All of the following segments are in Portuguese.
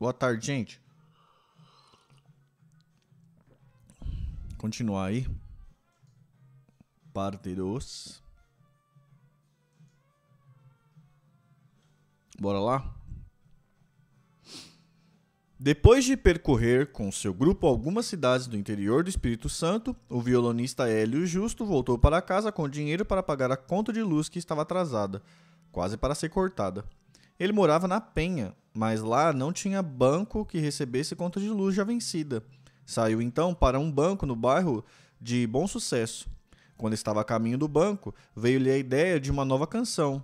Boa tarde, gente. Continuar aí. Parte 2. Bora lá? Depois de percorrer com seu grupo algumas cidades do interior do Espírito Santo, o violonista Hélio Justo voltou para casa com dinheiro para pagar a conta de luz que estava atrasada, quase para ser cortada. Ele morava na Penha, mas lá não tinha banco que recebesse conta de luz já vencida. Saiu então para um banco no bairro de Bom Sucesso. Quando estava a caminho do banco, veio-lhe a ideia de uma nova canção.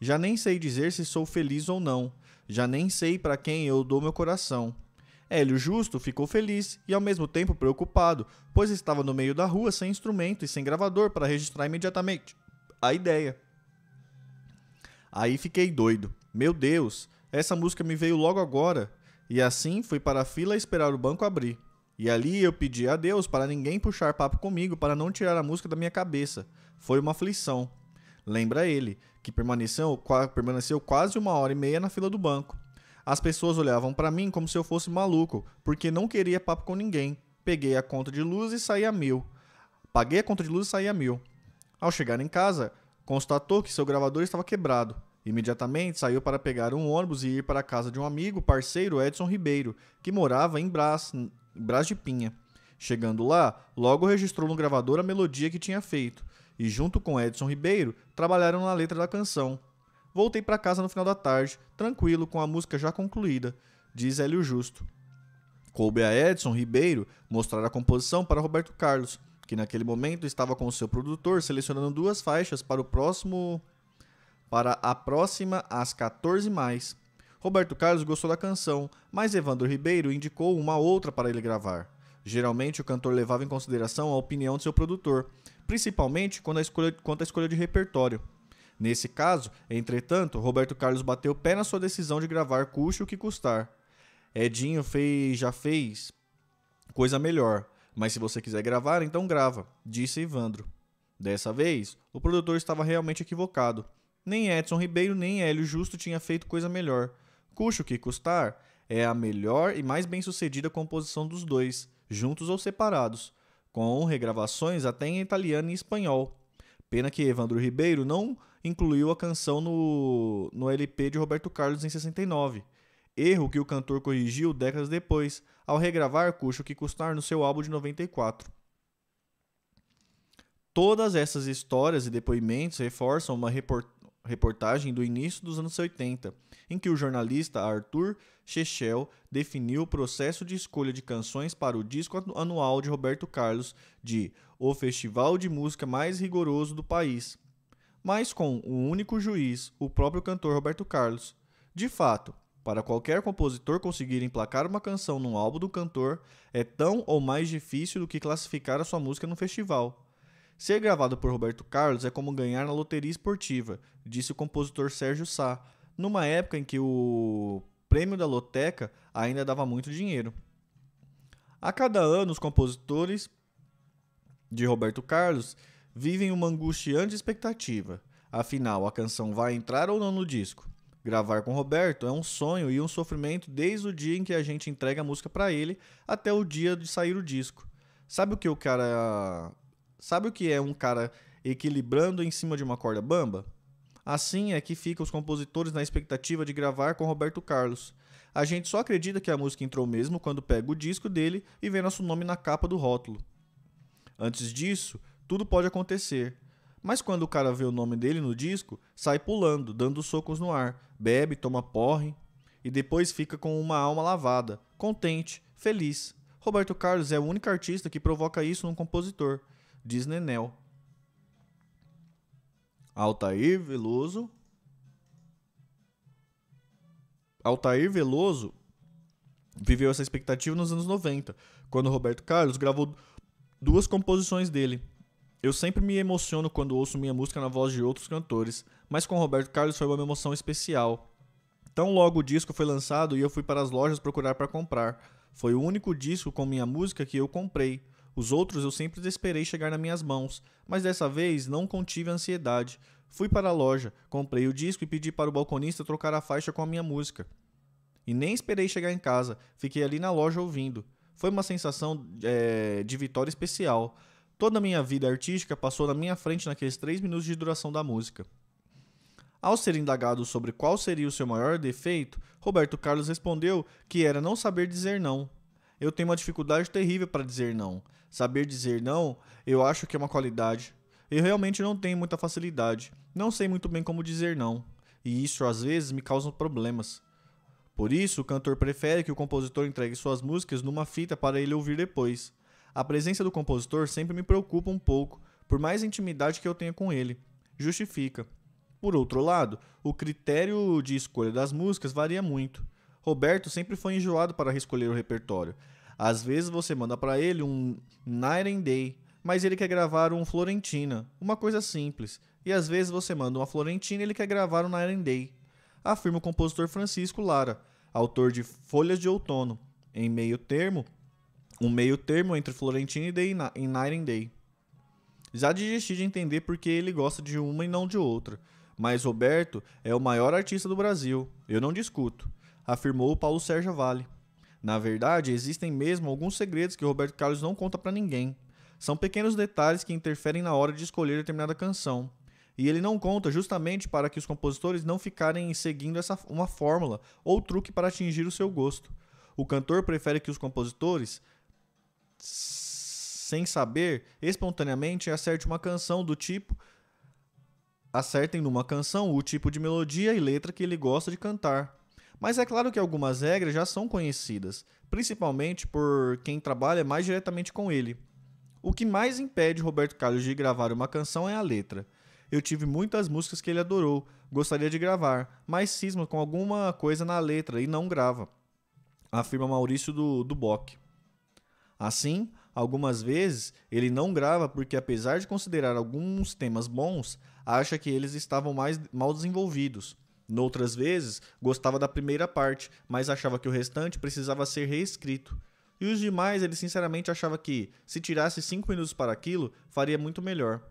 Já nem sei dizer se sou feliz ou não, já nem sei para quem eu dou meu coração. Hélio Justo ficou feliz e ao mesmo tempo preocupado, pois estava no meio da rua sem instrumento e sem gravador para registrar imediatamente a ideia. Aí fiquei doido. Meu Deus, essa música me veio logo agora, e assim fui para a fila esperar o banco abrir. E ali eu pedi a Deus para ninguém puxar papo comigo para não tirar a música da minha cabeça. Foi uma aflição. Lembra ele, que permaneceu, qua, permaneceu quase uma hora e meia na fila do banco. As pessoas olhavam para mim como se eu fosse maluco, porque não queria papo com ninguém. Peguei a conta de luz e saí a mil. Paguei a conta de luz e saí a mil. Ao chegar em casa, constatou que seu gravador estava quebrado. Imediatamente saiu para pegar um ônibus e ir para a casa de um amigo, parceiro Edson Ribeiro, que morava em Brás, Brás de Pinha. Chegando lá, logo registrou no gravador a melodia que tinha feito e, junto com Edson Ribeiro, trabalharam na letra da canção. Voltei para casa no final da tarde, tranquilo, com a música já concluída, diz Hélio Justo. Coube a Edson Ribeiro mostrar a composição para Roberto Carlos, que naquele momento estava com seu produtor selecionando duas faixas para o próximo para a próxima às 14 mais. Roberto Carlos gostou da canção, mas Evandro Ribeiro indicou uma outra para ele gravar. Geralmente o cantor levava em consideração a opinião de seu produtor, principalmente quando a escolha, quanto à escolha de repertório. Nesse caso, entretanto, Roberto Carlos bateu pé na sua decisão de gravar Custe o que custar. Edinho fez, já fez coisa melhor, mas se você quiser gravar, então grava, disse Evandro. Dessa vez, o produtor estava realmente equivocado. Nem Edson Ribeiro nem Hélio Justo tinha feito coisa melhor. Cuxo que custar, é a melhor e mais bem-sucedida composição dos dois, juntos ou separados, com regravações até em italiano e espanhol. Pena que Evandro Ribeiro não incluiu a canção no, no LP de Roberto Carlos em 69. Erro que o cantor corrigiu décadas depois, ao regravar Cuxo que Custar no seu álbum de 94. Todas essas histórias e depoimentos reforçam uma, reportagem do início dos anos 80, em que o jornalista Arthur Chechel definiu o processo de escolha de canções para o disco anual de Roberto Carlos de O Festival de Música Mais Rigoroso do País, mas com um único juiz, o próprio cantor Roberto Carlos. De fato, para qualquer compositor conseguir emplacar uma canção num álbum do cantor, é tão ou mais difícil do que classificar a sua música no festival. Ser gravado por Roberto Carlos é como ganhar na loteria esportiva, disse o compositor Sérgio Sá, numa época em que o prêmio da loteca ainda dava muito dinheiro. A cada ano, os compositores de Roberto Carlos vivem uma angustiante expectativa. Afinal, a canção vai entrar ou não no disco? Gravar com Roberto é um sonho e um sofrimento desde o dia em que a gente entrega a música para ele até o dia de sair o disco. Sabe o que o cara Sabe o que é um cara equilibrando em cima de uma corda bamba? Assim é que ficam os compositores na expectativa de gravar com Roberto Carlos. A gente só acredita que a música entrou mesmo quando pega o disco dele e vê nosso nome na capa do rótulo. Antes disso, tudo pode acontecer. Mas quando o cara vê o nome dele no disco, sai pulando, dando socos no ar, bebe, toma porre e depois fica com uma alma lavada, contente, feliz. Roberto Carlos é o único artista que provoca isso num compositor diz Nenel. Altair Veloso. Altair Veloso viveu essa expectativa nos anos 90, quando Roberto Carlos gravou duas composições dele. Eu sempre me emociono quando ouço minha música na voz de outros cantores, mas com Roberto Carlos foi uma emoção especial. Tão logo o disco foi lançado e eu fui para as lojas procurar para comprar. Foi o único disco com minha música que eu comprei. Os outros eu sempre esperei chegar nas minhas mãos, mas dessa vez não contive a ansiedade. Fui para a loja, comprei o disco e pedi para o balconista trocar a faixa com a minha música. E nem esperei chegar em casa, fiquei ali na loja ouvindo. Foi uma sensação é, de vitória especial. Toda a minha vida artística passou na minha frente naqueles três minutos de duração da música. Ao ser indagado sobre qual seria o seu maior defeito, Roberto Carlos respondeu que era não saber dizer não. Eu tenho uma dificuldade terrível para dizer não. Saber dizer não, eu acho que é uma qualidade. Eu realmente não tenho muita facilidade. Não sei muito bem como dizer não. E isso às vezes me causa problemas. Por isso, o cantor prefere que o compositor entregue suas músicas numa fita para ele ouvir depois. A presença do compositor sempre me preocupa um pouco, por mais intimidade que eu tenha com ele. Justifica. Por outro lado, o critério de escolha das músicas varia muito. Roberto sempre foi enjoado para escolher o repertório, às vezes você manda para ele um Night and Day, mas ele quer gravar um Florentina, uma coisa simples. E às vezes você manda uma Florentina e ele quer gravar um Night and Day, afirma o compositor Francisco Lara, autor de Folhas de Outono, em meio termo, um meio termo entre Florentina e Day Night and Day. Já digesti de entender porque ele gosta de uma e não de outra, mas Roberto é o maior artista do Brasil, eu não discuto, afirmou Paulo Sérgio Vale. Na verdade, existem mesmo alguns segredos que Roberto Carlos não conta para ninguém. São pequenos detalhes que interferem na hora de escolher determinada canção. E ele não conta justamente para que os compositores não ficarem seguindo essa, uma fórmula ou truque para atingir o seu gosto. O cantor prefere que os compositores, sem saber, espontaneamente acerte uma canção do tipo acertem numa canção o tipo de melodia e letra que ele gosta de cantar. Mas é claro que algumas regras já são conhecidas, principalmente por quem trabalha mais diretamente com ele. O que mais impede Roberto Carlos de gravar uma canção é a letra. Eu tive muitas músicas que ele adorou, gostaria de gravar, mas cisma com alguma coisa na letra e não grava, afirma Maurício do, do Bock. Assim, algumas vezes ele não grava porque, apesar de considerar alguns temas bons, acha que eles estavam mais mal desenvolvidos Noutras vezes, gostava da primeira parte, mas achava que o restante precisava ser reescrito. E os demais, ele sinceramente achava que, se tirasse 5 minutos para aquilo, faria muito melhor.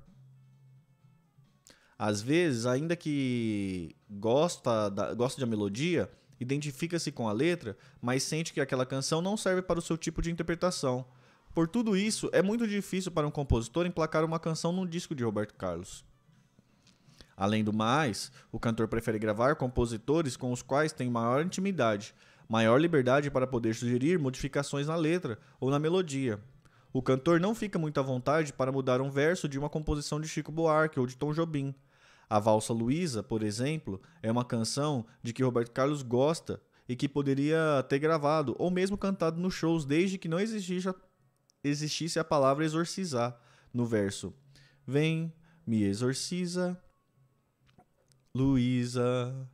Às vezes, ainda que gosta, da, gosta de a melodia, identifica-se com a letra, mas sente que aquela canção não serve para o seu tipo de interpretação. Por tudo isso, é muito difícil para um compositor emplacar uma canção num disco de Roberto Carlos. Além do mais, o cantor prefere gravar compositores com os quais tem maior intimidade, maior liberdade para poder sugerir modificações na letra ou na melodia. O cantor não fica muito à vontade para mudar um verso de uma composição de Chico Buarque ou de Tom Jobim. A Valsa Luísa, por exemplo, é uma canção de que Roberto Carlos gosta e que poderia ter gravado ou mesmo cantado nos shows desde que não existisse, existisse a palavra exorcizar no verso. Vem, me exorciza, Luísa.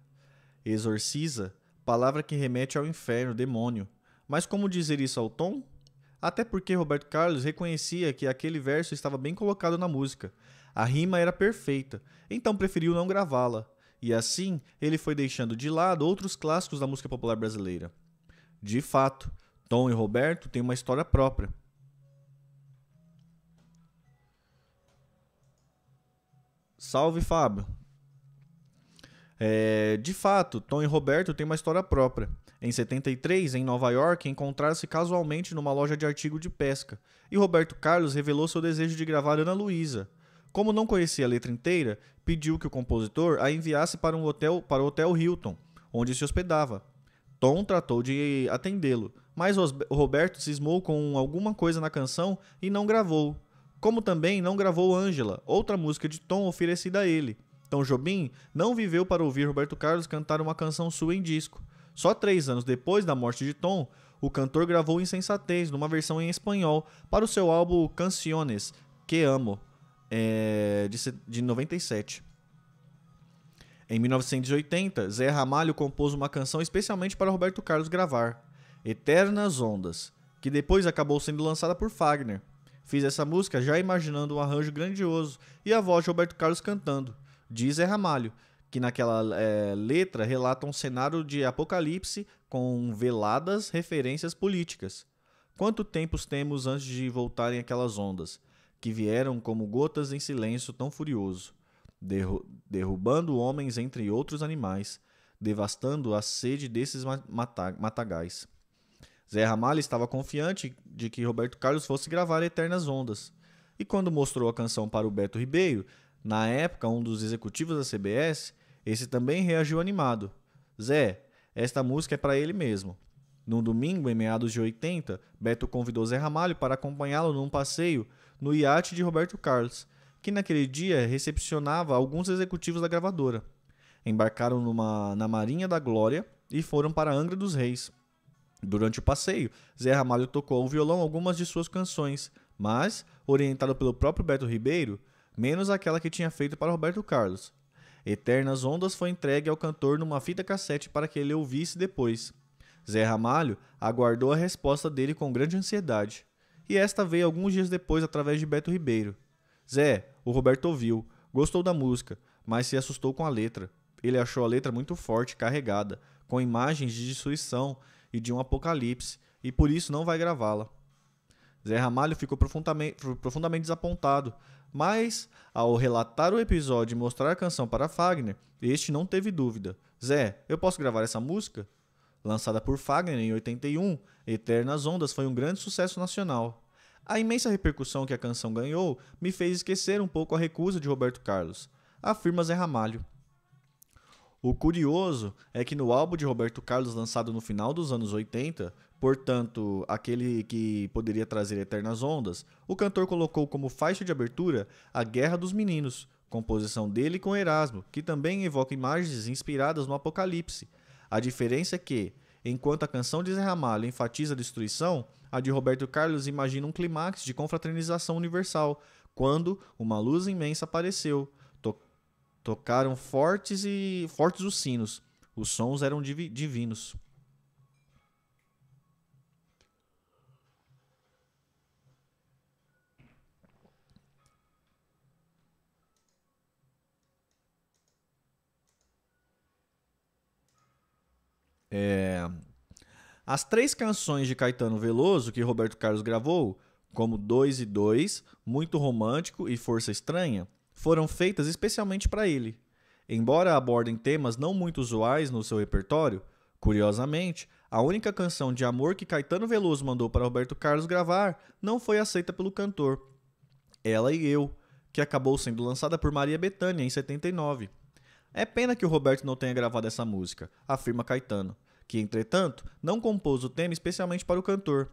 Exorciza, palavra que remete ao inferno, demônio. Mas como dizer isso ao Tom? Até porque Roberto Carlos reconhecia que aquele verso estava bem colocado na música. A rima era perfeita, então preferiu não gravá-la. E assim, ele foi deixando de lado outros clássicos da música popular brasileira. De fato, Tom e Roberto têm uma história própria. Salve, Fábio. É, de fato, Tom e Roberto têm uma história própria. Em 73, em Nova York, encontraram-se casualmente numa loja de artigo de pesca, e Roberto Carlos revelou seu desejo de gravar Ana Luísa. Como não conhecia a letra inteira, pediu que o compositor a enviasse para um hotel, para o Hotel Hilton, onde se hospedava. Tom tratou de atendê-lo, mas Roberto cismou com alguma coisa na canção e não gravou. Como também não gravou Angela, outra música de Tom oferecida a ele. Tom Jobim não viveu para ouvir Roberto Carlos cantar uma canção sua em disco. Só três anos depois da morte de Tom, o cantor gravou Insensatez numa versão em espanhol para o seu álbum Canciones Que Amo, é, de, de 97. Em 1980, Zé Ramalho compôs uma canção especialmente para Roberto Carlos gravar, Eternas Ondas, que depois acabou sendo lançada por Fagner. Fiz essa música já imaginando um arranjo grandioso e a voz de Roberto Carlos cantando diz Zé Ramalho, que naquela é, letra relata um cenário de apocalipse com veladas referências políticas. Quanto tempo temos antes de voltarem aquelas ondas, que vieram como gotas em silêncio tão furioso, derru derrubando homens entre outros animais, devastando a sede desses mata matagais. Zé Ramalho estava confiante de que Roberto Carlos fosse gravar Eternas Ondas. E quando mostrou a canção para o Beto Ribeiro, na época, um dos executivos da CBS, esse também reagiu animado. Zé, esta música é para ele mesmo. No domingo, em meados de 80, Beto convidou Zé Ramalho para acompanhá-lo num passeio no iate de Roberto Carlos, que naquele dia recepcionava alguns executivos da gravadora. Embarcaram numa, na Marinha da Glória e foram para Angra dos Reis. Durante o passeio, Zé Ramalho tocou ao violão algumas de suas canções, mas, orientado pelo próprio Beto Ribeiro, menos aquela que tinha feito para Roberto Carlos. Eternas Ondas foi entregue ao cantor numa fita cassete para que ele ouvisse depois. Zé Ramalho aguardou a resposta dele com grande ansiedade. E esta veio alguns dias depois através de Beto Ribeiro. Zé, o Roberto ouviu, gostou da música, mas se assustou com a letra. Ele achou a letra muito forte, carregada, com imagens de destruição e de um apocalipse, e por isso não vai gravá-la. Zé Ramalho ficou profundamente, profundamente desapontado, mas, ao relatar o episódio e mostrar a canção para Fagner, este não teve dúvida. Zé, eu posso gravar essa música? Lançada por Fagner em 81, Eternas Ondas foi um grande sucesso nacional. A imensa repercussão que a canção ganhou me fez esquecer um pouco a recusa de Roberto Carlos, afirma Zé Ramalho. O curioso é que no álbum de Roberto Carlos, lançado no final dos anos 80, portanto, aquele que poderia trazer Eternas Ondas, o cantor colocou como faixa de abertura A Guerra dos Meninos, composição dele com Erasmo, que também evoca imagens inspiradas no Apocalipse. A diferença é que, enquanto a canção de Zé Ramalho enfatiza a destruição, a de Roberto Carlos imagina um clímax de confraternização universal, quando uma luz imensa apareceu. Tocaram fortes e fortes os sinos. Os sons eram divinos. É... As três canções de Caetano Veloso que Roberto Carlos gravou, como 2 e 2, Muito Romântico e Força Estranha, foram feitas especialmente para ele. Embora abordem temas não muito usuais no seu repertório, curiosamente, a única canção de amor que Caetano Veloso mandou para Roberto Carlos gravar não foi aceita pelo cantor. Ela e Eu, que acabou sendo lançada por Maria Bethânia em 79. É pena que o Roberto não tenha gravado essa música, afirma Caetano, que, entretanto, não compôs o tema especialmente para o cantor.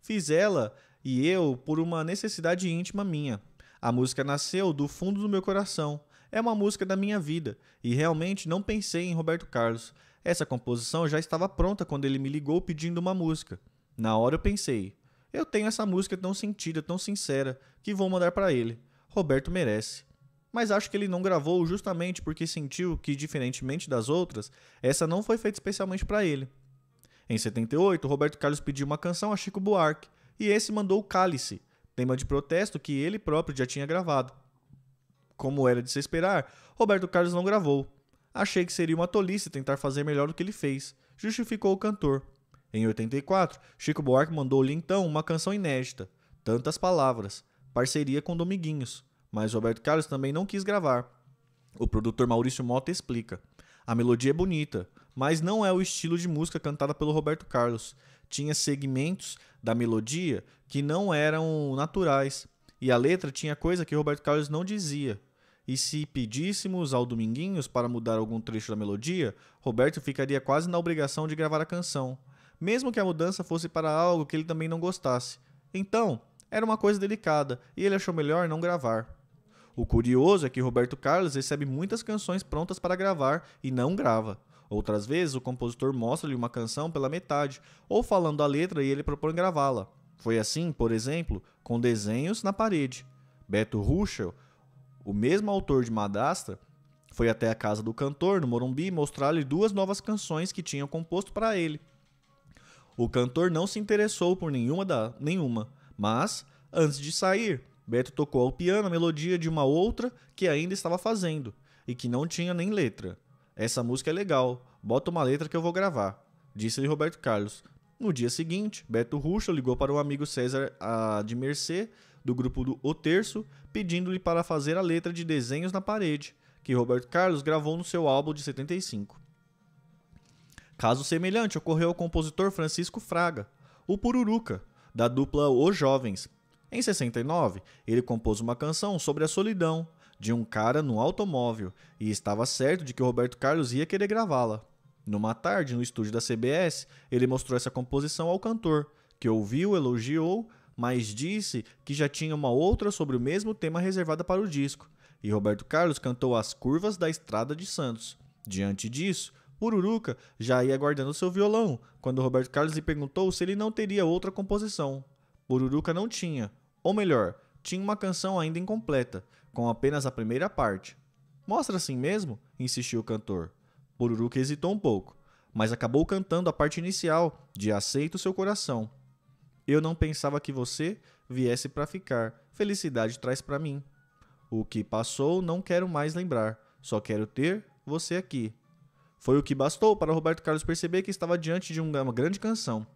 Fiz ela e eu por uma necessidade íntima minha, a música nasceu do fundo do meu coração. É uma música da minha vida e realmente não pensei em Roberto Carlos. Essa composição já estava pronta quando ele me ligou pedindo uma música. Na hora eu pensei: eu tenho essa música tão sentida, tão sincera, que vou mandar para ele. Roberto merece. Mas acho que ele não gravou justamente porque sentiu que, diferentemente das outras, essa não foi feita especialmente para ele. Em 78, Roberto Carlos pediu uma canção a Chico Buarque e esse mandou o Cálice, tema de protesto que ele próprio já tinha gravado. Como era de se esperar, Roberto Carlos não gravou. Achei que seria uma tolice tentar fazer melhor do que ele fez, justificou o cantor. Em 84, Chico Buarque mandou-lhe então uma canção inédita, Tantas Palavras, parceria com Dominguinhos, mas Roberto Carlos também não quis gravar. O produtor Maurício Mota explica: A melodia é bonita, mas não é o estilo de música cantada pelo Roberto Carlos tinha segmentos da melodia que não eram naturais. E a letra tinha coisa que Roberto Carlos não dizia. E se pedíssemos ao Dominguinhos para mudar algum trecho da melodia, Roberto ficaria quase na obrigação de gravar a canção, mesmo que a mudança fosse para algo que ele também não gostasse. Então, era uma coisa delicada e ele achou melhor não gravar. O curioso é que Roberto Carlos recebe muitas canções prontas para gravar e não grava. Outras vezes, o compositor mostra-lhe uma canção pela metade, ou falando a letra e ele propõe gravá-la. Foi assim, por exemplo, com desenhos na parede. Beto Ruschel, o mesmo autor de Madasta, foi até a casa do cantor no Morumbi mostrar-lhe duas novas canções que tinha composto para ele. O cantor não se interessou por nenhuma da nenhuma, mas antes de sair, Beto tocou ao piano a melodia de uma outra que ainda estava fazendo e que não tinha nem letra. Essa música é legal, bota uma letra que eu vou gravar, disse-lhe Roberto Carlos. No dia seguinte, Beto Ruxo ligou para o amigo César a, de Mercê, do grupo do O Terço, pedindo-lhe para fazer a letra de Desenhos na Parede, que Roberto Carlos gravou no seu álbum de 75. Caso semelhante ocorreu ao compositor Francisco Fraga, o Pururuca, da dupla Os Jovens. Em 69, ele compôs uma canção sobre a solidão, de um cara no automóvel e estava certo de que o Roberto Carlos ia querer gravá-la. Numa tarde, no estúdio da CBS, ele mostrou essa composição ao cantor, que ouviu, elogiou, mas disse que já tinha uma outra sobre o mesmo tema reservada para o disco, e Roberto Carlos cantou As Curvas da Estrada de Santos. Diante disso, Ururuca já ia guardando seu violão, quando Roberto Carlos lhe perguntou se ele não teria outra composição. Ururuca não tinha, ou melhor, tinha uma canção ainda incompleta, com apenas a primeira parte. Mostra assim mesmo? insistiu o cantor. Pururuca hesitou um pouco, mas acabou cantando a parte inicial de Aceito Seu Coração. Eu não pensava que você viesse para ficar. Felicidade traz para mim. O que passou não quero mais lembrar. Só quero ter você aqui. Foi o que bastou para Roberto Carlos perceber que estava diante de uma grande canção.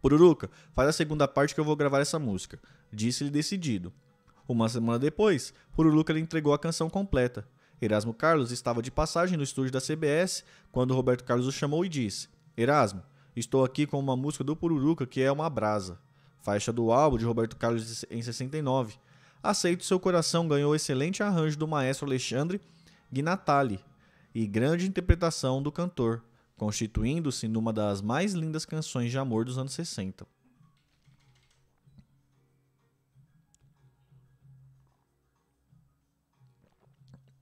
Pururuca, faz a segunda parte que eu vou gravar essa música, disse-lhe decidido. Uma semana depois, Pururuca lhe entregou a canção completa. Erasmo Carlos estava de passagem no estúdio da CBS quando Roberto Carlos o chamou e disse: Erasmo, estou aqui com uma música do Pururuca que é uma brasa. Faixa do álbum de Roberto Carlos em 69. Aceito Seu Coração ganhou excelente arranjo do maestro Alexandre Gnatali e grande interpretação do cantor, constituindo-se numa das mais lindas canções de amor dos anos 60.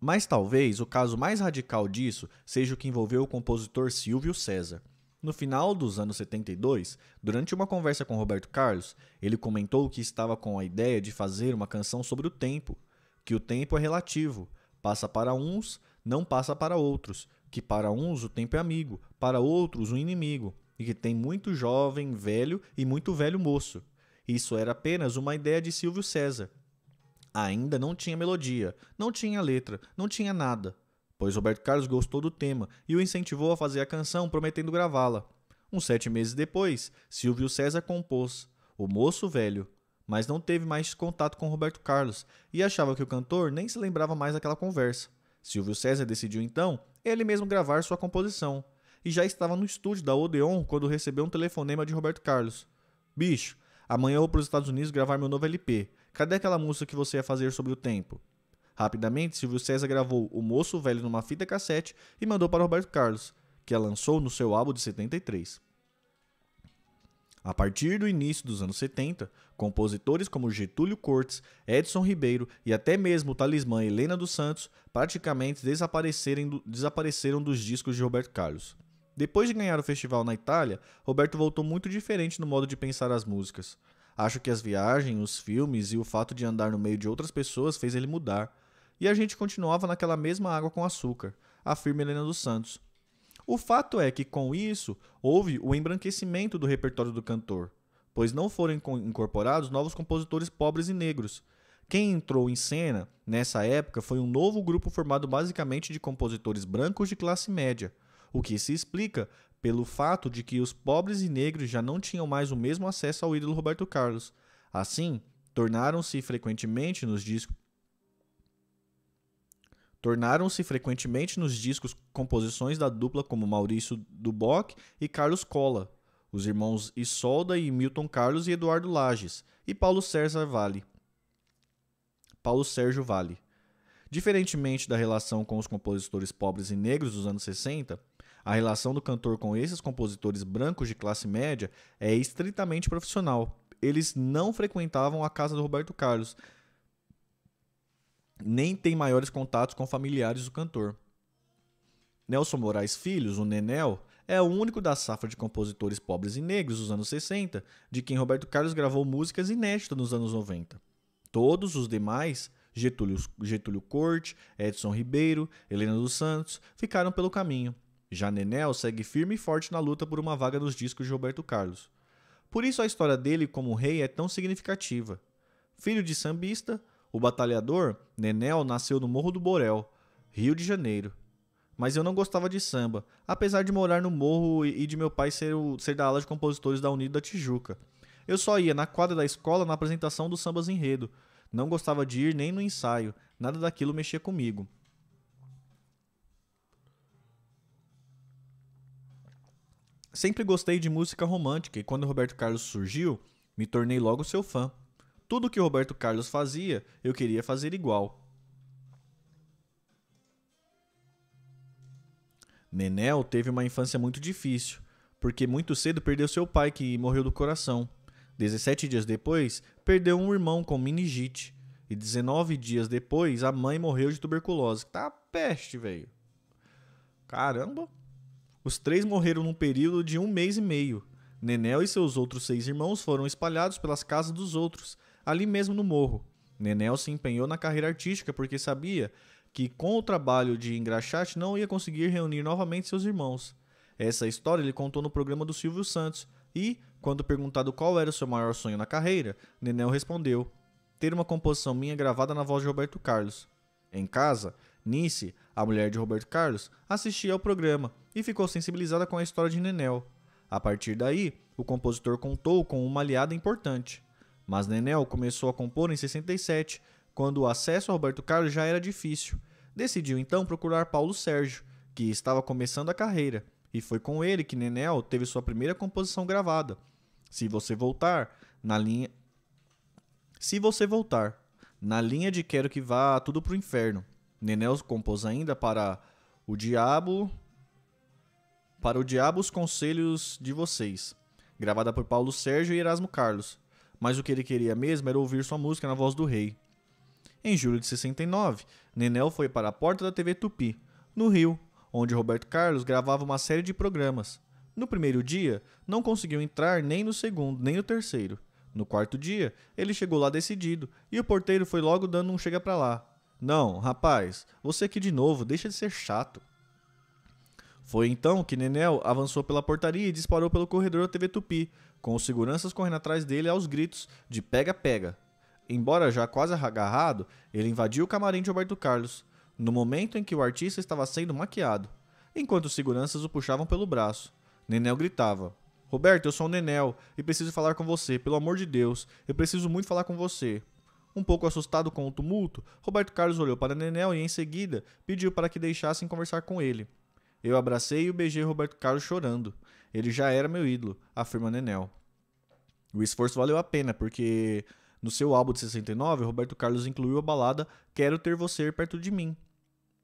Mas talvez o caso mais radical disso seja o que envolveu o compositor Silvio César. No final dos anos 72, durante uma conversa com Roberto Carlos, ele comentou que estava com a ideia de fazer uma canção sobre o tempo, que o tempo é relativo, passa para uns, não passa para outros, que para uns o tempo é amigo, para outros um inimigo, e que tem muito jovem velho e muito velho moço. Isso era apenas uma ideia de Silvio César, ainda não tinha melodia, não tinha letra, não tinha nada, pois Roberto Carlos gostou do tema e o incentivou a fazer a canção prometendo gravá-la. Uns sete meses depois, Silvio César compôs O Moço Velho, mas não teve mais contato com Roberto Carlos e achava que o cantor nem se lembrava mais daquela conversa. Silvio César decidiu então ele mesmo gravar sua composição e já estava no estúdio da Odeon quando recebeu um telefonema de Roberto Carlos. Bicho, amanhã eu vou para os Estados Unidos gravar meu novo LP Cadê aquela música que você ia fazer sobre o tempo? Rapidamente, Silvio César gravou O Moço Velho numa fita cassete e mandou para Roberto Carlos, que a lançou no seu álbum de 73. A partir do início dos anos 70, compositores como Getúlio Cortes, Edson Ribeiro e até mesmo o talismã Helena dos Santos praticamente desapareceram dos discos de Roberto Carlos. Depois de ganhar o festival na Itália, Roberto voltou muito diferente no modo de pensar as músicas. Acho que as viagens, os filmes e o fato de andar no meio de outras pessoas fez ele mudar. E a gente continuava naquela mesma água com açúcar, afirma Helena dos Santos. O fato é que, com isso, houve o embranquecimento do repertório do cantor, pois não foram incorporados novos compositores pobres e negros. Quem entrou em cena nessa época foi um novo grupo formado basicamente de compositores brancos de classe média, o que se explica pelo fato de que os pobres e negros já não tinham mais o mesmo acesso ao ídolo Roberto Carlos. Assim, tornaram-se frequentemente nos discos tornaram-se frequentemente nos discos composições da dupla como Maurício Duboc e Carlos Cola, os irmãos Isolda e Milton Carlos e Eduardo Lages, e Paulo César Vale. Paulo Sérgio Vale. Diferentemente da relação com os compositores pobres e negros dos anos 60, a relação do cantor com esses compositores brancos de classe média é estritamente profissional. Eles não frequentavam a casa do Roberto Carlos, nem têm maiores contatos com familiares do cantor. Nelson Moraes Filhos, o Nenel, é o único da safra de compositores pobres e negros dos anos 60, de quem Roberto Carlos gravou músicas inéditas nos anos 90. Todos os demais, Getúlio, Getúlio Corte, Edson Ribeiro, Helena dos Santos, ficaram pelo caminho. Já Nenel segue firme e forte na luta por uma vaga nos discos de Roberto Carlos. Por isso a história dele como rei é tão significativa. Filho de sambista, o batalhador, Nenel nasceu no Morro do Borel, Rio de Janeiro. Mas eu não gostava de samba, apesar de morar no morro e de meu pai ser, o, ser da ala de compositores da Unido da Tijuca. Eu só ia na quadra da escola na apresentação dos sambas enredo. Não gostava de ir nem no ensaio, nada daquilo mexia comigo. Sempre gostei de música romântica e quando Roberto Carlos surgiu, me tornei logo seu fã. Tudo que Roberto Carlos fazia, eu queria fazer igual. Nenel teve uma infância muito difícil, porque muito cedo perdeu seu pai, que morreu do coração. 17 dias depois, perdeu um irmão com meningite. E 19 dias depois, a mãe morreu de tuberculose. Tá peste, velho. Caramba! Os três morreram num período de um mês e meio. Nenel e seus outros seis irmãos foram espalhados pelas casas dos outros, ali mesmo no morro. Nenel se empenhou na carreira artística porque sabia que com o trabalho de engraxate não ia conseguir reunir novamente seus irmãos. Essa história ele contou no programa do Silvio Santos e, quando perguntado qual era o seu maior sonho na carreira, Nenel respondeu: ter uma composição minha gravada na voz de Roberto Carlos. Em casa, Nice, a mulher de Roberto Carlos, assistia ao programa e ficou sensibilizada com a história de Nenel. A partir daí, o compositor contou com uma aliada importante. Mas Nenel começou a compor em 67, quando o acesso a Roberto Carlos já era difícil. Decidiu então procurar Paulo Sérgio, que estava começando a carreira, e foi com ele que Nenel teve sua primeira composição gravada. Se você voltar na linha Se você voltar na linha de Quero que vá tudo pro inferno. Nenel compôs ainda para O Diabo, para o Diabo os Conselhos de Vocês, gravada por Paulo Sérgio e Erasmo Carlos, mas o que ele queria mesmo era ouvir sua música na voz do rei. Em julho de 69, Nenel foi para a porta da TV Tupi, no Rio, onde Roberto Carlos gravava uma série de programas. No primeiro dia, não conseguiu entrar nem no segundo, nem no terceiro. No quarto dia, ele chegou lá decidido e o porteiro foi logo dando um chega pra lá. Não, rapaz, você aqui de novo, deixa de ser chato. Foi então que Nenel avançou pela portaria e disparou pelo corredor da TV Tupi, com os seguranças correndo atrás dele aos gritos de pega-pega. Embora já quase agarrado, ele invadiu o camarim de Roberto Carlos, no momento em que o artista estava sendo maquiado, enquanto os seguranças o puxavam pelo braço. Nenel gritava: Roberto, eu sou o Nenel e preciso falar com você, pelo amor de Deus, eu preciso muito falar com você. Um pouco assustado com o tumulto, Roberto Carlos olhou para Nenel e, em seguida, pediu para que deixassem conversar com ele. Eu abracei e beijei Roberto Carlos chorando. Ele já era meu ídolo, afirma Nenel. O esforço valeu a pena, porque no seu álbum de 69, Roberto Carlos incluiu a balada Quero Ter Você Perto de Mim.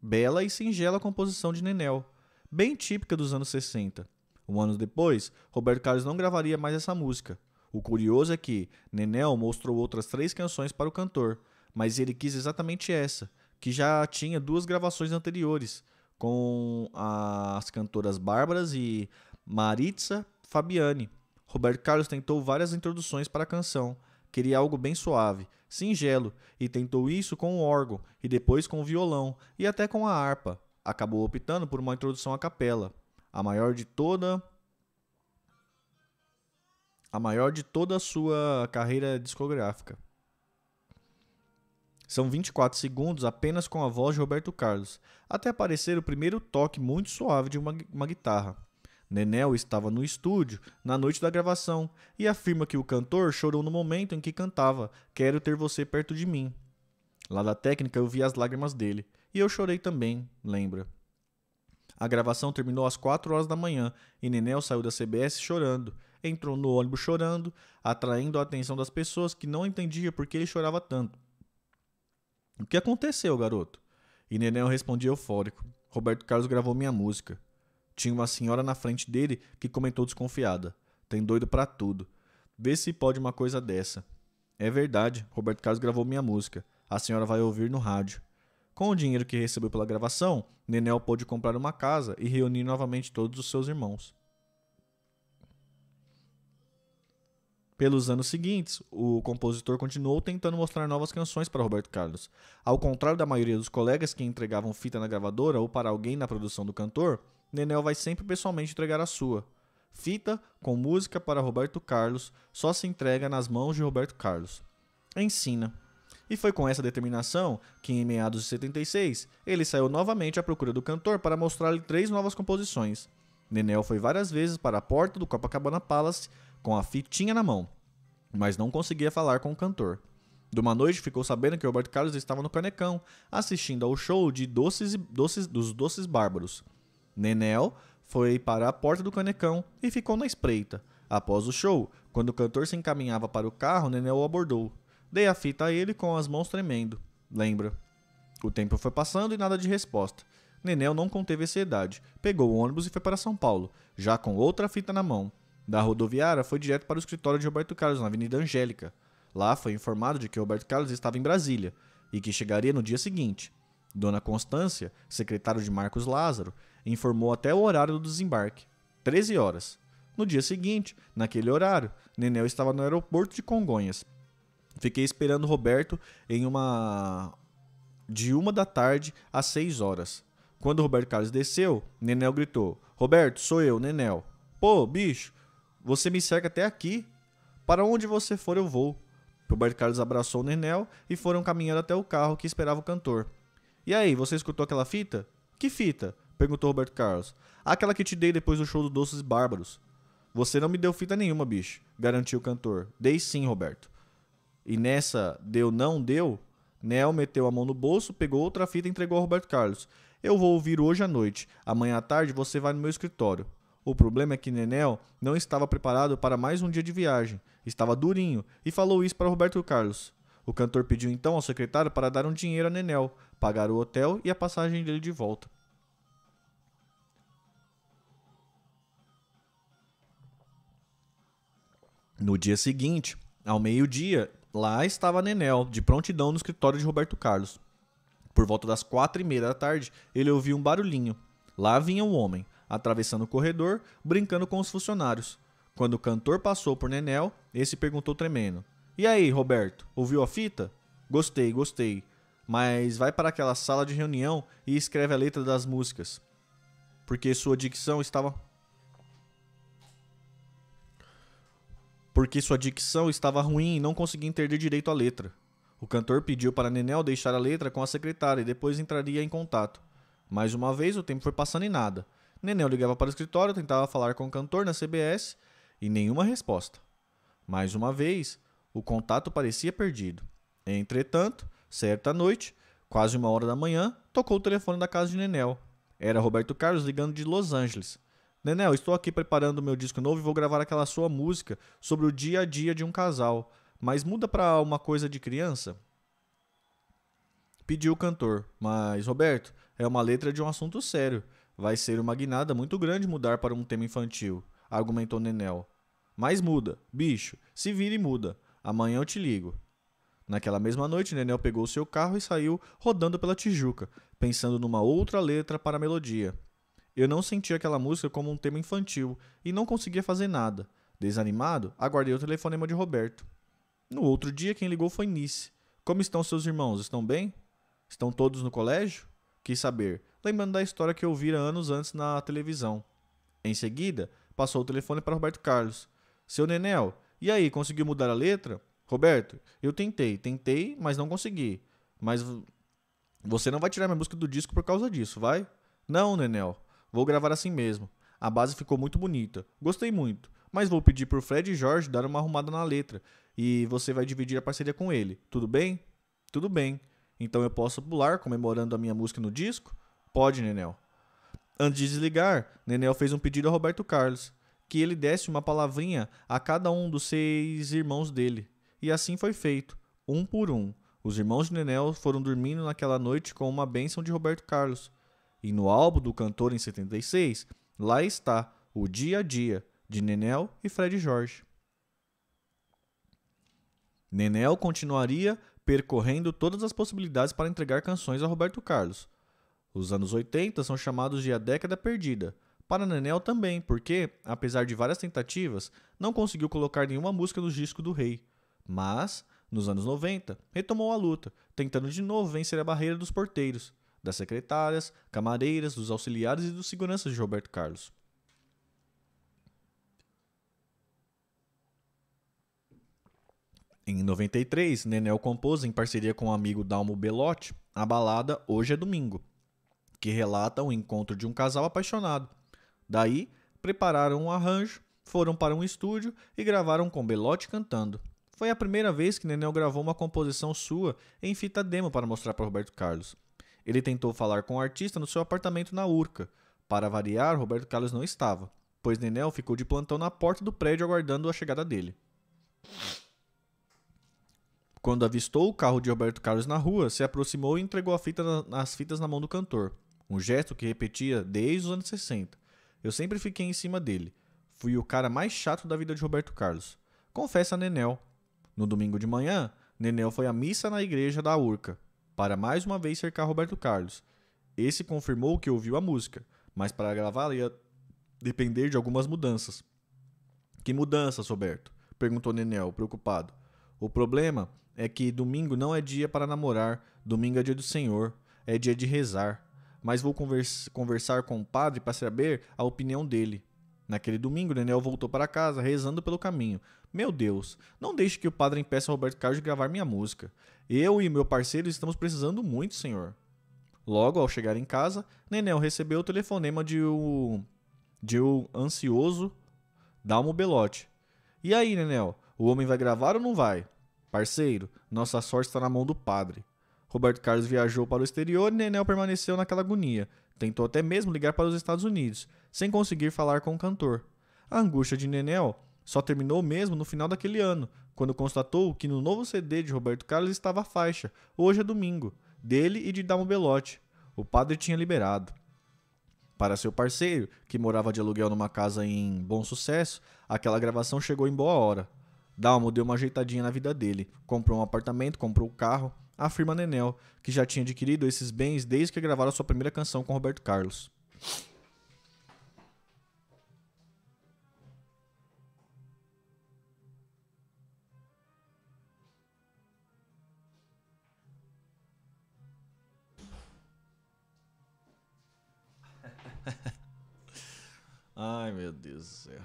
Bela e singela composição de Nenel, bem típica dos anos 60. Um ano depois, Roberto Carlos não gravaria mais essa música. O curioso é que Nenel mostrou outras três canções para o cantor, mas ele quis exatamente essa, que já tinha duas gravações anteriores, com as cantoras Bárbaras e Maritza Fabiani. Roberto Carlos tentou várias introduções para a canção. Queria algo bem suave, singelo, e tentou isso com o órgão, e depois com o violão, e até com a harpa. Acabou optando por uma introdução a capela, a maior de toda a maior de toda a sua carreira discográfica. São 24 segundos apenas com a voz de Roberto Carlos, até aparecer o primeiro toque muito suave de uma, uma guitarra. Nenel estava no estúdio na noite da gravação e afirma que o cantor chorou no momento em que cantava Quero Ter Você Perto de Mim. Lá da técnica eu vi as lágrimas dele e eu chorei também, lembra. A gravação terminou às 4 horas da manhã e Nenel saiu da CBS chorando. Entrou no ônibus chorando, atraindo a atenção das pessoas que não entendia por que ele chorava tanto. O que aconteceu, garoto? E Nenel respondia eufórico. Roberto Carlos gravou minha música. Tinha uma senhora na frente dele que comentou desconfiada. Tem doido para tudo. Vê se pode uma coisa dessa. É verdade, Roberto Carlos gravou minha música. A senhora vai ouvir no rádio. Com o dinheiro que recebeu pela gravação, Nenel pôde comprar uma casa e reunir novamente todos os seus irmãos. Pelos anos seguintes, o compositor continuou tentando mostrar novas canções para Roberto Carlos. Ao contrário da maioria dos colegas que entregavam fita na gravadora ou para alguém na produção do cantor, Nenel vai sempre pessoalmente entregar a sua. Fita com música para Roberto Carlos só se entrega nas mãos de Roberto Carlos. Ensina. E foi com essa determinação que, em meados de 76, ele saiu novamente à procura do cantor para mostrar-lhe três novas composições. Nenel foi várias vezes para a porta do Copacabana Palace com a fitinha na mão, mas não conseguia falar com o cantor. De uma noite ficou sabendo que Roberto Carlos estava no Canecão, assistindo ao show de doces, doces dos Doces Bárbaros. Nenel foi para a porta do Canecão e ficou na espreita. Após o show, quando o cantor se encaminhava para o carro, Nenel o abordou. Dei a fita a ele com as mãos tremendo. Lembra? O tempo foi passando e nada de resposta. Nenel não conteve ansiedade, pegou o ônibus e foi para São Paulo, já com outra fita na mão da rodoviária foi direto para o escritório de Roberto Carlos, na Avenida Angélica. Lá foi informado de que Roberto Carlos estava em Brasília e que chegaria no dia seguinte. Dona Constância, secretária de Marcos Lázaro, informou até o horário do desembarque, 13 horas. No dia seguinte, naquele horário, Nenel estava no aeroporto de Congonhas. Fiquei esperando Roberto em uma de uma da tarde às 6 horas. Quando Roberto Carlos desceu, Nenel gritou: "Roberto, sou eu, Nenel." "Pô, bicho, você me cerca até aqui. Para onde você for, eu vou. Roberto Carlos abraçou Nenel e foram caminhando até o carro que esperava o cantor. E aí, você escutou aquela fita? Que fita? perguntou Roberto Carlos. Aquela que te dei depois do show do Doces Bárbaros. Você não me deu fita nenhuma, bicho, garantiu o cantor. Dei sim, Roberto. E nessa deu não deu, Nel meteu a mão no bolso, pegou outra fita e entregou a Roberto Carlos. Eu vou ouvir hoje à noite. Amanhã à tarde você vai no meu escritório. O problema é que Nenel não estava preparado para mais um dia de viagem, estava durinho e falou isso para Roberto Carlos. O cantor pediu então ao secretário para dar um dinheiro a Nenel, pagar o hotel e a passagem dele de volta. No dia seguinte, ao meio-dia, lá estava Nenel, de prontidão no escritório de Roberto Carlos. Por volta das quatro e meia da tarde, ele ouviu um barulhinho. Lá vinha um homem atravessando o corredor, brincando com os funcionários. Quando o cantor passou por Nenel, esse perguntou tremendo: E aí, Roberto, ouviu a fita? Gostei, gostei. Mas vai para aquela sala de reunião e escreve a letra das músicas. Porque sua dicção estava. Porque sua dicção estava ruim e não conseguia entender direito a letra. O cantor pediu para Nenel deixar a letra com a secretária e depois entraria em contato. Mais uma vez, o tempo foi passando e nada. Nenel ligava para o escritório, tentava falar com o cantor na CBS e nenhuma resposta. Mais uma vez, o contato parecia perdido. Entretanto, certa noite, quase uma hora da manhã, tocou o telefone da casa de Nenel. Era Roberto Carlos ligando de Los Angeles. Nenel, estou aqui preparando meu disco novo e vou gravar aquela sua música sobre o dia a dia de um casal, mas muda para uma coisa de criança? Pediu o cantor, mas Roberto, é uma letra de um assunto sério. Vai ser uma guinada muito grande mudar para um tema infantil, argumentou Nenel. Mas muda, bicho, se vira e muda. Amanhã eu te ligo. Naquela mesma noite, Nenel pegou seu carro e saiu rodando pela Tijuca, pensando numa outra letra para a melodia. Eu não sentia aquela música como um tema infantil e não conseguia fazer nada. Desanimado, aguardei o telefonema de Roberto. No outro dia, quem ligou foi Nice. Como estão seus irmãos? Estão bem? Estão todos no colégio? Quis saber lembrando da história que ouvira anos antes na televisão. Em seguida, passou o telefone para Roberto Carlos. Seu Nenel, e aí, conseguiu mudar a letra? Roberto, eu tentei, tentei, mas não consegui. Mas você não vai tirar minha música do disco por causa disso, vai? Não, Nenel, vou gravar assim mesmo. A base ficou muito bonita, gostei muito, mas vou pedir pro Fred e Jorge dar uma arrumada na letra e você vai dividir a parceria com ele, tudo bem? Tudo bem. Então eu posso pular comemorando a minha música no disco? Pode, Nenel. Antes de desligar, Nenel fez um pedido a Roberto Carlos, que ele desse uma palavrinha a cada um dos seis irmãos dele. E assim foi feito, um por um. Os irmãos de Nenel foram dormindo naquela noite com uma bênção de Roberto Carlos. E no álbum do cantor em 76, lá está o dia a dia de Nenel e Fred Jorge. Nenel continuaria percorrendo todas as possibilidades para entregar canções a Roberto Carlos, os anos 80 são chamados de a década perdida. Para Nenel também, porque, apesar de várias tentativas, não conseguiu colocar nenhuma música no disco do rei. Mas, nos anos 90, retomou a luta, tentando de novo vencer a barreira dos porteiros, das secretárias, camareiras, dos auxiliares e dos seguranças de Roberto Carlos. Em 93, Nenel compôs, em parceria com o amigo Dalmo Belotti, a balada Hoje é Domingo, que relata o encontro de um casal apaixonado. Daí, prepararam um arranjo, foram para um estúdio e gravaram com Belotti cantando. Foi a primeira vez que Nenel gravou uma composição sua em fita demo para mostrar para Roberto Carlos. Ele tentou falar com o artista no seu apartamento na Urca. Para variar, Roberto Carlos não estava, pois Nenel ficou de plantão na porta do prédio aguardando a chegada dele. Quando avistou o carro de Roberto Carlos na rua, se aproximou e entregou a fita na, as fitas na mão do cantor um gesto que repetia desde os anos 60. Eu sempre fiquei em cima dele. Fui o cara mais chato da vida de Roberto Carlos. Confessa Nenel. No domingo de manhã, Nenel foi à missa na igreja da Urca, para mais uma vez cercar Roberto Carlos. Esse confirmou que ouviu a música, mas para gravá-la ia depender de algumas mudanças. Que mudanças, Roberto? perguntou Nenel, preocupado. O problema é que domingo não é dia para namorar, domingo é dia do Senhor, é dia de rezar mas vou conversa, conversar com o padre para saber a opinião dele. Naquele domingo, Daniel voltou para casa, rezando pelo caminho. Meu Deus, não deixe que o padre impeça Roberto Carlos de gravar minha música. Eu e meu parceiro estamos precisando muito, senhor. Logo, ao chegar em casa, Nenel recebeu o telefonema de o, de o ansioso Dalmo Belote. E aí, Nenel, o homem vai gravar ou não vai? Parceiro, nossa sorte está na mão do padre. Roberto Carlos viajou para o exterior e Nenel permaneceu naquela agonia. Tentou até mesmo ligar para os Estados Unidos, sem conseguir falar com o cantor. A angústia de Nenel só terminou mesmo no final daquele ano, quando constatou que no novo CD de Roberto Carlos estava a faixa, hoje é domingo, dele e de Dalmo Belotti. O padre tinha liberado. Para seu parceiro, que morava de aluguel numa casa em Bom Sucesso, aquela gravação chegou em boa hora. Dalmo deu uma ajeitadinha na vida dele, comprou um apartamento, comprou um carro, afirma Nenel, que já tinha adquirido esses bens desde que gravaram sua primeira canção com Roberto Carlos. Ai, meu Deus do céu.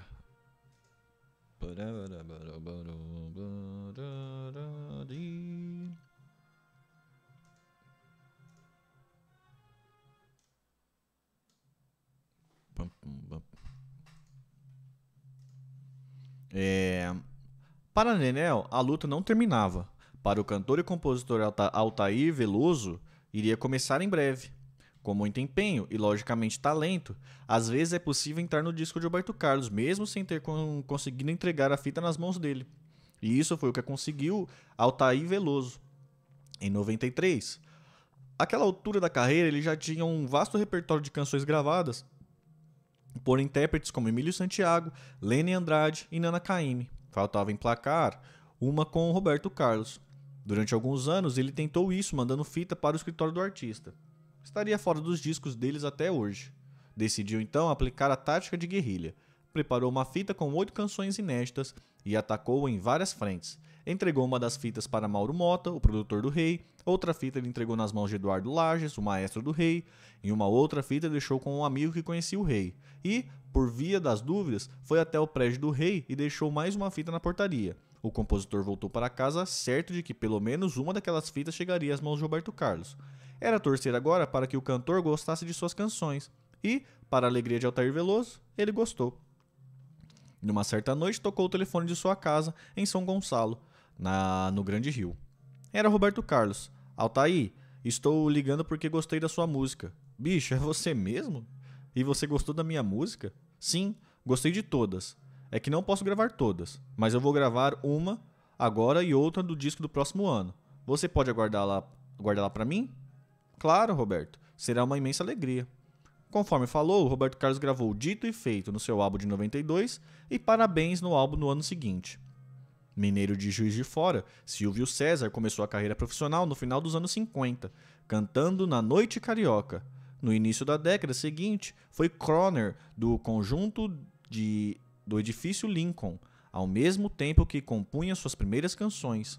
É... Para Nenel, a luta não terminava. Para o cantor e compositor Altair Veloso, iria começar em breve. Com muito empenho e, logicamente, talento, às vezes é possível entrar no disco de Roberto Carlos, mesmo sem ter conseguido entregar a fita nas mãos dele. E isso foi o que conseguiu Altair Veloso. Em 93, aquela altura da carreira ele já tinha um vasto repertório de canções gravadas por intérpretes como Emílio Santiago, Lene Andrade e Nana Caymmi. Faltava emplacar uma com Roberto Carlos. Durante alguns anos, ele tentou isso mandando fita para o escritório do artista. Estaria fora dos discos deles até hoje. Decidiu então aplicar a tática de guerrilha. Preparou uma fita com oito canções inéditas e atacou em várias frentes. Entregou uma das fitas para Mauro Mota, o produtor do Rei, Outra fita ele entregou nas mãos de Eduardo Lages, o maestro do rei, Em uma outra fita deixou com um amigo que conhecia o rei. E, por via das dúvidas, foi até o prédio do rei e deixou mais uma fita na portaria. O compositor voltou para casa certo de que pelo menos uma daquelas fitas chegaria às mãos de Roberto Carlos. Era torcer agora para que o cantor gostasse de suas canções. E, para a alegria de Altair Veloso, ele gostou. Numa certa noite, tocou o telefone de sua casa, em São Gonçalo, na, no Grande Rio. Era Roberto Carlos. Altaí, estou ligando porque gostei da sua música. Bicho, é você mesmo? E você gostou da minha música? Sim, gostei de todas. É que não posso gravar todas, mas eu vou gravar uma agora e outra do disco do próximo ano. Você pode aguardar lá, guardar lá para mim? Claro, Roberto. Será uma imensa alegria. Conforme falou, Roberto Carlos gravou Dito e Feito no seu álbum de 92 e Parabéns no álbum no ano seguinte. Mineiro de Juiz de Fora, Silvio César começou a carreira profissional no final dos anos 50, cantando na Noite Carioca. No início da década seguinte, foi Croner do conjunto de, do edifício Lincoln, ao mesmo tempo que compunha suas primeiras canções.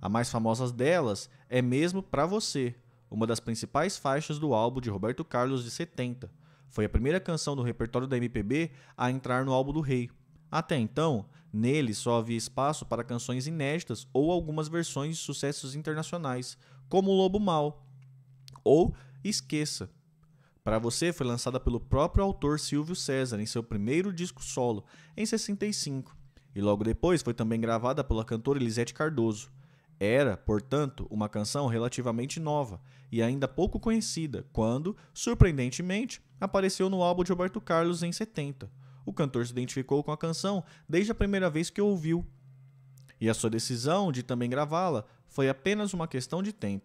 A mais famosa delas é mesmo Pra Você, uma das principais faixas do álbum de Roberto Carlos de 70. Foi a primeira canção do repertório da MPB a entrar no álbum do Rei. Até então, Nele só havia espaço para canções inéditas ou algumas versões de sucessos internacionais, como O Lobo Mal ou Esqueça. Para você foi lançada pelo próprio autor Silvio César em seu primeiro disco solo, em 65, e logo depois foi também gravada pela cantora Elisete Cardoso. Era, portanto, uma canção relativamente nova e ainda pouco conhecida, quando, surpreendentemente, apareceu no álbum de Roberto Carlos em 70. O cantor se identificou com a canção desde a primeira vez que ouviu, e a sua decisão de também gravá-la foi apenas uma questão de tempo.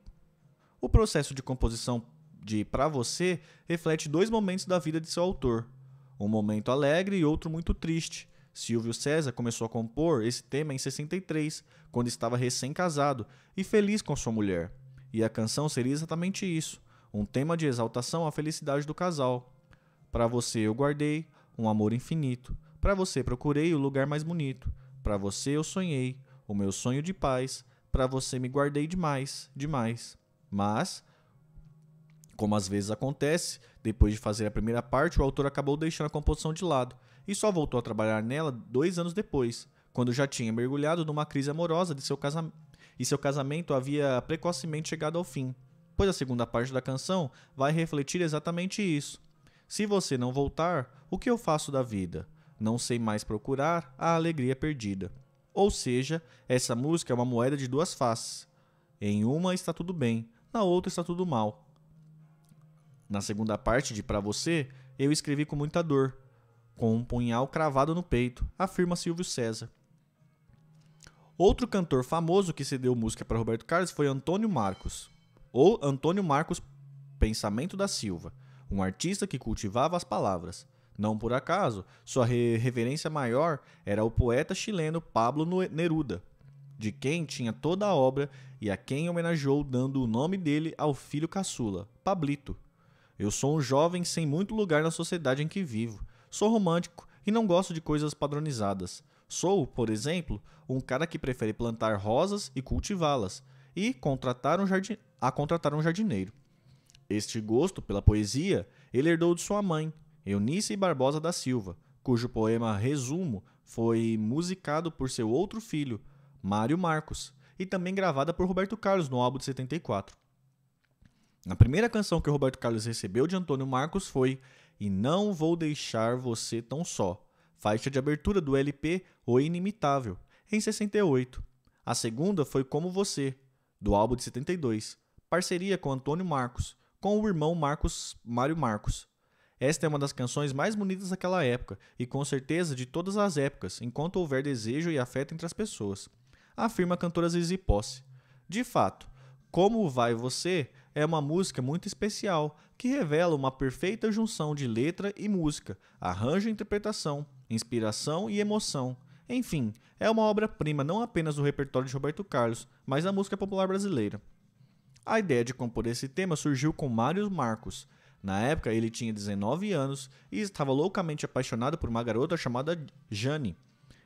O processo de composição de Pra Você reflete dois momentos da vida de seu autor: um momento alegre e outro muito triste. Silvio César começou a compor esse tema em 63, quando estava recém-casado e feliz com sua mulher. E a canção seria exatamente isso: um tema de exaltação à felicidade do casal. Para você eu guardei um amor infinito. Para você procurei o lugar mais bonito. Para você eu sonhei, o meu sonho de paz. Para você me guardei demais, demais. Mas, como às vezes acontece, depois de fazer a primeira parte, o autor acabou deixando a composição de lado e só voltou a trabalhar nela dois anos depois, quando já tinha mergulhado numa crise amorosa de seu casamento e seu casamento havia precocemente chegado ao fim. Pois a segunda parte da canção vai refletir exatamente isso. Se você não voltar, o que eu faço da vida? Não sei mais procurar a alegria perdida. Ou seja, essa música é uma moeda de duas faces. Em uma está tudo bem, na outra está tudo mal. Na segunda parte de Para Você, eu escrevi com muita dor, com um punhal cravado no peito, afirma Silvio César. Outro cantor famoso que cedeu música para Roberto Carlos foi Antônio Marcos, ou Antônio Marcos Pensamento da Silva, um artista que cultivava as palavras. Não por acaso, sua reverência maior era o poeta chileno Pablo Neruda, de quem tinha toda a obra e a quem homenageou dando o nome dele ao filho caçula, Pablito. Eu sou um jovem sem muito lugar na sociedade em que vivo. Sou romântico e não gosto de coisas padronizadas. Sou, por exemplo, um cara que prefere plantar rosas e cultivá-las e contratar um jardim... a contratar um jardineiro. Este gosto pela poesia ele herdou de sua mãe, Eunice Barbosa da Silva, cujo poema Resumo foi musicado por seu outro filho, Mário Marcos, e também gravada por Roberto Carlos no álbum de 74. A primeira canção que Roberto Carlos recebeu de Antônio Marcos foi E Não Vou Deixar Você Tão Só, faixa de abertura do LP O Inimitável, em 68. A segunda foi Como Você, do álbum de 72, parceria com Antônio Marcos, com o irmão Marcos Mário Marcos. Esta é uma das canções mais bonitas daquela época, e com certeza de todas as épocas, enquanto houver desejo e afeto entre as pessoas, afirma a cantora Zizi Posse. De fato, Como Vai Você é uma música muito especial que revela uma perfeita junção de letra e música, arranjo e interpretação, inspiração e emoção. Enfim, é uma obra-prima não apenas do repertório de Roberto Carlos, mas da música popular brasileira. A ideia de compor esse tema surgiu com Mário Marcos, na época, ele tinha 19 anos e estava loucamente apaixonado por uma garota chamada Jane,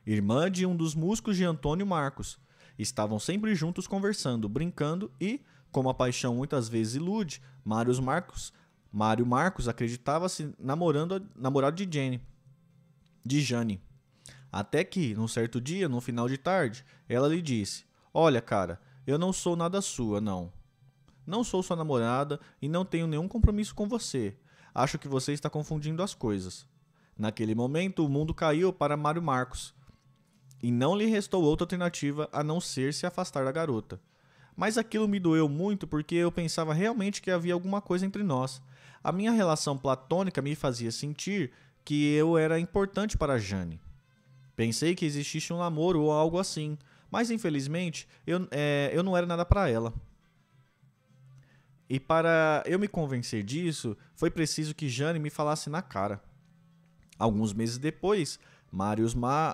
irmã de um dos músicos de Antônio Marcos. Estavam sempre juntos conversando, brincando e, como a paixão muitas vezes ilude, Mário Marcos, Mário Marcos acreditava-se namorando namorado de Jane, de Jane. Até que, num certo dia, no final de tarde, ela lhe disse: "Olha, cara, eu não sou nada sua, não. Não sou sua namorada e não tenho nenhum compromisso com você. Acho que você está confundindo as coisas. Naquele momento, o mundo caiu para Mário Marcos e não lhe restou outra alternativa a não ser se afastar da garota. Mas aquilo me doeu muito porque eu pensava realmente que havia alguma coisa entre nós. A minha relação platônica me fazia sentir que eu era importante para Jane. Pensei que existisse um namoro ou algo assim, mas infelizmente eu, é, eu não era nada para ela. E para eu me convencer disso, foi preciso que Jane me falasse na cara. Alguns meses depois, Ma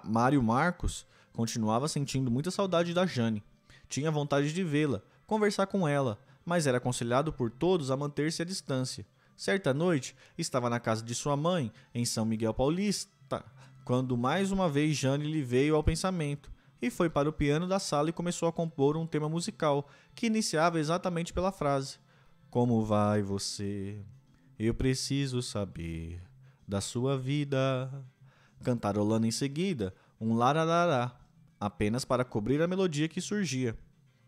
Mário Marcos continuava sentindo muita saudade da Jane. Tinha vontade de vê-la, conversar com ela, mas era aconselhado por todos a manter-se à distância. Certa noite, estava na casa de sua mãe, em São Miguel Paulista, quando mais uma vez Jane lhe veio ao pensamento e foi para o piano da sala e começou a compor um tema musical, que iniciava exatamente pela frase: como vai você? Eu preciso saber da sua vida. Cantarolando em seguida um lararará, apenas para cobrir a melodia que surgia.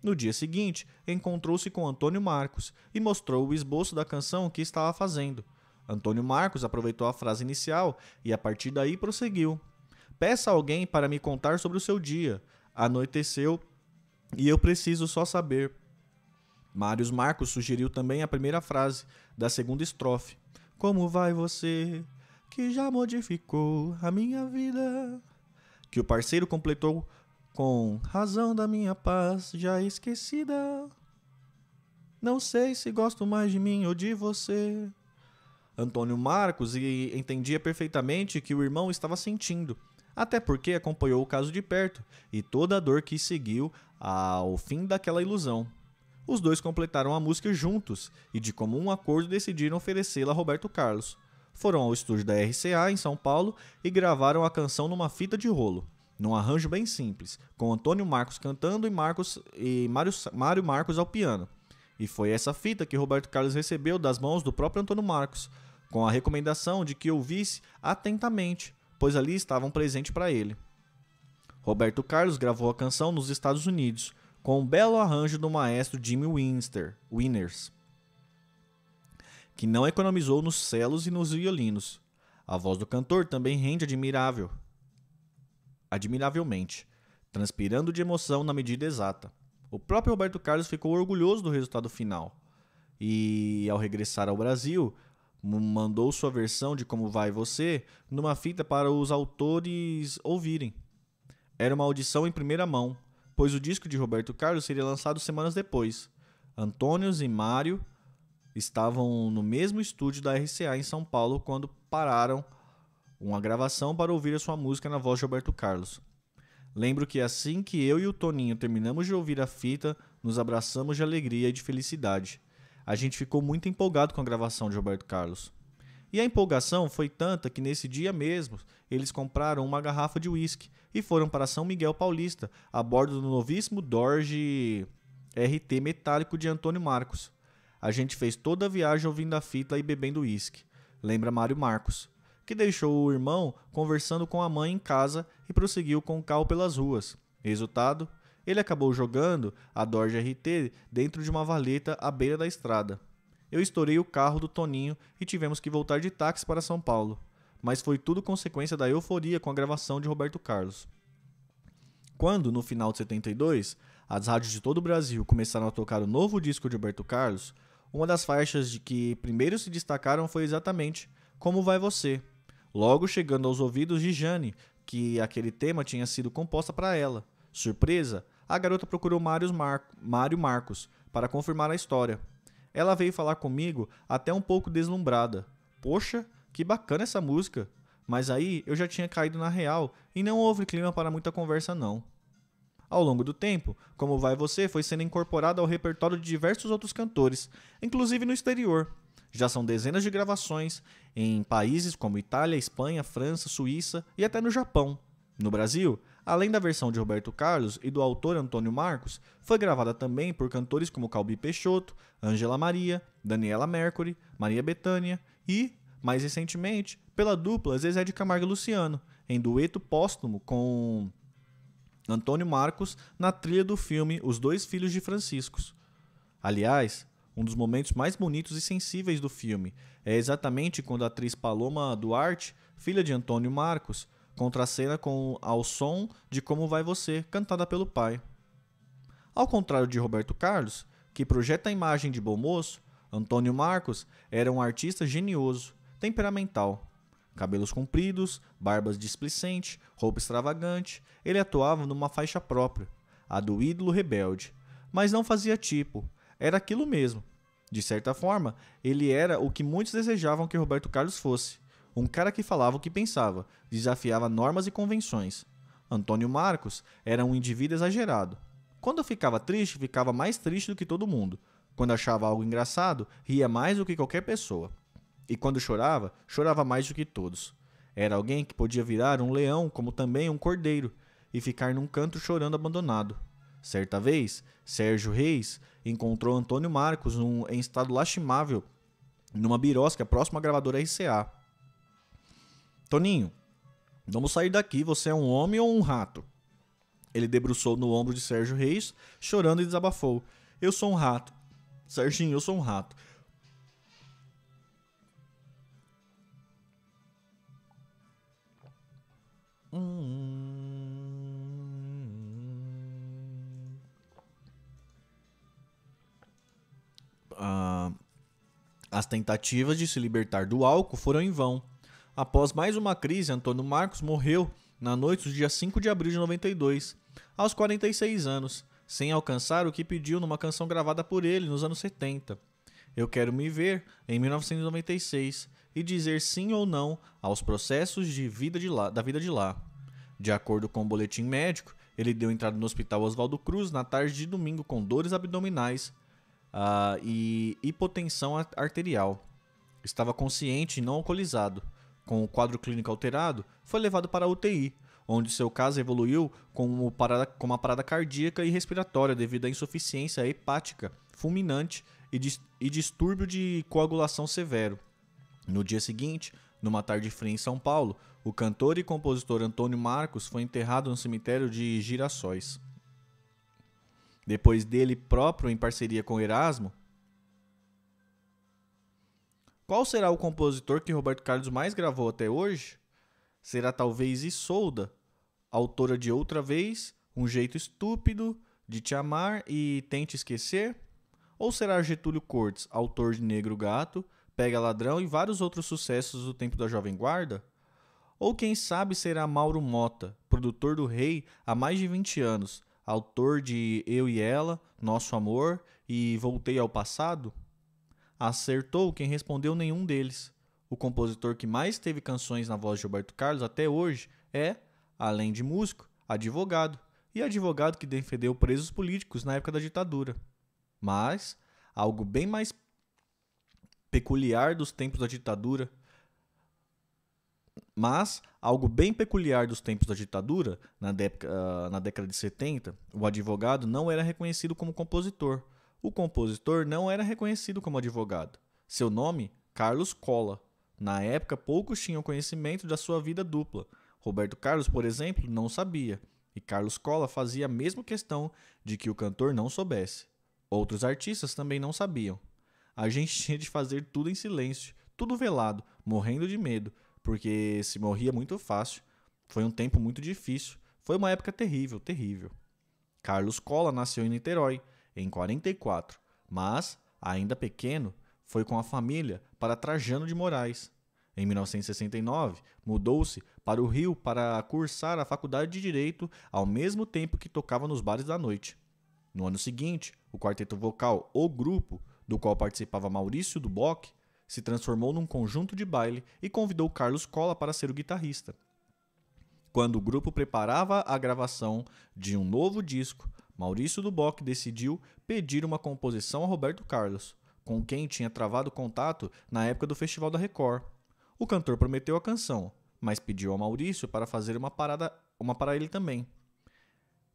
No dia seguinte, encontrou-se com Antônio Marcos e mostrou o esboço da canção que estava fazendo. Antônio Marcos aproveitou a frase inicial e a partir daí prosseguiu. Peça alguém para me contar sobre o seu dia. Anoiteceu e eu preciso só saber. Mários Marcos sugeriu também a primeira frase da segunda estrofe. Como vai você, que já modificou a minha vida? Que o parceiro completou com razão da minha paz já esquecida. Não sei se gosto mais de mim ou de você. Antônio Marcos e entendia perfeitamente que o irmão estava sentindo, até porque acompanhou o caso de perto e toda a dor que seguiu ao fim daquela ilusão. Os dois completaram a música juntos e, de comum acordo, decidiram oferecê-la a Roberto Carlos. Foram ao estúdio da RCA, em São Paulo, e gravaram a canção numa fita de rolo, num arranjo bem simples, com Antônio Marcos cantando e, Marcos, e Mário, Mário Marcos ao piano. E foi essa fita que Roberto Carlos recebeu das mãos do próprio Antônio Marcos, com a recomendação de que ouvisse atentamente, pois ali estavam presentes para ele. Roberto Carlos gravou a canção nos Estados Unidos, com um belo arranjo do maestro Jimmy Winster, Winners, que não economizou nos celos e nos violinos. A voz do cantor também rende admirável, admiravelmente, transpirando de emoção na medida exata. O próprio Roberto Carlos ficou orgulhoso do resultado final e, ao regressar ao Brasil, mandou sua versão de Como Vai Você numa fita para os autores ouvirem. Era uma audição em primeira mão, pois o disco de Roberto Carlos seria lançado semanas depois. Antônios e Mário estavam no mesmo estúdio da RCA em São Paulo quando pararam uma gravação para ouvir a sua música na voz de Roberto Carlos. Lembro que assim que eu e o Toninho terminamos de ouvir a fita, nos abraçamos de alegria e de felicidade. A gente ficou muito empolgado com a gravação de Roberto Carlos. E a empolgação foi tanta que nesse dia mesmo eles compraram uma garrafa de uísque e foram para São Miguel Paulista, a bordo do novíssimo Dorje RT metálico de Antônio Marcos. A gente fez toda a viagem ouvindo a fita e bebendo uísque, lembra Mário Marcos, que deixou o irmão conversando com a mãe em casa e prosseguiu com o carro pelas ruas. Resultado, ele acabou jogando a Dodge RT dentro de uma valeta à beira da estrada. Eu estourei o carro do Toninho e tivemos que voltar de táxi para São Paulo mas foi tudo consequência da euforia com a gravação de Roberto Carlos. Quando, no final de 72, as rádios de todo o Brasil começaram a tocar o novo disco de Roberto Carlos, uma das faixas de que primeiro se destacaram foi exatamente Como Vai Você, logo chegando aos ouvidos de Jane, que aquele tema tinha sido composta para ela. Surpresa, a garota procurou Mário, Mar Mário Marcos para confirmar a história. Ela veio falar comigo até um pouco deslumbrada. Poxa, que bacana essa música. Mas aí eu já tinha caído na real e não houve clima para muita conversa, não. Ao longo do tempo, Como Vai Você foi sendo incorporado ao repertório de diversos outros cantores, inclusive no exterior. Já são dezenas de gravações em países como Itália, Espanha, França, Suíça e até no Japão. No Brasil, além da versão de Roberto Carlos e do autor Antônio Marcos, foi gravada também por cantores como Calbi Peixoto, Angela Maria, Daniela Mercury, Maria Bethânia e mais recentemente, pela dupla Zezé de Camargo e Luciano, em dueto póstumo com Antônio Marcos na trilha do filme Os Dois Filhos de Francisco. Aliás, um dos momentos mais bonitos e sensíveis do filme é exatamente quando a atriz Paloma Duarte, filha de Antônio Marcos, contracena com Ao Som de Como Vai Você, cantada pelo pai. Ao contrário de Roberto Carlos, que projeta a imagem de bom moço, Antônio Marcos era um artista genioso, temperamental. Cabelos compridos, barbas displicente, roupa extravagante, ele atuava numa faixa própria, a do ídolo rebelde. Mas não fazia tipo, era aquilo mesmo. De certa forma, ele era o que muitos desejavam que Roberto Carlos fosse. Um cara que falava o que pensava, desafiava normas e convenções. Antônio Marcos era um indivíduo exagerado. Quando ficava triste, ficava mais triste do que todo mundo. Quando achava algo engraçado, ria mais do que qualquer pessoa. E quando chorava, chorava mais do que todos. Era alguém que podia virar um leão, como também um cordeiro, e ficar num canto chorando abandonado. Certa vez, Sérgio Reis encontrou Antônio Marcos num, em estado lastimável numa birosca próxima à gravadora RCA. Toninho, vamos sair daqui, você é um homem ou um rato? Ele debruçou no ombro de Sérgio Reis, chorando e desabafou. Eu sou um rato. Serginho, eu sou um rato. Hum. Ah, as tentativas de se libertar do álcool foram em vão. Após mais uma crise, Antônio Marcos morreu na noite do dia 5 de abril de 92, aos 46 anos, sem alcançar o que pediu numa canção gravada por ele nos anos 70. Eu Quero Me Ver, em 1996, e dizer sim ou não aos processos de vida de lá, da vida de lá. De acordo com o boletim médico, ele deu entrada no hospital Oswaldo Cruz na tarde de domingo com dores abdominais uh, e hipotensão arterial. Estava consciente e não alcoolizado. Com o quadro clínico alterado, foi levado para a UTI, onde seu caso evoluiu com, parada, com uma parada cardíaca e respiratória devido à insuficiência hepática fulminante e, dis, e distúrbio de coagulação severo. No dia seguinte, numa tarde fria em São Paulo, o cantor e compositor Antônio Marcos foi enterrado no cemitério de Girassóis. Depois dele próprio, em parceria com Erasmo, qual será o compositor que Roberto Carlos mais gravou até hoje? Será talvez Isolda, autora de Outra Vez, Um Jeito Estúpido, De Te Amar e Tente Esquecer? Ou será Getúlio Cortes, autor de Negro Gato, Pega Ladrão e vários outros sucessos do tempo da Jovem Guarda? Ou quem sabe será Mauro Mota, produtor do Rei há mais de 20 anos, autor de Eu e Ela, Nosso Amor e Voltei ao Passado? Acertou quem respondeu nenhum deles. O compositor que mais teve canções na voz de Roberto Carlos até hoje é, além de músico, advogado, e advogado que defendeu presos políticos na época da ditadura. Mas, algo bem mais peculiar dos tempos da ditadura. Mas algo bem peculiar dos tempos da ditadura, na, uh, na década de 70, o advogado não era reconhecido como compositor. O compositor não era reconhecido como advogado. Seu nome, Carlos Cola. Na época, poucos tinham conhecimento da sua vida dupla. Roberto Carlos, por exemplo, não sabia, e Carlos Cola fazia a mesma questão de que o cantor não soubesse. Outros artistas também não sabiam a gente tinha de fazer tudo em silêncio, tudo velado, morrendo de medo, porque se morria é muito fácil. Foi um tempo muito difícil, foi uma época terrível, terrível. Carlos Cola nasceu em Niterói, em 44, mas, ainda pequeno, foi com a família para Trajano de Moraes. Em 1969, mudou-se para o Rio para cursar a faculdade de Direito ao mesmo tempo que tocava nos bares da noite. No ano seguinte, o quarteto vocal O Grupo do qual participava Maurício Duboc, se transformou num conjunto de baile e convidou Carlos Cola para ser o guitarrista. Quando o grupo preparava a gravação de um novo disco, Maurício Duboc decidiu pedir uma composição a Roberto Carlos, com quem tinha travado contato na época do Festival da Record. O cantor prometeu a canção, mas pediu a Maurício para fazer uma parada, uma para ele também.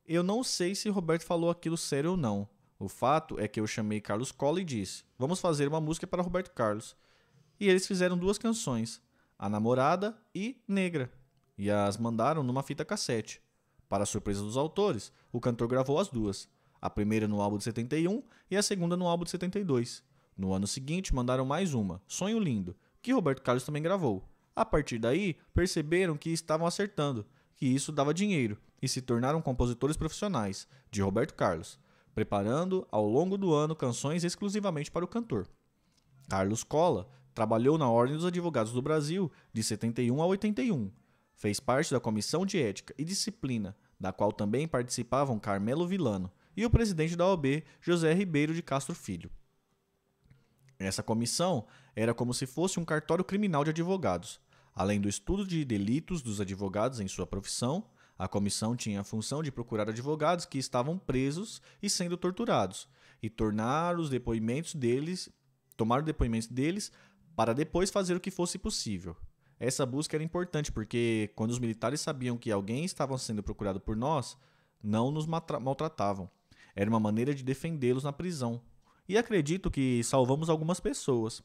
Eu não sei se Roberto falou aquilo sério ou não, o fato é que eu chamei Carlos Cola e disse: Vamos fazer uma música para Roberto Carlos. E eles fizeram duas canções, A Namorada e Negra, e as mandaram numa fita cassete. Para a surpresa dos autores, o cantor gravou as duas, a primeira no álbum de 71 e a segunda no álbum de 72. No ano seguinte, mandaram mais uma, Sonho Lindo, que Roberto Carlos também gravou. A partir daí, perceberam que estavam acertando, que isso dava dinheiro, e se tornaram compositores profissionais de Roberto Carlos preparando ao longo do ano canções exclusivamente para o cantor. Carlos Cola trabalhou na Ordem dos Advogados do Brasil de 71 a 81. Fez parte da Comissão de Ética e Disciplina, da qual também participavam Carmelo Vilano e o presidente da OB, José Ribeiro de Castro Filho. Essa comissão era como se fosse um cartório criminal de advogados. Além do estudo de delitos dos advogados em sua profissão, a comissão tinha a função de procurar advogados que estavam presos e sendo torturados e tornar os depoimentos deles, tomar os depoimentos deles para depois fazer o que fosse possível. Essa busca era importante porque quando os militares sabiam que alguém estava sendo procurado por nós, não nos maltratavam. Era uma maneira de defendê-los na prisão. E acredito que salvamos algumas pessoas.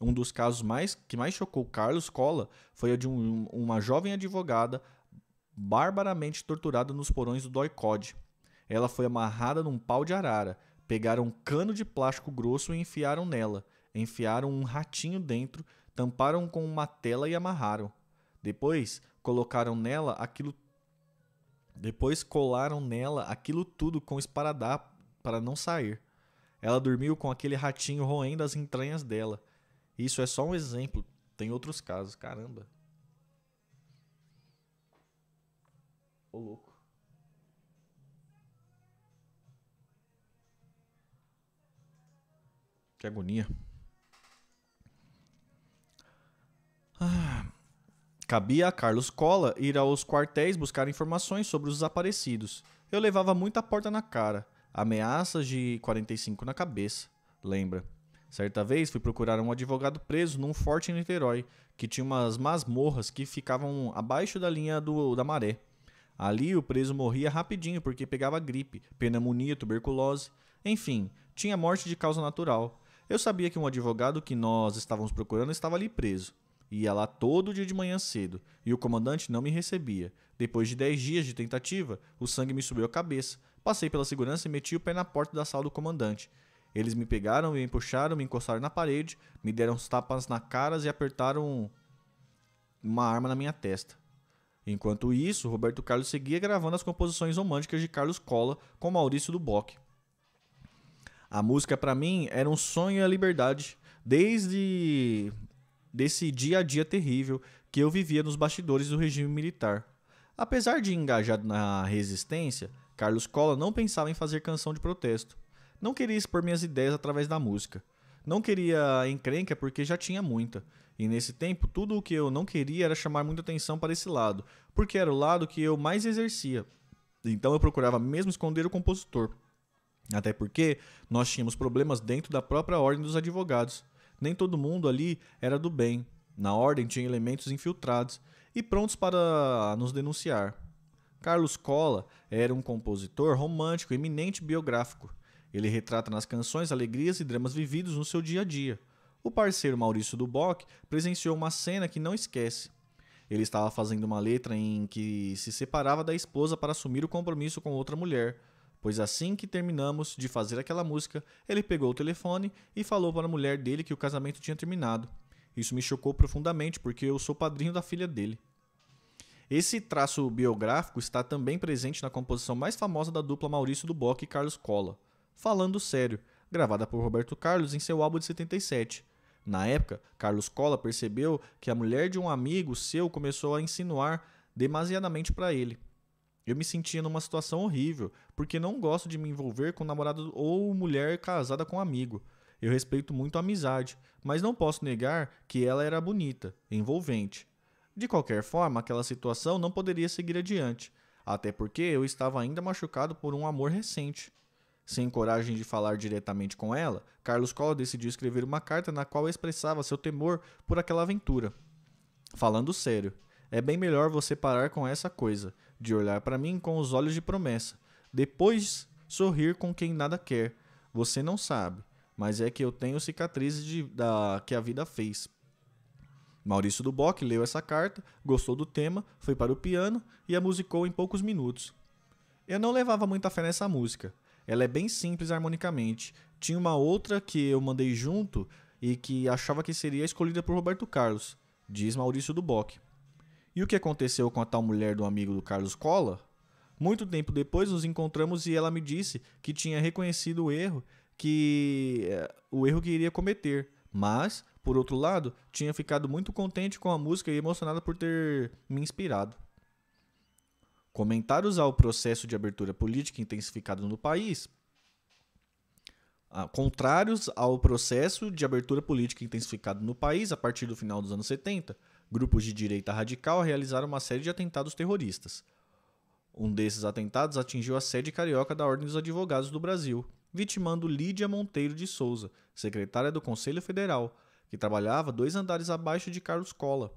Um dos casos mais que mais chocou Carlos Cola foi o de um, uma jovem advogada barbaramente torturada nos porões do doicode. Ela foi amarrada num pau de arara, pegaram um cano de plástico grosso e enfiaram nela, enfiaram um ratinho dentro, tamparam com uma tela e amarraram. Depois colocaram nela aquilo depois colaram nela aquilo tudo com esparadrapo para não sair. Ela dormiu com aquele ratinho roendo as entranhas dela. Isso é só um exemplo, tem outros casos, caramba. Ô louco. Que agonia. Ah. Cabia a Carlos Cola ir aos quartéis buscar informações sobre os desaparecidos. Eu levava muita porta na cara, ameaças de 45 na cabeça, lembra. Certa vez fui procurar um advogado preso num forte em Niterói, que tinha umas masmorras que ficavam abaixo da linha do, da maré. Ali o preso morria rapidinho porque pegava gripe, pneumonia, tuberculose. Enfim, tinha morte de causa natural. Eu sabia que um advogado que nós estávamos procurando estava ali preso. Ia lá todo dia de manhã cedo e o comandante não me recebia. Depois de 10 dias de tentativa, o sangue me subiu a cabeça. Passei pela segurança e meti o pé na porta da sala do comandante. Eles me pegaram, me puxaram, me encostaram na parede, me deram uns tapas na cara e apertaram uma arma na minha testa. Enquanto isso, Roberto Carlos seguia gravando as composições românticas de Carlos Cola com Maurício Duboc. A música para mim era um sonho e a liberdade desde desse dia a dia terrível que eu vivia nos bastidores do regime militar. Apesar de engajado na resistência, Carlos Cola não pensava em fazer canção de protesto. Não queria expor minhas ideias através da música. Não queria encrenca porque já tinha muita. E nesse tempo, tudo o que eu não queria era chamar muita atenção para esse lado, porque era o lado que eu mais exercia. Então eu procurava mesmo esconder o compositor. Até porque nós tínhamos problemas dentro da própria ordem dos advogados. Nem todo mundo ali era do bem. Na ordem tinha elementos infiltrados e prontos para nos denunciar. Carlos Cola era um compositor romântico, eminente biográfico. Ele retrata nas canções alegrias e dramas vividos no seu dia a dia. O parceiro Maurício Duboc presenciou uma cena que não esquece. Ele estava fazendo uma letra em que se separava da esposa para assumir o compromisso com outra mulher, pois assim que terminamos de fazer aquela música, ele pegou o telefone e falou para a mulher dele que o casamento tinha terminado. Isso me chocou profundamente porque eu sou padrinho da filha dele. Esse traço biográfico está também presente na composição mais famosa da dupla Maurício Duboc e Carlos Cola, Falando Sério, gravada por Roberto Carlos em seu álbum de 77, na época, Carlos Cola percebeu que a mulher de um amigo seu começou a insinuar demasiadamente para ele. Eu me sentia numa situação horrível, porque não gosto de me envolver com namorado ou mulher casada com um amigo. Eu respeito muito a amizade, mas não posso negar que ela era bonita, envolvente. De qualquer forma, aquela situação não poderia seguir adiante, até porque eu estava ainda machucado por um amor recente. Sem coragem de falar diretamente com ela, Carlos Collor decidiu escrever uma carta na qual expressava seu temor por aquela aventura. Falando sério, é bem melhor você parar com essa coisa, de olhar para mim com os olhos de promessa, depois sorrir com quem nada quer. Você não sabe, mas é que eu tenho cicatrizes de, da, que a vida fez. Maurício Duboc leu essa carta, gostou do tema, foi para o piano e a musicou em poucos minutos. Eu não levava muita fé nessa música, ela é bem simples harmonicamente. Tinha uma outra que eu mandei junto e que achava que seria escolhida por Roberto Carlos, diz Maurício Duboc. E o que aconteceu com a tal mulher do amigo do Carlos Cola? Muito tempo depois nos encontramos e ela me disse que tinha reconhecido o erro, que eh, o erro que iria cometer, mas, por outro lado, tinha ficado muito contente com a música e emocionada por ter me inspirado. Comentários ao processo de abertura política intensificado no país. contrários ao processo de abertura política intensificado no país a partir do final dos anos 70, grupos de direita radical realizaram uma série de atentados terroristas. Um desses atentados atingiu a sede carioca da Ordem dos Advogados do Brasil, vitimando Lídia Monteiro de Souza, secretária do Conselho Federal, que trabalhava dois andares abaixo de Carlos Cola,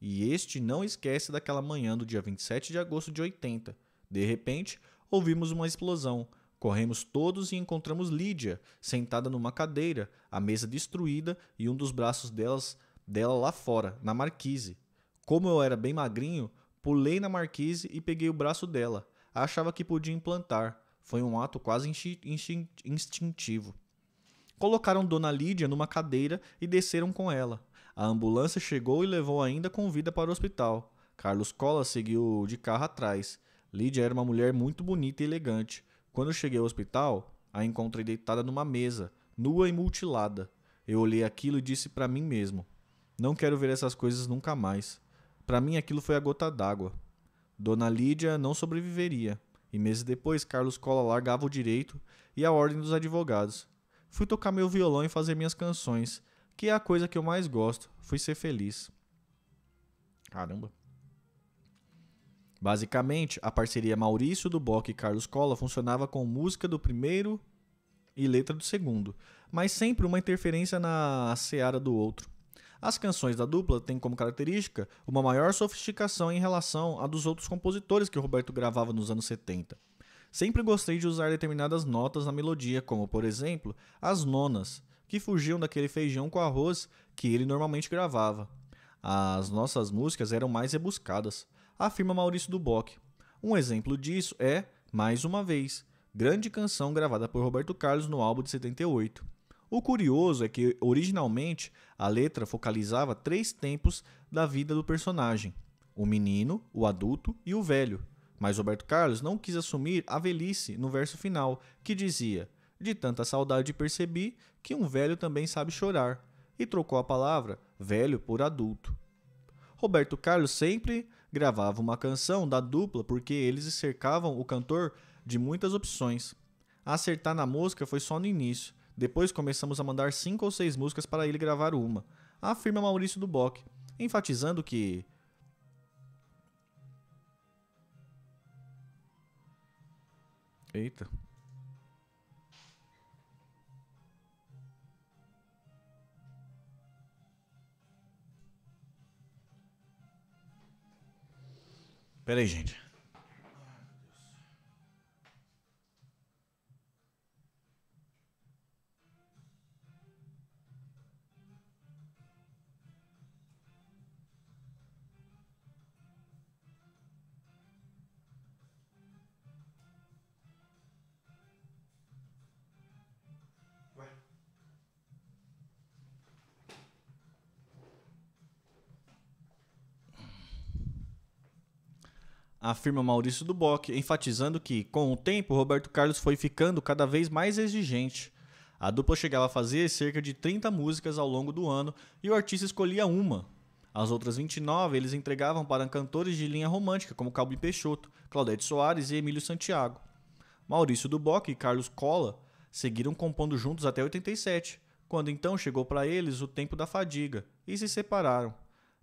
e este não esquece daquela manhã do dia 27 de agosto de 80. De repente, ouvimos uma explosão. Corremos todos e encontramos Lídia, sentada numa cadeira, a mesa destruída e um dos braços delas, dela lá fora, na marquise. Como eu era bem magrinho, pulei na marquise e peguei o braço dela. Achava que podia implantar. Foi um ato quase instintivo. Colocaram Dona Lídia numa cadeira e desceram com ela. A ambulância chegou e levou ainda com vida para o hospital. Carlos Cola seguiu de carro atrás. Lídia era uma mulher muito bonita e elegante. Quando cheguei ao hospital, a encontrei deitada numa mesa, nua e mutilada. Eu olhei aquilo e disse para mim mesmo: Não quero ver essas coisas nunca mais. Para mim, aquilo foi a gota d'água. Dona Lídia não sobreviveria, e meses depois Carlos Cola largava o direito e a ordem dos advogados. Fui tocar meu violão e fazer minhas canções, que é a coisa que eu mais gosto. Fui ser feliz. Caramba. Basicamente, a parceria Maurício Duboc e Carlos Cola funcionava com música do primeiro e letra do segundo, mas sempre uma interferência na seara do outro. As canções da dupla têm como característica uma maior sofisticação em relação à dos outros compositores que o Roberto gravava nos anos 70. Sempre gostei de usar determinadas notas na melodia, como, por exemplo, as nonas, que fugiam daquele feijão com arroz que ele normalmente gravava. As nossas músicas eram mais rebuscadas, afirma Maurício Duboc. Um exemplo disso é Mais Uma Vez, grande canção gravada por Roberto Carlos no álbum de 78. O curioso é que, originalmente, a letra focalizava três tempos da vida do personagem: o menino, o adulto e o velho. Mas Roberto Carlos não quis assumir a velhice no verso final, que dizia: de tanta saudade percebi que um velho também sabe chorar e trocou a palavra velho por adulto. Roberto Carlos sempre gravava uma canção da dupla porque eles cercavam o cantor de muitas opções. Acertar na música foi só no início. Depois começamos a mandar cinco ou seis músicas para ele gravar uma, afirma Maurício Duboc, enfatizando que Eita, Peraí, gente. afirma Maurício Duboc, enfatizando que, com o tempo, Roberto Carlos foi ficando cada vez mais exigente. A dupla chegava a fazer cerca de 30 músicas ao longo do ano e o artista escolhia uma. As outras 29 eles entregavam para cantores de linha romântica como Calbi Peixoto, Claudete Soares e Emílio Santiago. Maurício Duboc e Carlos Cola seguiram compondo juntos até 87, quando então chegou para eles o tempo da fadiga e se separaram.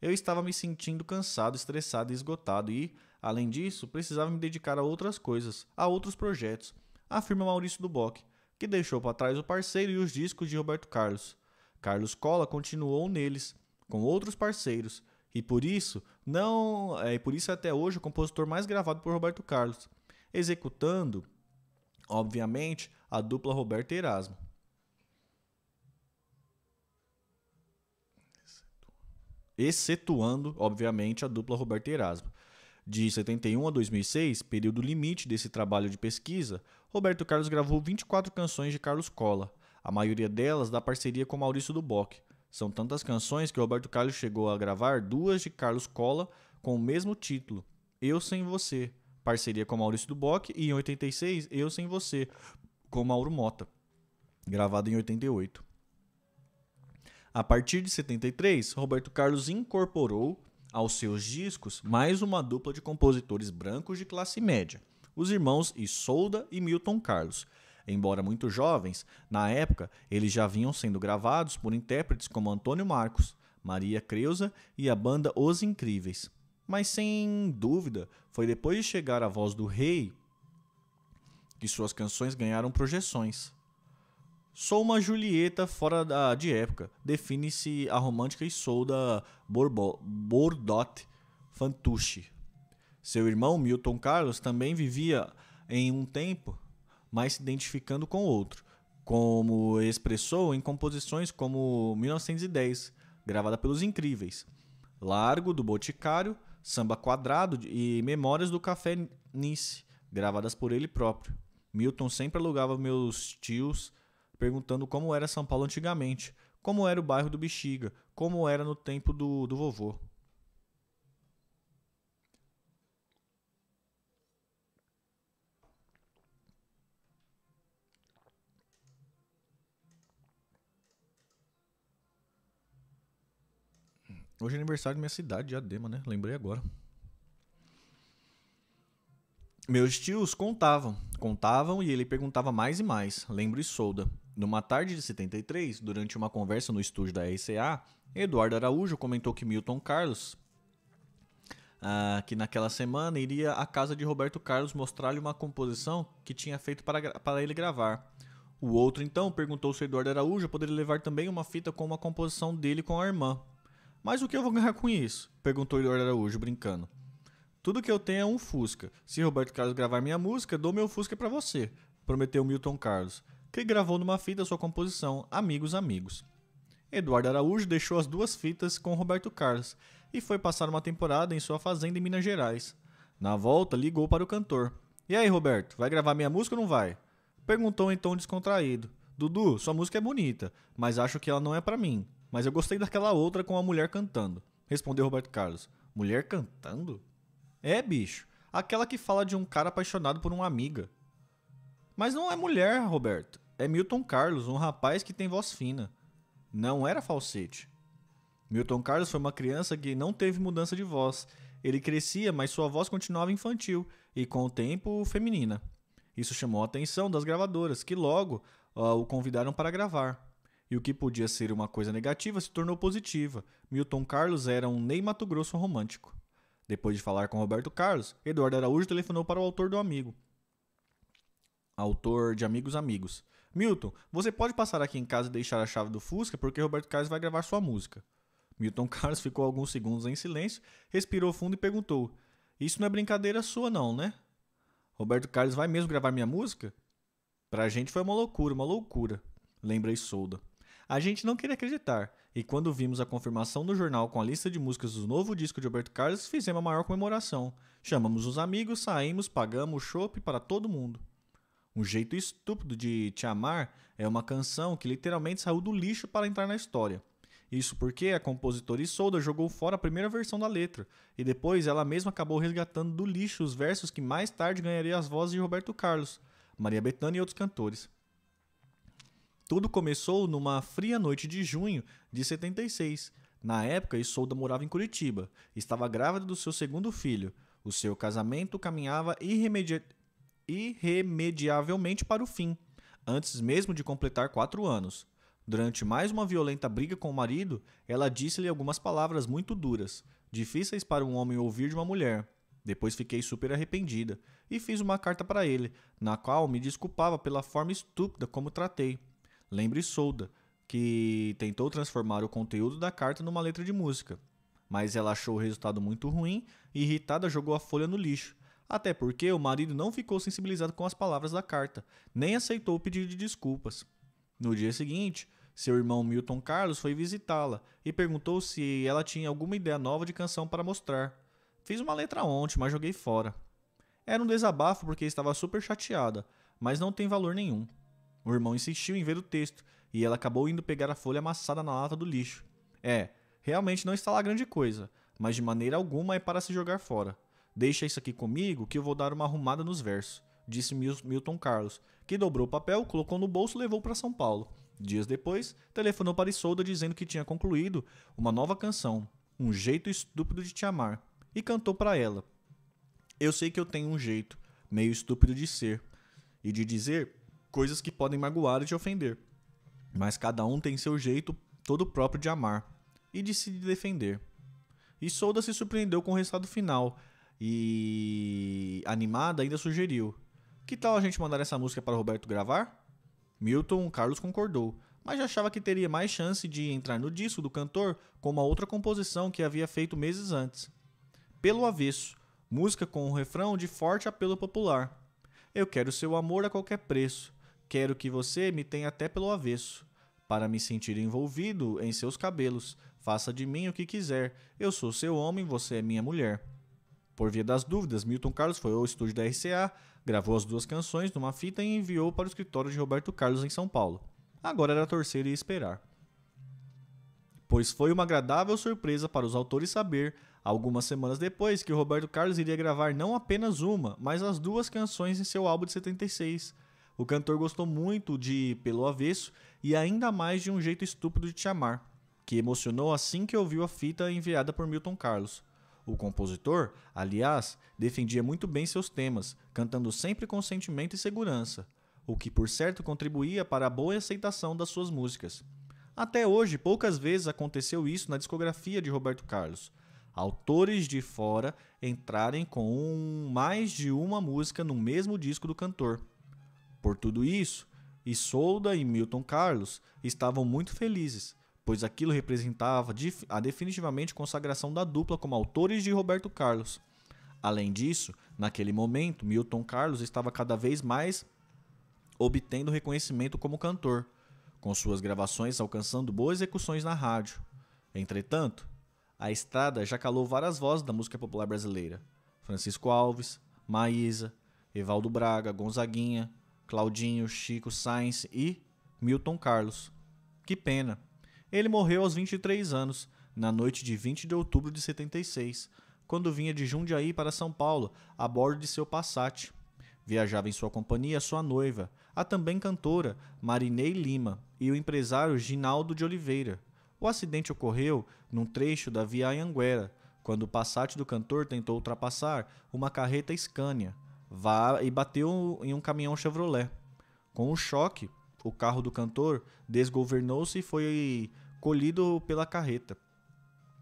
Eu estava me sentindo cansado, estressado e esgotado e, Além disso, precisava me dedicar a outras coisas, a outros projetos, afirma Maurício Duboc, que deixou para trás o parceiro e os discos de Roberto Carlos. Carlos Cola continuou neles, com outros parceiros, e por isso não é por isso até hoje o compositor mais gravado por Roberto Carlos, executando, obviamente, a dupla Roberto e Erasmo. Excetuando, obviamente, a dupla Roberto e Erasmo. De 71 a 2006, período limite desse trabalho de pesquisa, Roberto Carlos gravou 24 canções de Carlos Cola, a maioria delas da parceria com Maurício Duboc. São tantas canções que Roberto Carlos chegou a gravar duas de Carlos Cola com o mesmo título, Eu Sem Você, parceria com Maurício Duboc, e em 86, Eu Sem Você, com Mauro Mota, gravado em 88. A partir de 73, Roberto Carlos incorporou aos seus discos mais uma dupla de compositores brancos de classe média, os irmãos Isolda e Milton Carlos. Embora muito jovens, na época eles já vinham sendo gravados por intérpretes como Antônio Marcos, Maria Creuza e a banda Os Incríveis. Mas sem dúvida, foi depois de chegar a voz do rei que suas canções ganharam projeções. Sou uma Julieta fora da, de época. Define-se a romântica e solda da Bordot Fantucci. Seu irmão Milton Carlos também vivia em um tempo, mas se identificando com outro, como expressou em composições como 1910, gravada pelos Incríveis, Largo do Boticário, Samba Quadrado e Memórias do Café Nice, gravadas por ele próprio. Milton sempre alugava meus tios perguntando como era São Paulo antigamente, como era o bairro do Bexiga, como era no tempo do, do vovô. Hoje é aniversário da minha cidade, Adema, né? Lembrei agora. Meus tios contavam, contavam e ele perguntava mais e mais. Lembro e solda. Numa tarde de 73, durante uma conversa no estúdio da RCA, Eduardo Araújo comentou que Milton Carlos, ah, que naquela semana iria à casa de Roberto Carlos mostrar-lhe uma composição que tinha feito para, para ele gravar. O outro então perguntou se Eduardo Araújo poderia levar também uma fita com uma composição dele com a irmã. Mas o que eu vou ganhar com isso? perguntou Eduardo Araújo, brincando. Tudo que eu tenho é um Fusca. Se Roberto Carlos gravar minha música, dou meu Fusca para você, prometeu Milton Carlos que gravou numa fita sua composição Amigos Amigos. Eduardo Araújo deixou as duas fitas com Roberto Carlos e foi passar uma temporada em sua fazenda em Minas Gerais. Na volta, ligou para o cantor. E aí, Roberto, vai gravar minha música ou não vai? Perguntou em tom descontraído. Dudu, sua música é bonita, mas acho que ela não é para mim. Mas eu gostei daquela outra com a mulher cantando. Respondeu Roberto Carlos. Mulher cantando? É, bicho. Aquela que fala de um cara apaixonado por uma amiga. Mas não é mulher, Roberto é Milton Carlos, um rapaz que tem voz fina. Não era falsete. Milton Carlos foi uma criança que não teve mudança de voz. Ele crescia, mas sua voz continuava infantil e, com o tempo, feminina. Isso chamou a atenção das gravadoras, que logo uh, o convidaram para gravar. E o que podia ser uma coisa negativa se tornou positiva. Milton Carlos era um Ney Mato Grosso romântico. Depois de falar com Roberto Carlos, Eduardo Araújo telefonou para o autor do amigo. Autor de Amigos Amigos. Milton, você pode passar aqui em casa e deixar a chave do Fusca porque Roberto Carlos vai gravar sua música. Milton Carlos ficou alguns segundos em silêncio, respirou fundo e perguntou: Isso não é brincadeira sua, não, né? Roberto Carlos vai mesmo gravar minha música? Pra gente foi uma loucura, uma loucura, lembra Isolda. A gente não queria acreditar, e quando vimos a confirmação no jornal com a lista de músicas do novo disco de Roberto Carlos, fizemos a maior comemoração. Chamamos os amigos, saímos, pagamos o chopp para todo mundo. Um Jeito Estúpido de Te Amar é uma canção que literalmente saiu do lixo para entrar na história. Isso porque a compositora Isolda jogou fora a primeira versão da letra, e depois ela mesma acabou resgatando do lixo os versos que mais tarde ganharia as vozes de Roberto Carlos, Maria Bethânia e outros cantores. Tudo começou numa fria noite de junho de 76. Na época, Isolda morava em Curitiba, estava grávida do seu segundo filho. O seu casamento caminhava irremedi irremediavelmente para o fim, antes mesmo de completar quatro anos. Durante mais uma violenta briga com o marido, ela disse-lhe algumas palavras muito duras, difíceis para um homem ouvir de uma mulher. Depois fiquei super arrependida e fiz uma carta para ele, na qual me desculpava pela forma estúpida como tratei. Lembre Solda, que tentou transformar o conteúdo da carta numa letra de música. Mas ela achou o resultado muito ruim e, irritada, jogou a folha no lixo até porque o marido não ficou sensibilizado com as palavras da carta, nem aceitou o pedido de desculpas. No dia seguinte, seu irmão Milton Carlos foi visitá-la e perguntou se ela tinha alguma ideia nova de canção para mostrar. Fiz uma letra ontem, mas joguei fora. Era um desabafo porque estava super chateada, mas não tem valor nenhum. O irmão insistiu em ver o texto e ela acabou indo pegar a folha amassada na lata do lixo. É, realmente não está lá grande coisa, mas de maneira alguma é para se jogar fora. Deixa isso aqui comigo que eu vou dar uma arrumada nos versos, disse Milton Carlos, que dobrou o papel, colocou no bolso e levou para São Paulo. Dias depois, telefonou para Isolda dizendo que tinha concluído uma nova canção, Um Jeito Estúpido de Te Amar, e cantou para ela. Eu sei que eu tenho um jeito, meio estúpido de ser, e de dizer coisas que podem magoar e te ofender. Mas cada um tem seu jeito todo próprio de amar, e de se defender. Isolda se surpreendeu com o resultado final, e animada, ainda sugeriu: Que tal a gente mandar essa música para Roberto gravar? Milton Carlos concordou, mas já achava que teria mais chance de entrar no disco do cantor com uma outra composição que havia feito meses antes. Pelo avesso, música com um refrão de forte apelo popular. Eu quero seu amor a qualquer preço. Quero que você me tenha até pelo avesso. Para me sentir envolvido em seus cabelos, faça de mim o que quiser. Eu sou seu homem, você é minha mulher. Por via das dúvidas, Milton Carlos foi ao estúdio da RCA, gravou as duas canções numa fita e enviou para o escritório de Roberto Carlos em São Paulo. Agora era torcer e esperar. Pois foi uma agradável surpresa para os autores saber, algumas semanas depois, que Roberto Carlos iria gravar não apenas uma, mas as duas canções em seu álbum de 76. O cantor gostou muito de Pelo Avesso e ainda mais de Um Jeito Estúpido de Te Amar, que emocionou assim que ouviu a fita enviada por Milton Carlos. O compositor, aliás, defendia muito bem seus temas, cantando sempre com sentimento e segurança, o que por certo contribuía para a boa aceitação das suas músicas. Até hoje, poucas vezes aconteceu isso na discografia de Roberto Carlos. Autores de fora entrarem com um, mais de uma música no mesmo disco do cantor. Por tudo isso, Isolda e Milton Carlos estavam muito felizes pois aquilo representava a definitivamente consagração da dupla como autores de Roberto Carlos. Além disso, naquele momento, Milton Carlos estava cada vez mais obtendo reconhecimento como cantor, com suas gravações alcançando boas execuções na rádio. Entretanto, a estrada já calou várias vozes da música popular brasileira: Francisco Alves, Maísa, Evaldo Braga, Gonzaguinha, Claudinho, Chico Sainz e Milton Carlos. Que pena! Ele morreu aos 23 anos, na noite de 20 de outubro de 76, quando vinha de Jundiaí para São Paulo, a bordo de seu Passat. Viajava em sua companhia sua noiva, a também cantora Marinei Lima e o empresário Ginaldo de Oliveira. O acidente ocorreu num trecho da Via Anhanguera, quando o Passat do cantor tentou ultrapassar uma carreta Scania e bateu em um caminhão Chevrolet. Com o choque, o carro do cantor desgovernou-se e foi colhido pela carreta.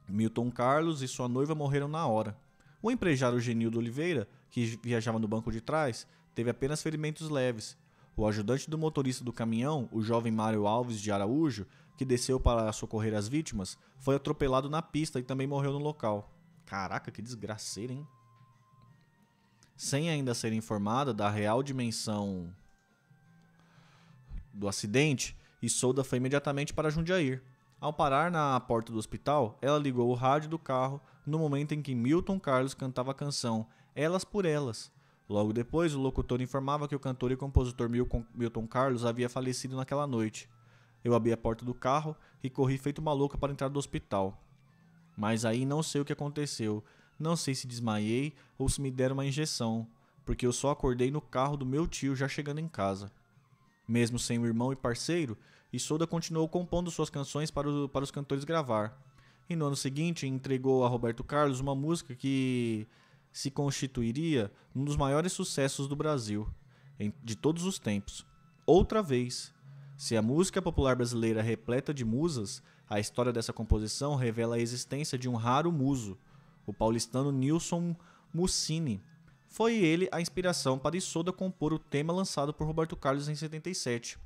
Milton Carlos e sua noiva morreram na hora. O empresário Genildo Oliveira, que viajava no banco de trás, teve apenas ferimentos leves. O ajudante do motorista do caminhão, o jovem Mário Alves de Araújo, que desceu para socorrer as vítimas, foi atropelado na pista e também morreu no local. Caraca, que desgraceiro, hein? Sem ainda ser informada da real dimensão do acidente, Isolda foi imediatamente para Jundiaí, ao parar na porta do hospital, ela ligou o rádio do carro no momento em que Milton Carlos cantava a canção Elas por Elas. Logo depois, o locutor informava que o cantor e compositor Milton Carlos havia falecido naquela noite. Eu abri a porta do carro e corri feito uma louca para entrar do hospital. Mas aí não sei o que aconteceu. Não sei se desmaiei ou se me deram uma injeção, porque eu só acordei no carro do meu tio já chegando em casa. Mesmo sem o irmão e parceiro, e Soda continuou compondo suas canções para, o, para os cantores gravar. E no ano seguinte, entregou a Roberto Carlos uma música que se constituiria um dos maiores sucessos do Brasil, de todos os tempos. Outra vez. Se a música popular brasileira é repleta de musas, a história dessa composição revela a existência de um raro muso, o paulistano Nilson Mussini. Foi ele a inspiração para Isoda compor o tema lançado por Roberto Carlos em 77.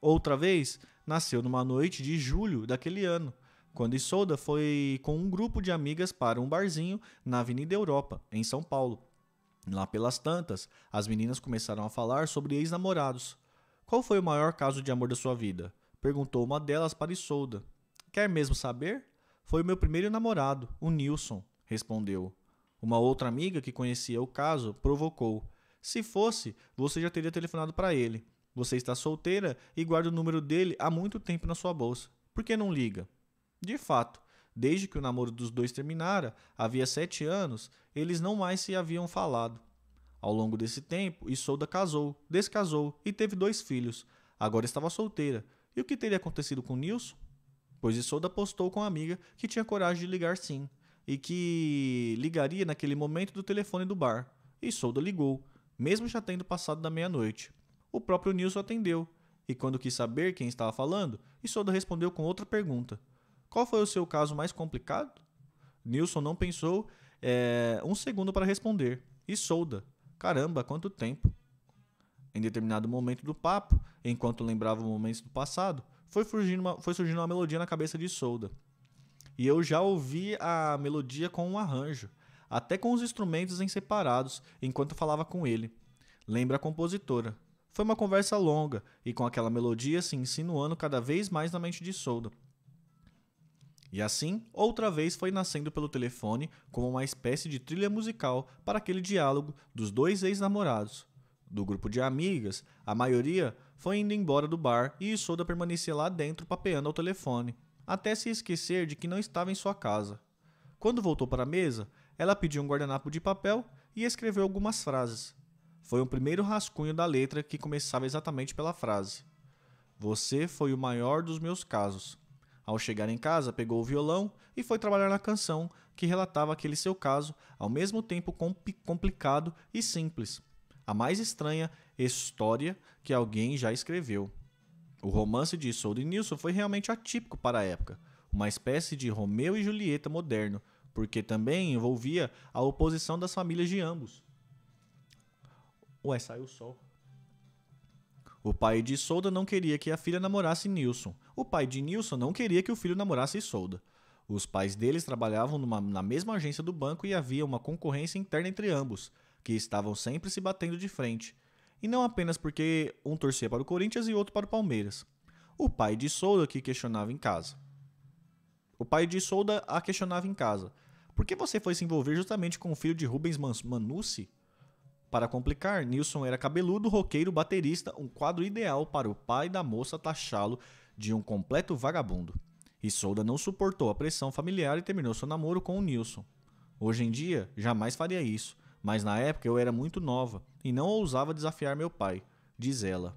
Outra vez, nasceu numa noite de julho daquele ano, quando Isolda foi com um grupo de amigas para um barzinho na Avenida Europa, em São Paulo. Lá pelas tantas, as meninas começaram a falar sobre ex-namorados. Qual foi o maior caso de amor da sua vida? Perguntou uma delas para Isolda. Quer mesmo saber? Foi o meu primeiro namorado, o Nilson, respondeu. Uma outra amiga que conhecia o caso provocou. Se fosse, você já teria telefonado para ele. Você está solteira e guarda o número dele há muito tempo na sua bolsa. Por que não liga? De fato, desde que o namoro dos dois terminara, havia sete anos, eles não mais se haviam falado. Ao longo desse tempo, Isolda casou, descasou e teve dois filhos. Agora estava solteira. E o que teria acontecido com Nilson? Pois Isolda apostou com a amiga que tinha coragem de ligar sim, e que ligaria naquele momento do telefone do bar. Isolda ligou, mesmo já tendo passado da meia-noite. O próprio Nilson atendeu, e quando quis saber quem estava falando, Isolda respondeu com outra pergunta. Qual foi o seu caso mais complicado? Nilson não pensou é, um segundo para responder. Isolda. Caramba, quanto tempo! Em determinado momento do papo, enquanto lembrava momentos do passado, foi surgindo uma, foi surgindo uma melodia na cabeça de Isolda. E eu já ouvi a melodia com um arranjo, até com os instrumentos em separados, enquanto falava com ele. Lembra a compositora, foi uma conversa longa e com aquela melodia se insinuando cada vez mais na mente de Solda. E assim, outra vez foi nascendo pelo telefone como uma espécie de trilha musical para aquele diálogo dos dois ex-namorados. Do grupo de amigas, a maioria foi indo embora do bar e Isolda permanecia lá dentro papeando ao telefone, até se esquecer de que não estava em sua casa. Quando voltou para a mesa, ela pediu um guardanapo de papel e escreveu algumas frases foi o primeiro rascunho da letra que começava exatamente pela frase: Você foi o maior dos meus casos. Ao chegar em casa, pegou o violão e foi trabalhar na canção que relatava aquele seu caso, ao mesmo tempo complicado e simples. A mais estranha história que alguém já escreveu. O romance de Isolde Nilsson foi realmente atípico para a época, uma espécie de Romeu e Julieta moderno, porque também envolvia a oposição das famílias de ambos. Ué, saiu o sol. O pai de Solda não queria que a filha namorasse Nilson. O pai de Nilson não queria que o filho namorasse Solda. Os pais deles trabalhavam numa, na mesma agência do banco e havia uma concorrência interna entre ambos, que estavam sempre se batendo de frente. E não apenas porque um torcia para o Corinthians e outro para o Palmeiras. O pai de Solda que questionava em casa. O pai de Solda a questionava em casa. Por que você foi se envolver justamente com o filho de Rubens Man para complicar, Nilson era cabeludo, roqueiro, baterista, um quadro ideal para o pai da moça taxá-lo de um completo vagabundo. Isolda não suportou a pressão familiar e terminou seu namoro com o Nilson. Hoje em dia, jamais faria isso, mas na época eu era muito nova e não ousava desafiar meu pai, diz ela.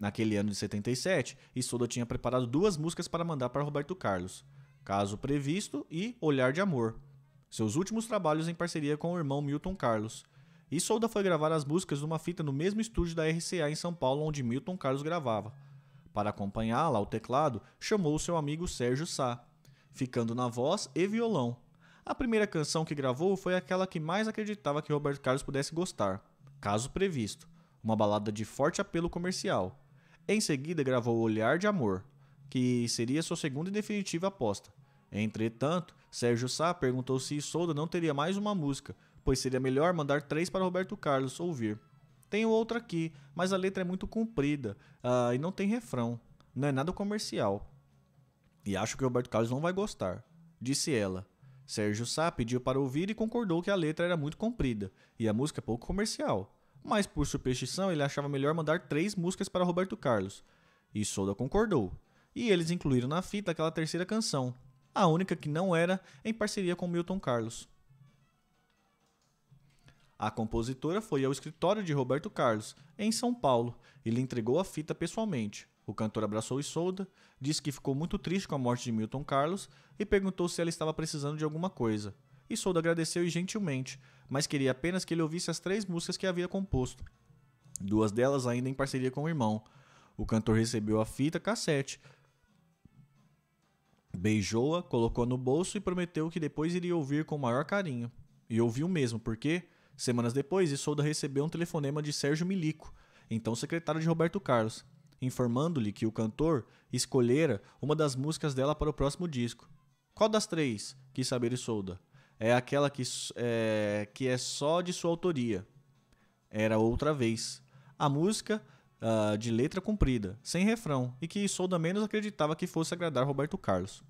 Naquele ano de 77, Isolda tinha preparado duas músicas para mandar para Roberto Carlos: Caso Previsto e Olhar de Amor, seus últimos trabalhos em parceria com o irmão Milton Carlos. E Solda foi gravar as músicas numa fita no mesmo estúdio da RCA em São Paulo, onde Milton Carlos gravava. Para acompanhá-la ao teclado, chamou seu amigo Sérgio Sá, ficando na voz e violão. A primeira canção que gravou foi aquela que mais acreditava que Roberto Carlos pudesse gostar, Caso Previsto, uma balada de forte apelo comercial. Em seguida, gravou Olhar de Amor, que seria sua segunda e definitiva aposta. Entretanto, Sérgio Sá perguntou se Isolda não teria mais uma música, pois seria melhor mandar três para Roberto Carlos ouvir. Tenho outra aqui, mas a letra é muito comprida uh, e não tem refrão. Não é nada comercial. E acho que Roberto Carlos não vai gostar, disse ela. Sérgio Sá pediu para ouvir e concordou que a letra era muito comprida e a música é pouco comercial. Mas por superstição, ele achava melhor mandar três músicas para Roberto Carlos. E Soda concordou. E eles incluíram na fita aquela terceira canção, a única que não era em parceria com Milton Carlos. A compositora foi ao escritório de Roberto Carlos, em São Paulo, e lhe entregou a fita pessoalmente. O cantor abraçou Isolda, disse que ficou muito triste com a morte de Milton Carlos e perguntou se ela estava precisando de alguma coisa. Isolda agradeceu e gentilmente, mas queria apenas que ele ouvisse as três músicas que havia composto, duas delas ainda em parceria com o irmão. O cantor recebeu a fita cassete, beijou-a, colocou no bolso e prometeu que depois iria ouvir com o maior carinho. E ouviu mesmo, porque Semanas depois, Isolda recebeu um telefonema de Sérgio Milico, então secretário de Roberto Carlos, informando-lhe que o cantor escolhera uma das músicas dela para o próximo disco. Qual das três? quis saber Isolda. É aquela que é, que é só de sua autoria. Era outra vez. A música uh, de letra comprida, sem refrão, e que Isolda menos acreditava que fosse agradar Roberto Carlos.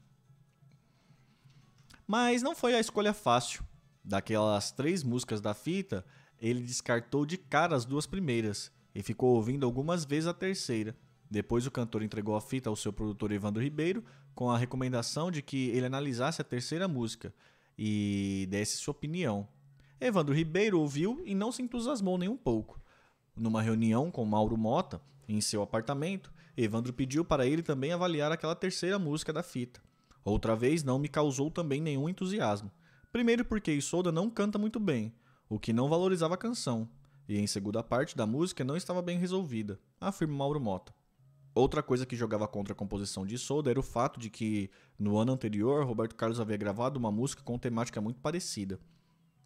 Mas não foi a escolha fácil. Daquelas três músicas da fita, ele descartou de cara as duas primeiras e ficou ouvindo algumas vezes a terceira. Depois o cantor entregou a fita ao seu produtor Evandro Ribeiro com a recomendação de que ele analisasse a terceira música e desse sua opinião. Evandro Ribeiro ouviu e não se entusiasmou nem um pouco. Numa reunião com Mauro Mota, em seu apartamento, Evandro pediu para ele também avaliar aquela terceira música da fita. Outra vez não me causou também nenhum entusiasmo. Primeiro porque Isolda não canta muito bem, o que não valorizava a canção, e em segunda parte da música não estava bem resolvida, afirma Mauro Mota. Outra coisa que jogava contra a composição de Isolda era o fato de que, no ano anterior, Roberto Carlos havia gravado uma música com temática muito parecida.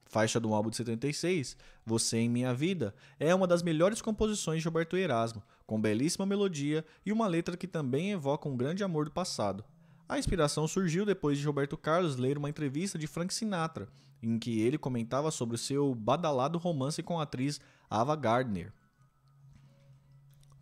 Faixa do álbum de 76, Você em Minha Vida, é uma das melhores composições de Roberto Erasmo, com belíssima melodia e uma letra que também evoca um grande amor do passado. A inspiração surgiu depois de Roberto Carlos ler uma entrevista de Frank Sinatra, em que ele comentava sobre o seu badalado romance com a atriz Ava Gardner.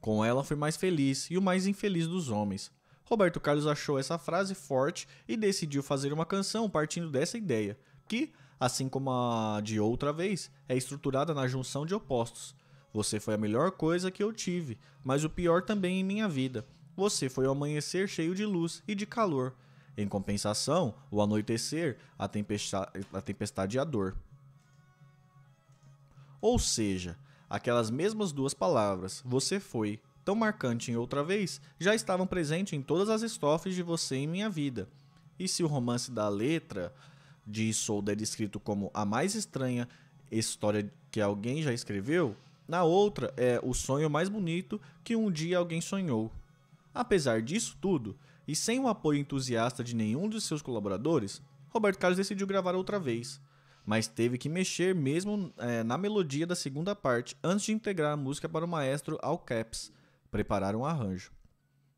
Com ela fui mais feliz e o mais infeliz dos homens. Roberto Carlos achou essa frase forte e decidiu fazer uma canção partindo dessa ideia, que, assim como a de outra vez, é estruturada na junção de opostos. Você foi a melhor coisa que eu tive, mas o pior também em minha vida você foi o amanhecer cheio de luz e de calor. Em compensação, o anoitecer, a, tempesta a tempestade e a dor. Ou seja, aquelas mesmas duas palavras, você foi, tão marcante em outra vez, já estavam presentes em todas as estrofes de você em minha vida. E se o romance da letra de Isolda é descrito como a mais estranha história que alguém já escreveu, na outra é o sonho mais bonito que um dia alguém sonhou. Apesar disso tudo, e sem o apoio entusiasta de nenhum de seus colaboradores, Roberto Carlos decidiu gravar outra vez, mas teve que mexer mesmo é, na melodia da segunda parte antes de integrar a música para o maestro Al Caps preparar um arranjo.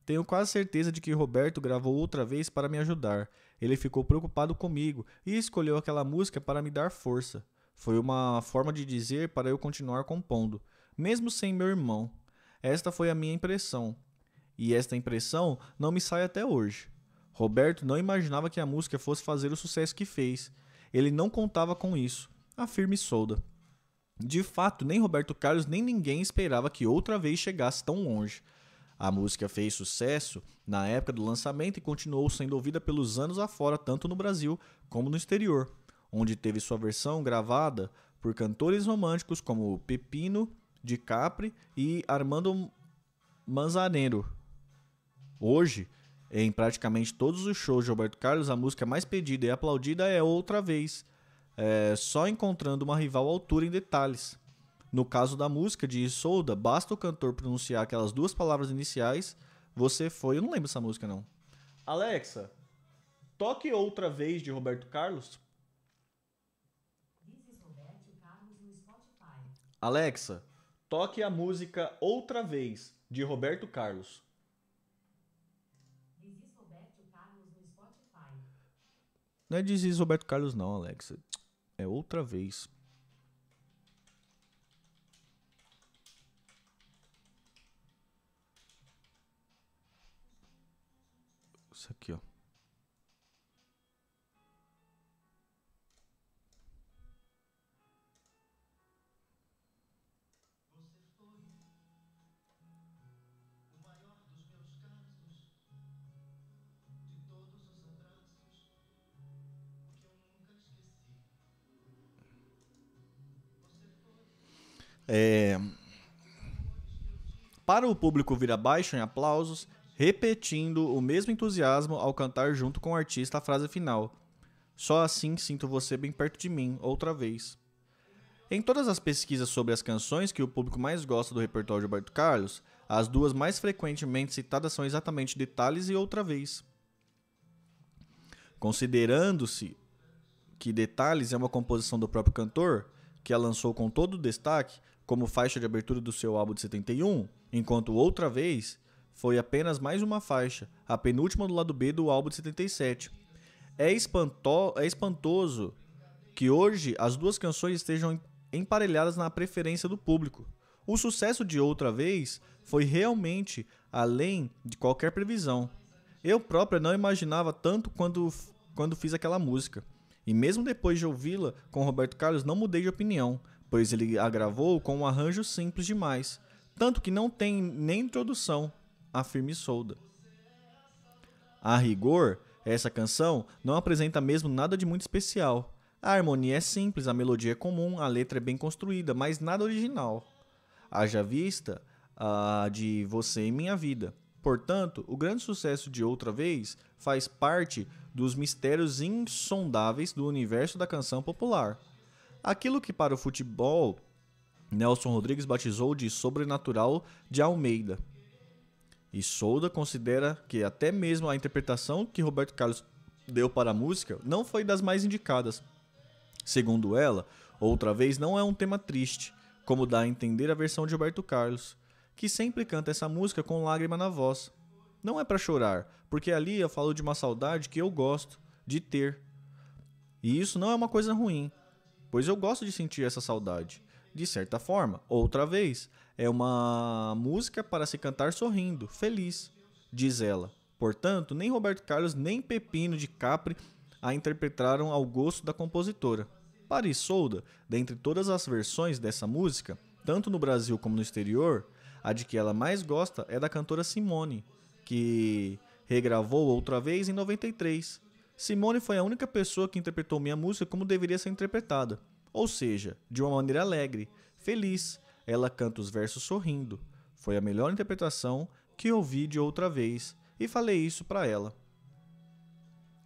Tenho quase certeza de que Roberto gravou outra vez para me ajudar. Ele ficou preocupado comigo e escolheu aquela música para me dar força. Foi uma forma de dizer para eu continuar compondo, mesmo sem meu irmão. Esta foi a minha impressão e esta impressão não me sai até hoje. Roberto não imaginava que a música fosse fazer o sucesso que fez. Ele não contava com isso, afirma Solda. De fato, nem Roberto Carlos nem ninguém esperava que outra vez chegasse tão longe. A música fez sucesso na época do lançamento e continuou sendo ouvida pelos anos afora, tanto no Brasil como no exterior, onde teve sua versão gravada por cantores românticos como Pepino de Capri e Armando Manzanero, Hoje, em praticamente todos os shows de Roberto Carlos, a música mais pedida e aplaudida é Outra Vez, é, só encontrando uma rival à altura em detalhes. No caso da música de Isolda, basta o cantor pronunciar aquelas duas palavras iniciais, você foi. Eu não lembro essa música, não. Alexa, toque outra vez de Roberto Carlos. Alexa, toque a música outra vez de Roberto Carlos. Não é diz Roberto Carlos, não, Alexa. É outra vez. Isso aqui, ó. É... Para o público vir abaixo em aplausos, repetindo o mesmo entusiasmo ao cantar junto com o artista a frase final. Só assim sinto você bem perto de mim, outra vez. Em todas as pesquisas sobre as canções que o público mais gosta do repertório de Roberto Carlos, as duas mais frequentemente citadas são exatamente Detalhes e Outra Vez. Considerando-se que Detalhes é uma composição do próprio cantor, que a lançou com todo o destaque, como faixa de abertura do seu álbum de 71, enquanto Outra Vez foi apenas mais uma faixa, a penúltima do lado B do álbum de 77. É, espanto é espantoso que hoje as duas canções estejam emparelhadas na preferência do público. O sucesso de Outra Vez foi realmente além de qualquer previsão. Eu própria não imaginava tanto quando, quando fiz aquela música. E mesmo depois de ouvi-la com Roberto Carlos, não mudei de opinião pois ele a gravou com um arranjo simples demais, tanto que não tem nem introdução, afirma Solda. A rigor, essa canção não apresenta mesmo nada de muito especial. A harmonia é simples, a melodia é comum, a letra é bem construída, mas nada original. Haja vista a de Você e Minha Vida. Portanto, o grande sucesso de Outra Vez faz parte dos mistérios insondáveis do universo da canção popular. Aquilo que para o futebol Nelson Rodrigues batizou de sobrenatural de Almeida. E Solda considera que até mesmo a interpretação que Roberto Carlos deu para a música não foi das mais indicadas. Segundo ela, outra vez não é um tema triste, como dá a entender a versão de Roberto Carlos, que sempre canta essa música com lágrima na voz. Não é para chorar, porque ali eu falo de uma saudade que eu gosto de ter. E isso não é uma coisa ruim, pois eu gosto de sentir essa saudade. De certa forma, outra vez, é uma música para se cantar sorrindo, feliz, diz ela. Portanto, nem Roberto Carlos nem Pepino de Capri a interpretaram ao gosto da compositora. Paris solda, dentre todas as versões dessa música, tanto no Brasil como no exterior, a de que ela mais gosta é da cantora Simone, que regravou outra vez em 93, Simone foi a única pessoa que interpretou minha música como deveria ser interpretada, ou seja, de uma maneira alegre, feliz. Ela canta os versos sorrindo. Foi a melhor interpretação que ouvi de outra vez e falei isso para ela.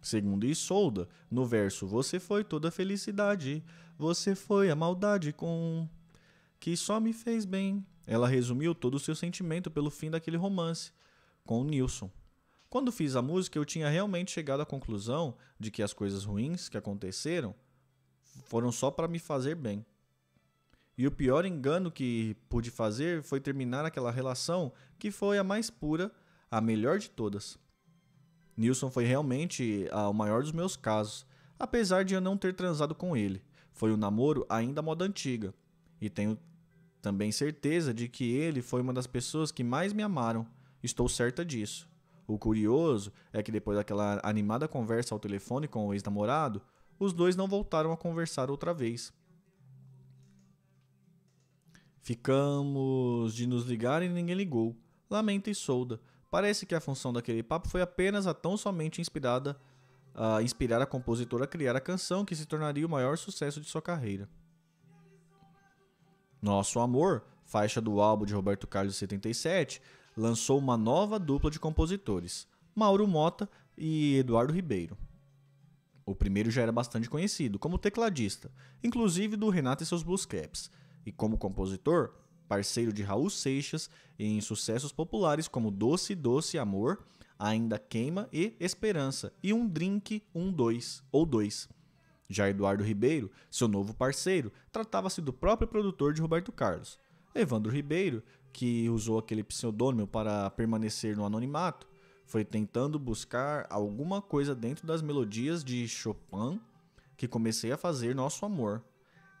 Segundo Isolda, no verso Você foi toda felicidade, você foi a maldade com que só me fez bem. Ela resumiu todo o seu sentimento pelo fim daquele romance com o Nilson. Quando fiz a música, eu tinha realmente chegado à conclusão de que as coisas ruins que aconteceram foram só para me fazer bem. E o pior engano que pude fazer foi terminar aquela relação que foi a mais pura, a melhor de todas. Nilson foi realmente ah, o maior dos meus casos, apesar de eu não ter transado com ele. Foi um namoro ainda moda antiga. E tenho também certeza de que ele foi uma das pessoas que mais me amaram. Estou certa disso. O curioso é que depois daquela animada conversa ao telefone com o ex-namorado, os dois não voltaram a conversar outra vez. Ficamos de nos ligar e ninguém ligou. Lamenta solda. Parece que a função daquele papo foi apenas a tão somente inspirada a inspirar a compositora a criar a canção que se tornaria o maior sucesso de sua carreira. Nosso Amor, faixa do álbum de Roberto Carlos 77, lançou uma nova dupla de compositores, Mauro Mota e Eduardo Ribeiro. O primeiro já era bastante conhecido como tecladista, inclusive do Renato e seus Bluescaps, e como compositor, parceiro de Raul Seixas em sucessos populares como Doce Doce Amor, Ainda Queima e Esperança, e Um Drink Um Dois ou Dois. Já Eduardo Ribeiro, seu novo parceiro, tratava-se do próprio produtor de Roberto Carlos. Evandro Ribeiro que usou aquele pseudônimo para permanecer no anonimato, foi tentando buscar alguma coisa dentro das melodias de Chopin que comecei a fazer Nosso Amor.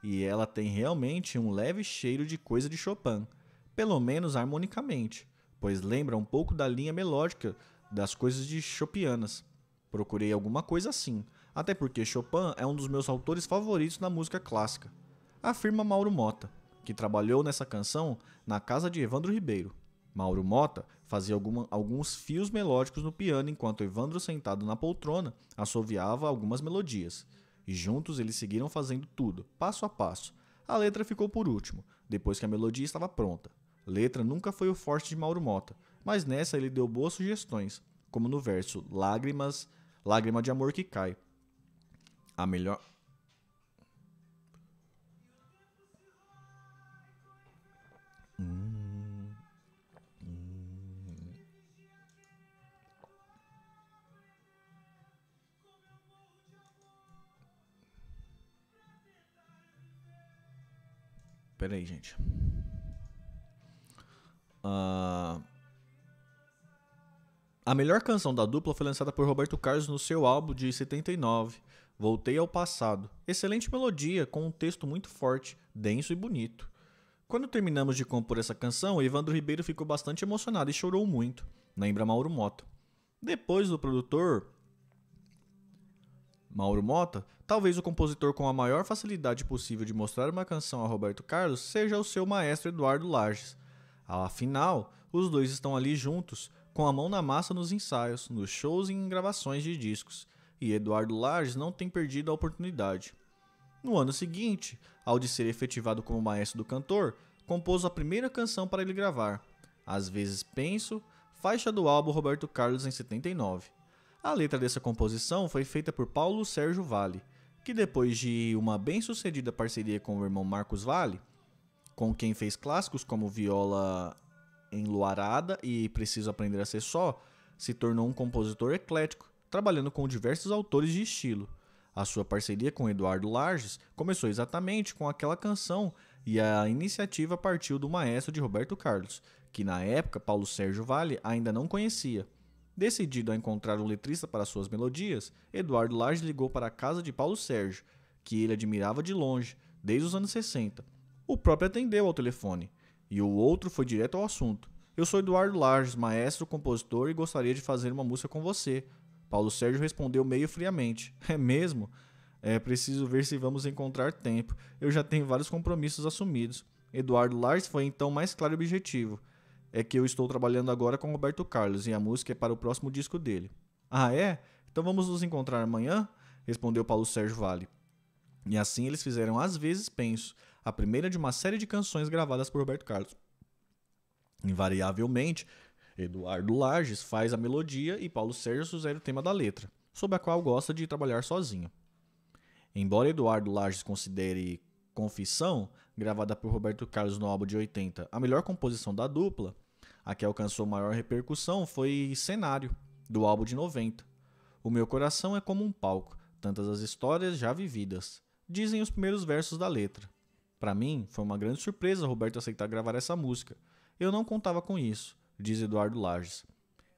E ela tem realmente um leve cheiro de coisa de Chopin, pelo menos harmonicamente, pois lembra um pouco da linha melódica das coisas de Chopianas. Procurei alguma coisa assim, até porque Chopin é um dos meus autores favoritos na música clássica, afirma Mauro Mota que trabalhou nessa canção na casa de Evandro Ribeiro. Mauro Mota fazia alguma, alguns fios melódicos no piano enquanto Evandro, sentado na poltrona, assoviava algumas melodias. E juntos eles seguiram fazendo tudo, passo a passo. A letra ficou por último, depois que a melodia estava pronta. Letra nunca foi o forte de Mauro Mota, mas nessa ele deu boas sugestões, como no verso Lágrimas, Lágrima de Amor que Cai. A melhor, Pera aí, gente. Uh... A melhor canção da dupla foi lançada por Roberto Carlos no seu álbum de 79, Voltei ao Passado. Excelente melodia, com um texto muito forte, denso e bonito. Quando terminamos de compor essa canção, Evandro Ribeiro ficou bastante emocionado e chorou muito, lembra Mauro Mota. Depois do produtor Mauro Mota, talvez o compositor com a maior facilidade possível de mostrar uma canção a Roberto Carlos seja o seu maestro Eduardo Lages. Afinal, os dois estão ali juntos, com a mão na massa nos ensaios, nos shows e em gravações de discos, e Eduardo Lages não tem perdido a oportunidade. No ano seguinte, ao de ser efetivado como maestro do cantor, compôs a primeira canção para ele gravar, Às vezes Penso, faixa do álbum Roberto Carlos em 79. A letra dessa composição foi feita por Paulo Sérgio Vale, que depois de uma bem-sucedida parceria com o irmão Marcos Vale, com quem fez clássicos como Viola Enluarada e Preciso Aprender a Ser Só, se tornou um compositor eclético, trabalhando com diversos autores de estilo. A sua parceria com Eduardo Larges começou exatamente com aquela canção e a iniciativa partiu do maestro de Roberto Carlos, que na época Paulo Sérgio Vale ainda não conhecia. Decidido a encontrar um letrista para suas melodias, Eduardo Lage ligou para a casa de Paulo Sérgio, que ele admirava de longe, desde os anos 60. O próprio atendeu ao telefone, e o outro foi direto ao assunto. Eu sou Eduardo Lages, maestro, compositor e gostaria de fazer uma música com você. Paulo Sérgio respondeu meio friamente: É mesmo? É preciso ver se vamos encontrar tempo. Eu já tenho vários compromissos assumidos. Eduardo Lars foi então mais claro e objetivo é que eu estou trabalhando agora com Roberto Carlos e a música é para o próximo disco dele. Ah, é? Então vamos nos encontrar amanhã? Respondeu Paulo Sérgio Vale. E assim eles fizeram Às Vezes Penso, a primeira de uma série de canções gravadas por Roberto Carlos. Invariavelmente, Eduardo Lages faz a melodia e Paulo Sérgio sugere o tema da letra, sobre a qual gosta de trabalhar sozinho. Embora Eduardo Lages considere Confissão gravada por Roberto Carlos no álbum de 80. A melhor composição da dupla, a que alcançou maior repercussão, foi Cenário, do álbum de 90. O meu coração é como um palco, tantas as histórias já vividas, dizem os primeiros versos da letra. Para mim, foi uma grande surpresa Roberto aceitar gravar essa música. Eu não contava com isso, diz Eduardo Lages.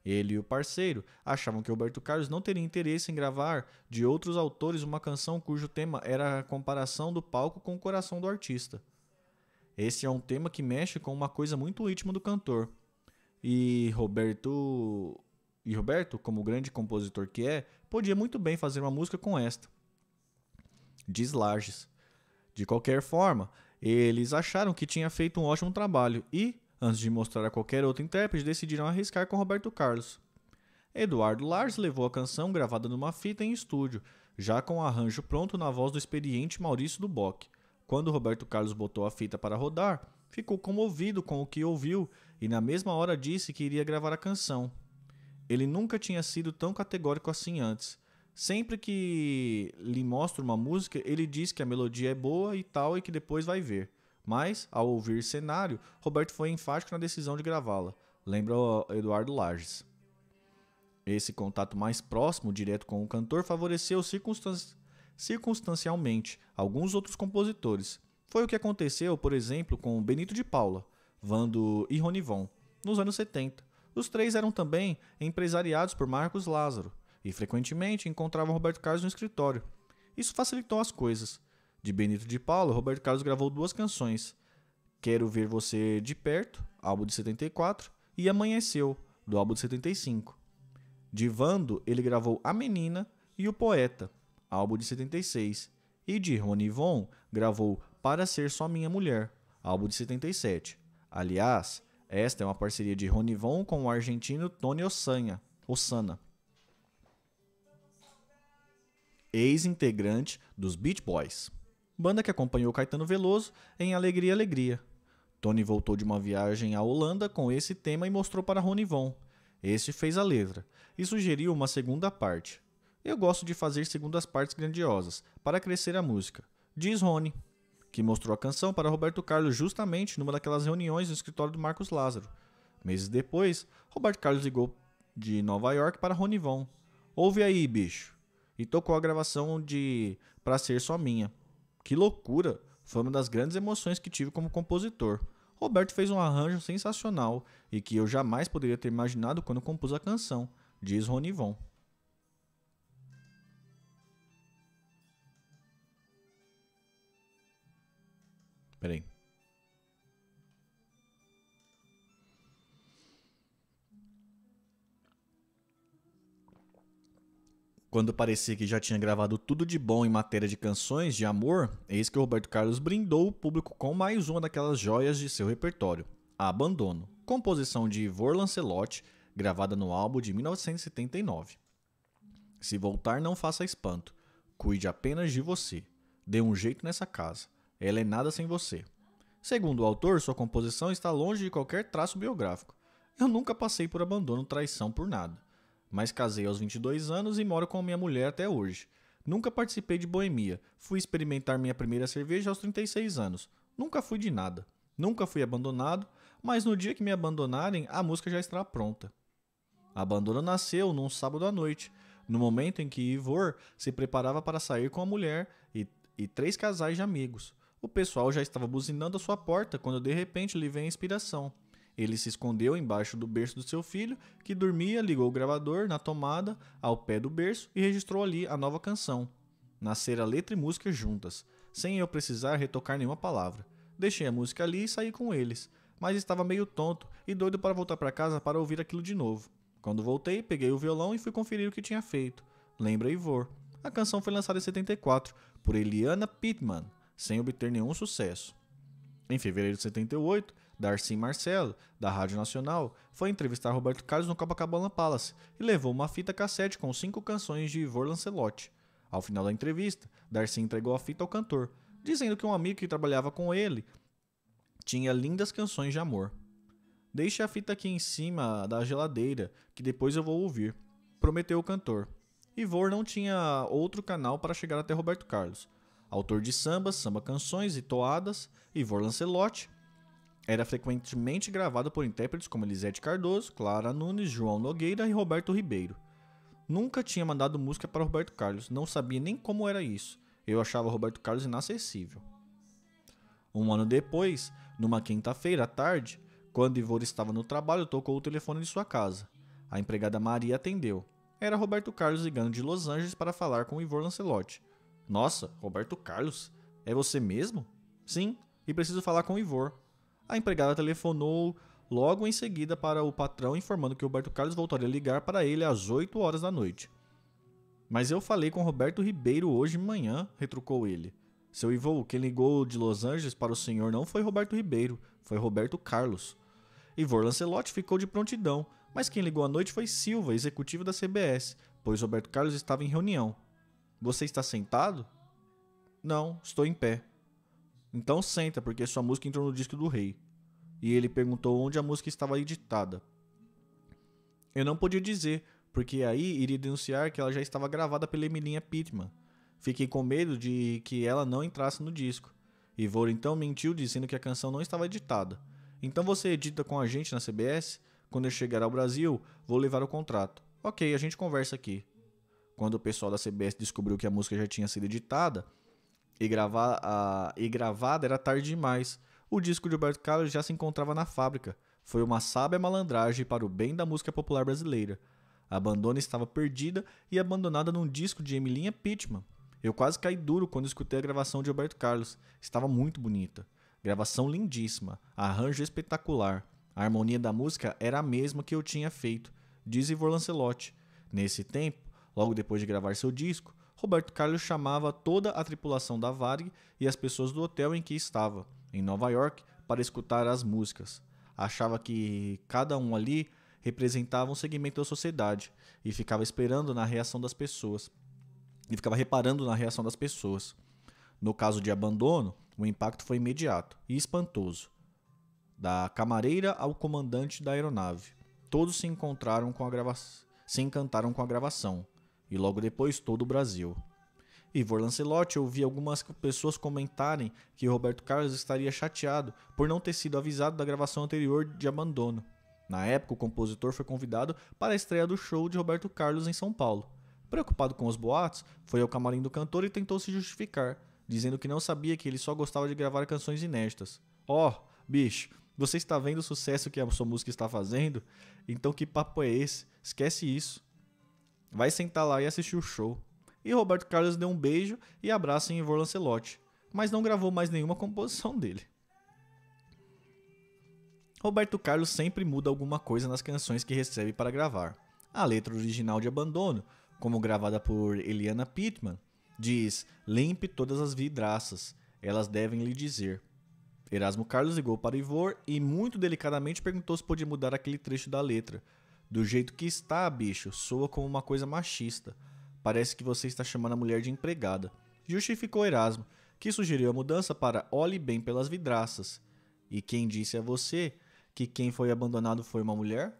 Ele e o parceiro achavam que Roberto Carlos não teria interesse em gravar de outros autores uma canção cujo tema era a comparação do palco com o coração do artista. Esse é um tema que mexe com uma coisa muito íntima do cantor. E Roberto e Roberto, como grande compositor que é, podia muito bem fazer uma música com esta. Diz Larges. De qualquer forma, eles acharam que tinha feito um ótimo trabalho e, antes de mostrar a qualquer outro intérprete, decidiram arriscar com Roberto Carlos. Eduardo Lars levou a canção gravada numa fita em estúdio, já com o arranjo pronto na voz do experiente Maurício Duboc. Quando Roberto Carlos botou a fita para rodar, ficou comovido com o que ouviu e na mesma hora disse que iria gravar a canção. Ele nunca tinha sido tão categórico assim antes. Sempre que lhe mostra uma música, ele diz que a melodia é boa e tal e que depois vai ver. Mas, ao ouvir cenário, Roberto foi enfático na decisão de gravá-la. Lembra Eduardo Lages. Esse contato mais próximo, direto com o cantor, favoreceu circunstâncias circunstancialmente alguns outros compositores. Foi o que aconteceu, por exemplo, com Benito de Paula, Vando e Ronivon, nos anos 70. Os três eram também empresariados por Marcos Lázaro e frequentemente encontravam Roberto Carlos no escritório. Isso facilitou as coisas. De Benito de Paula, Roberto Carlos gravou duas canções: Quero Ver Você de Perto, álbum de 74, e Amanheceu, é do álbum de 75. De Vando, ele gravou A Menina e O Poeta, álbum de 76, e de Rony Von gravou Para Ser Só Minha Mulher, álbum de 77. Aliás, esta é uma parceria de Rony Von com o argentino Tony Osanha, Osana, ex-integrante dos Beach Boys, banda que acompanhou Caetano Veloso em Alegria Alegria. Tony voltou de uma viagem à Holanda com esse tema e mostrou para Rony Von. Este fez a letra e sugeriu uma segunda parte. Eu gosto de fazer segundas partes grandiosas, para crescer a música, diz Rony, que mostrou a canção para Roberto Carlos justamente numa daquelas reuniões no escritório do Marcos Lázaro. Meses depois, Roberto Carlos ligou de Nova York para Rony Von. Ouve aí, bicho. E tocou a gravação de Pra Ser Só Minha. Que loucura! Foi uma das grandes emoções que tive como compositor. Roberto fez um arranjo sensacional e que eu jamais poderia ter imaginado quando compus a canção, diz Rony Von. Peraí. Quando parecia que já tinha gravado tudo de bom em matéria de canções de amor, eis que Roberto Carlos brindou o público com mais uma daquelas joias de seu repertório, a Abandono, composição de Ivor Lancelot, gravada no álbum de 1979. Se voltar, não faça espanto. Cuide apenas de você. Dê um jeito nessa casa. Ela é nada sem você. Segundo o autor, sua composição está longe de qualquer traço biográfico. Eu nunca passei por abandono, traição por nada. Mas casei aos 22 anos e moro com a minha mulher até hoje. Nunca participei de boemia. Fui experimentar minha primeira cerveja aos 36 anos. Nunca fui de nada. Nunca fui abandonado, mas no dia que me abandonarem, a música já estará pronta. Abandono nasceu num sábado à noite, no momento em que Ivor se preparava para sair com a mulher e, e três casais de amigos. O pessoal já estava buzinando à sua porta quando de repente lhe veio a inspiração. Ele se escondeu embaixo do berço do seu filho, que dormia, ligou o gravador na tomada ao pé do berço e registrou ali a nova canção. a letra e música juntas, sem eu precisar retocar nenhuma palavra. Deixei a música ali e saí com eles, mas estava meio tonto e doido para voltar para casa para ouvir aquilo de novo. Quando voltei, peguei o violão e fui conferir o que tinha feito. Lembra Ivor. A canção foi lançada em 74 por Eliana Pittman, sem obter nenhum sucesso. Em fevereiro de 78, Darcy Marcelo, da Rádio Nacional, foi entrevistar Roberto Carlos no Copacabana Palace e levou uma fita cassete com cinco canções de Ivor Lancelotti. Ao final da entrevista, Darcy entregou a fita ao cantor, dizendo que um amigo que trabalhava com ele tinha lindas canções de amor. Deixe a fita aqui em cima da geladeira, que depois eu vou ouvir, prometeu o cantor. Ivor não tinha outro canal para chegar até Roberto Carlos. Autor de sambas, samba canções e toadas, Ivor Lancelotti. Era frequentemente gravado por intérpretes como Elisete Cardoso, Clara Nunes, João Nogueira e Roberto Ribeiro. Nunca tinha mandado música para Roberto Carlos, não sabia nem como era isso. Eu achava Roberto Carlos inacessível. Um ano depois, numa quinta-feira à tarde, quando Ivor estava no trabalho, tocou o telefone de sua casa. A empregada Maria atendeu. Era Roberto Carlos ligando de Los Angeles para falar com Ivor Lancelotti. Nossa, Roberto Carlos? É você mesmo? Sim, e preciso falar com o Ivor. A empregada telefonou logo em seguida para o patrão informando que Roberto Carlos voltaria a ligar para ele às 8 horas da noite. Mas eu falei com Roberto Ribeiro hoje de manhã, retrucou ele. Seu Ivor, quem ligou de Los Angeles para o senhor não foi Roberto Ribeiro, foi Roberto Carlos. Ivor Lancelotti ficou de prontidão, mas quem ligou à noite foi Silva, executivo da CBS, pois Roberto Carlos estava em reunião. Você está sentado? Não, estou em pé. Então senta, porque sua música entrou no disco do rei. E ele perguntou onde a música estava editada. Eu não podia dizer, porque aí iria denunciar que ela já estava gravada pela Emilinha Pittman. Fiquei com medo de que ela não entrasse no disco. E Ivor então mentiu dizendo que a canção não estava editada. Então você edita com a gente na CBS? Quando eu chegar ao Brasil, vou levar o contrato. Ok, a gente conversa aqui quando o pessoal da CBS descobriu que a música já tinha sido editada e, gravar, a, e gravada, era tarde demais. O disco de Roberto Carlos já se encontrava na fábrica. Foi uma sábia malandragem para o bem da música popular brasileira. A Abandona estava perdida e abandonada num disco de Emilinha Pittman. Eu quase caí duro quando escutei a gravação de Roberto Carlos. Estava muito bonita. Gravação lindíssima, arranjo espetacular. A harmonia da música era a mesma que eu tinha feito, diz Ivor Lancelotti. Nesse tempo, Logo depois de gravar seu disco, Roberto Carlos chamava toda a tripulação da Varg e as pessoas do hotel em que estava, em Nova York, para escutar as músicas. Achava que cada um ali representava um segmento da sociedade e ficava esperando na reação das pessoas. E ficava reparando na reação das pessoas. No caso de abandono, o impacto foi imediato e espantoso. Da camareira ao comandante da aeronave, todos se encontraram com a gravação, se encantaram com a gravação e logo depois todo o Brasil. Ivor Lancelotti ouvi algumas pessoas comentarem que Roberto Carlos estaria chateado por não ter sido avisado da gravação anterior de Abandono. Na época, o compositor foi convidado para a estreia do show de Roberto Carlos em São Paulo. Preocupado com os boatos, foi ao camarim do cantor e tentou se justificar, dizendo que não sabia que ele só gostava de gravar canções inéditas. Ó, oh, bicho, você está vendo o sucesso que a sua música está fazendo? Então que papo é esse? Esquece isso. Vai sentar lá e assistir o show. E Roberto Carlos deu um beijo e abraço em Ivor Lancelotti, mas não gravou mais nenhuma composição dele. Roberto Carlos sempre muda alguma coisa nas canções que recebe para gravar. A letra original de Abandono, como gravada por Eliana Pittman, diz: Limpe todas as vidraças, elas devem lhe dizer. Erasmo Carlos ligou para Ivor e muito delicadamente perguntou se podia mudar aquele trecho da letra, do jeito que está, bicho, soa como uma coisa machista. Parece que você está chamando a mulher de empregada. Justificou Erasmo, que sugeriu a mudança para olhe bem pelas vidraças. E quem disse a você que quem foi abandonado foi uma mulher?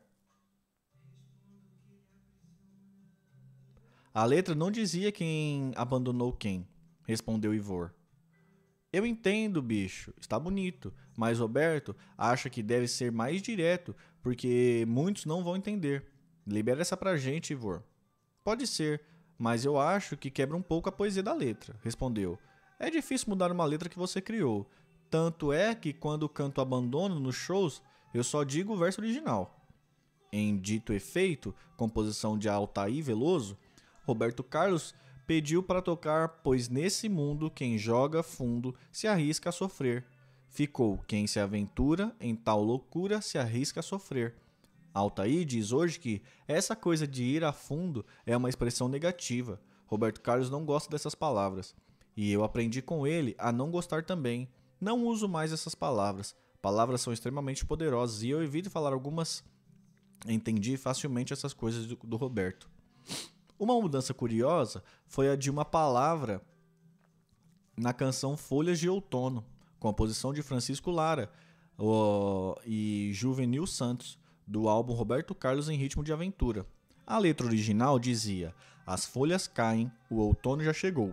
A letra não dizia quem abandonou quem, respondeu Ivor. Eu entendo, bicho, está bonito, mas Roberto acha que deve ser mais direto porque muitos não vão entender. Libera essa pra gente, Ivor. Pode ser, mas eu acho que quebra um pouco a poesia da letra, respondeu. É difícil mudar uma letra que você criou. Tanto é que quando canto abandono nos shows, eu só digo o verso original. Em Dito Efeito, composição de Altair Veloso, Roberto Carlos pediu para tocar Pois nesse mundo quem joga fundo se arrisca a sofrer Ficou quem se aventura em tal loucura se arrisca a sofrer. altaí diz hoje que essa coisa de ir a fundo é uma expressão negativa. Roberto Carlos não gosta dessas palavras. E eu aprendi com ele a não gostar também. Não uso mais essas palavras. Palavras são extremamente poderosas e eu evito falar algumas. Entendi facilmente essas coisas do, do Roberto. Uma mudança curiosa foi a de uma palavra na canção Folhas de Outono, composição de Francisco Lara o, e Juvenil Santos, do álbum Roberto Carlos em Ritmo de Aventura. A letra original dizia: As folhas caem, o outono já chegou.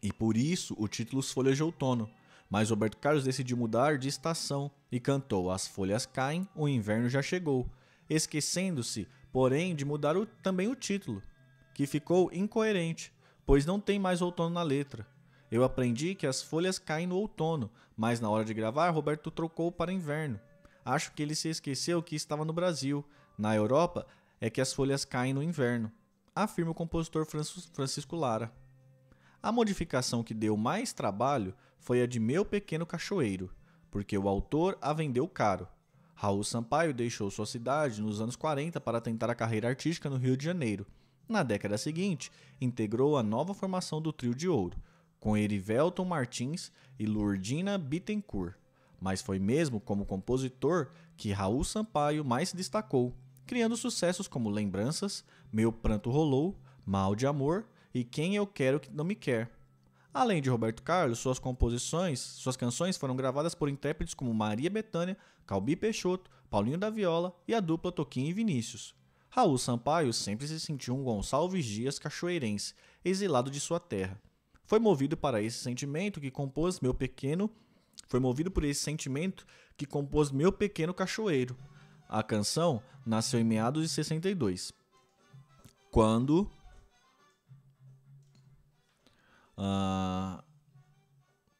E por isso o título As Folhas de Outono. Mas Roberto Carlos decidiu mudar de estação e cantou As folhas caem, o inverno já chegou, esquecendo-se, porém, de mudar o, também o título, que ficou incoerente, pois não tem mais outono na letra. Eu aprendi que as folhas caem no outono, mas na hora de gravar, Roberto trocou para inverno. Acho que ele se esqueceu que estava no Brasil. Na Europa é que as folhas caem no inverno, afirma o compositor Francisco Lara. A modificação que deu mais trabalho foi a de Meu Pequeno Cachoeiro, porque o autor a vendeu caro. Raul Sampaio deixou sua cidade nos anos 40 para tentar a carreira artística no Rio de Janeiro. Na década seguinte, integrou a nova formação do Trio de Ouro, com Erivelton Martins e Lourdina Bittencourt. Mas foi mesmo como compositor que Raul Sampaio mais se destacou, criando sucessos como Lembranças, Meu Pranto Rolou, Mal de Amor e Quem Eu Quero Que Não Me Quer. Além de Roberto Carlos, suas composições, suas canções foram gravadas por intérpretes como Maria Bethânia, Calbi Peixoto, Paulinho da Viola e a dupla Toquinho e Vinícius. Raul Sampaio sempre se sentiu um Gonçalves Dias cachoeirense, exilado de sua terra. Foi movido para esse sentimento que compôs meu pequeno, foi movido por esse sentimento que compôs meu pequeno cachoeiro. A canção nasceu em meados de 62. Quando uh,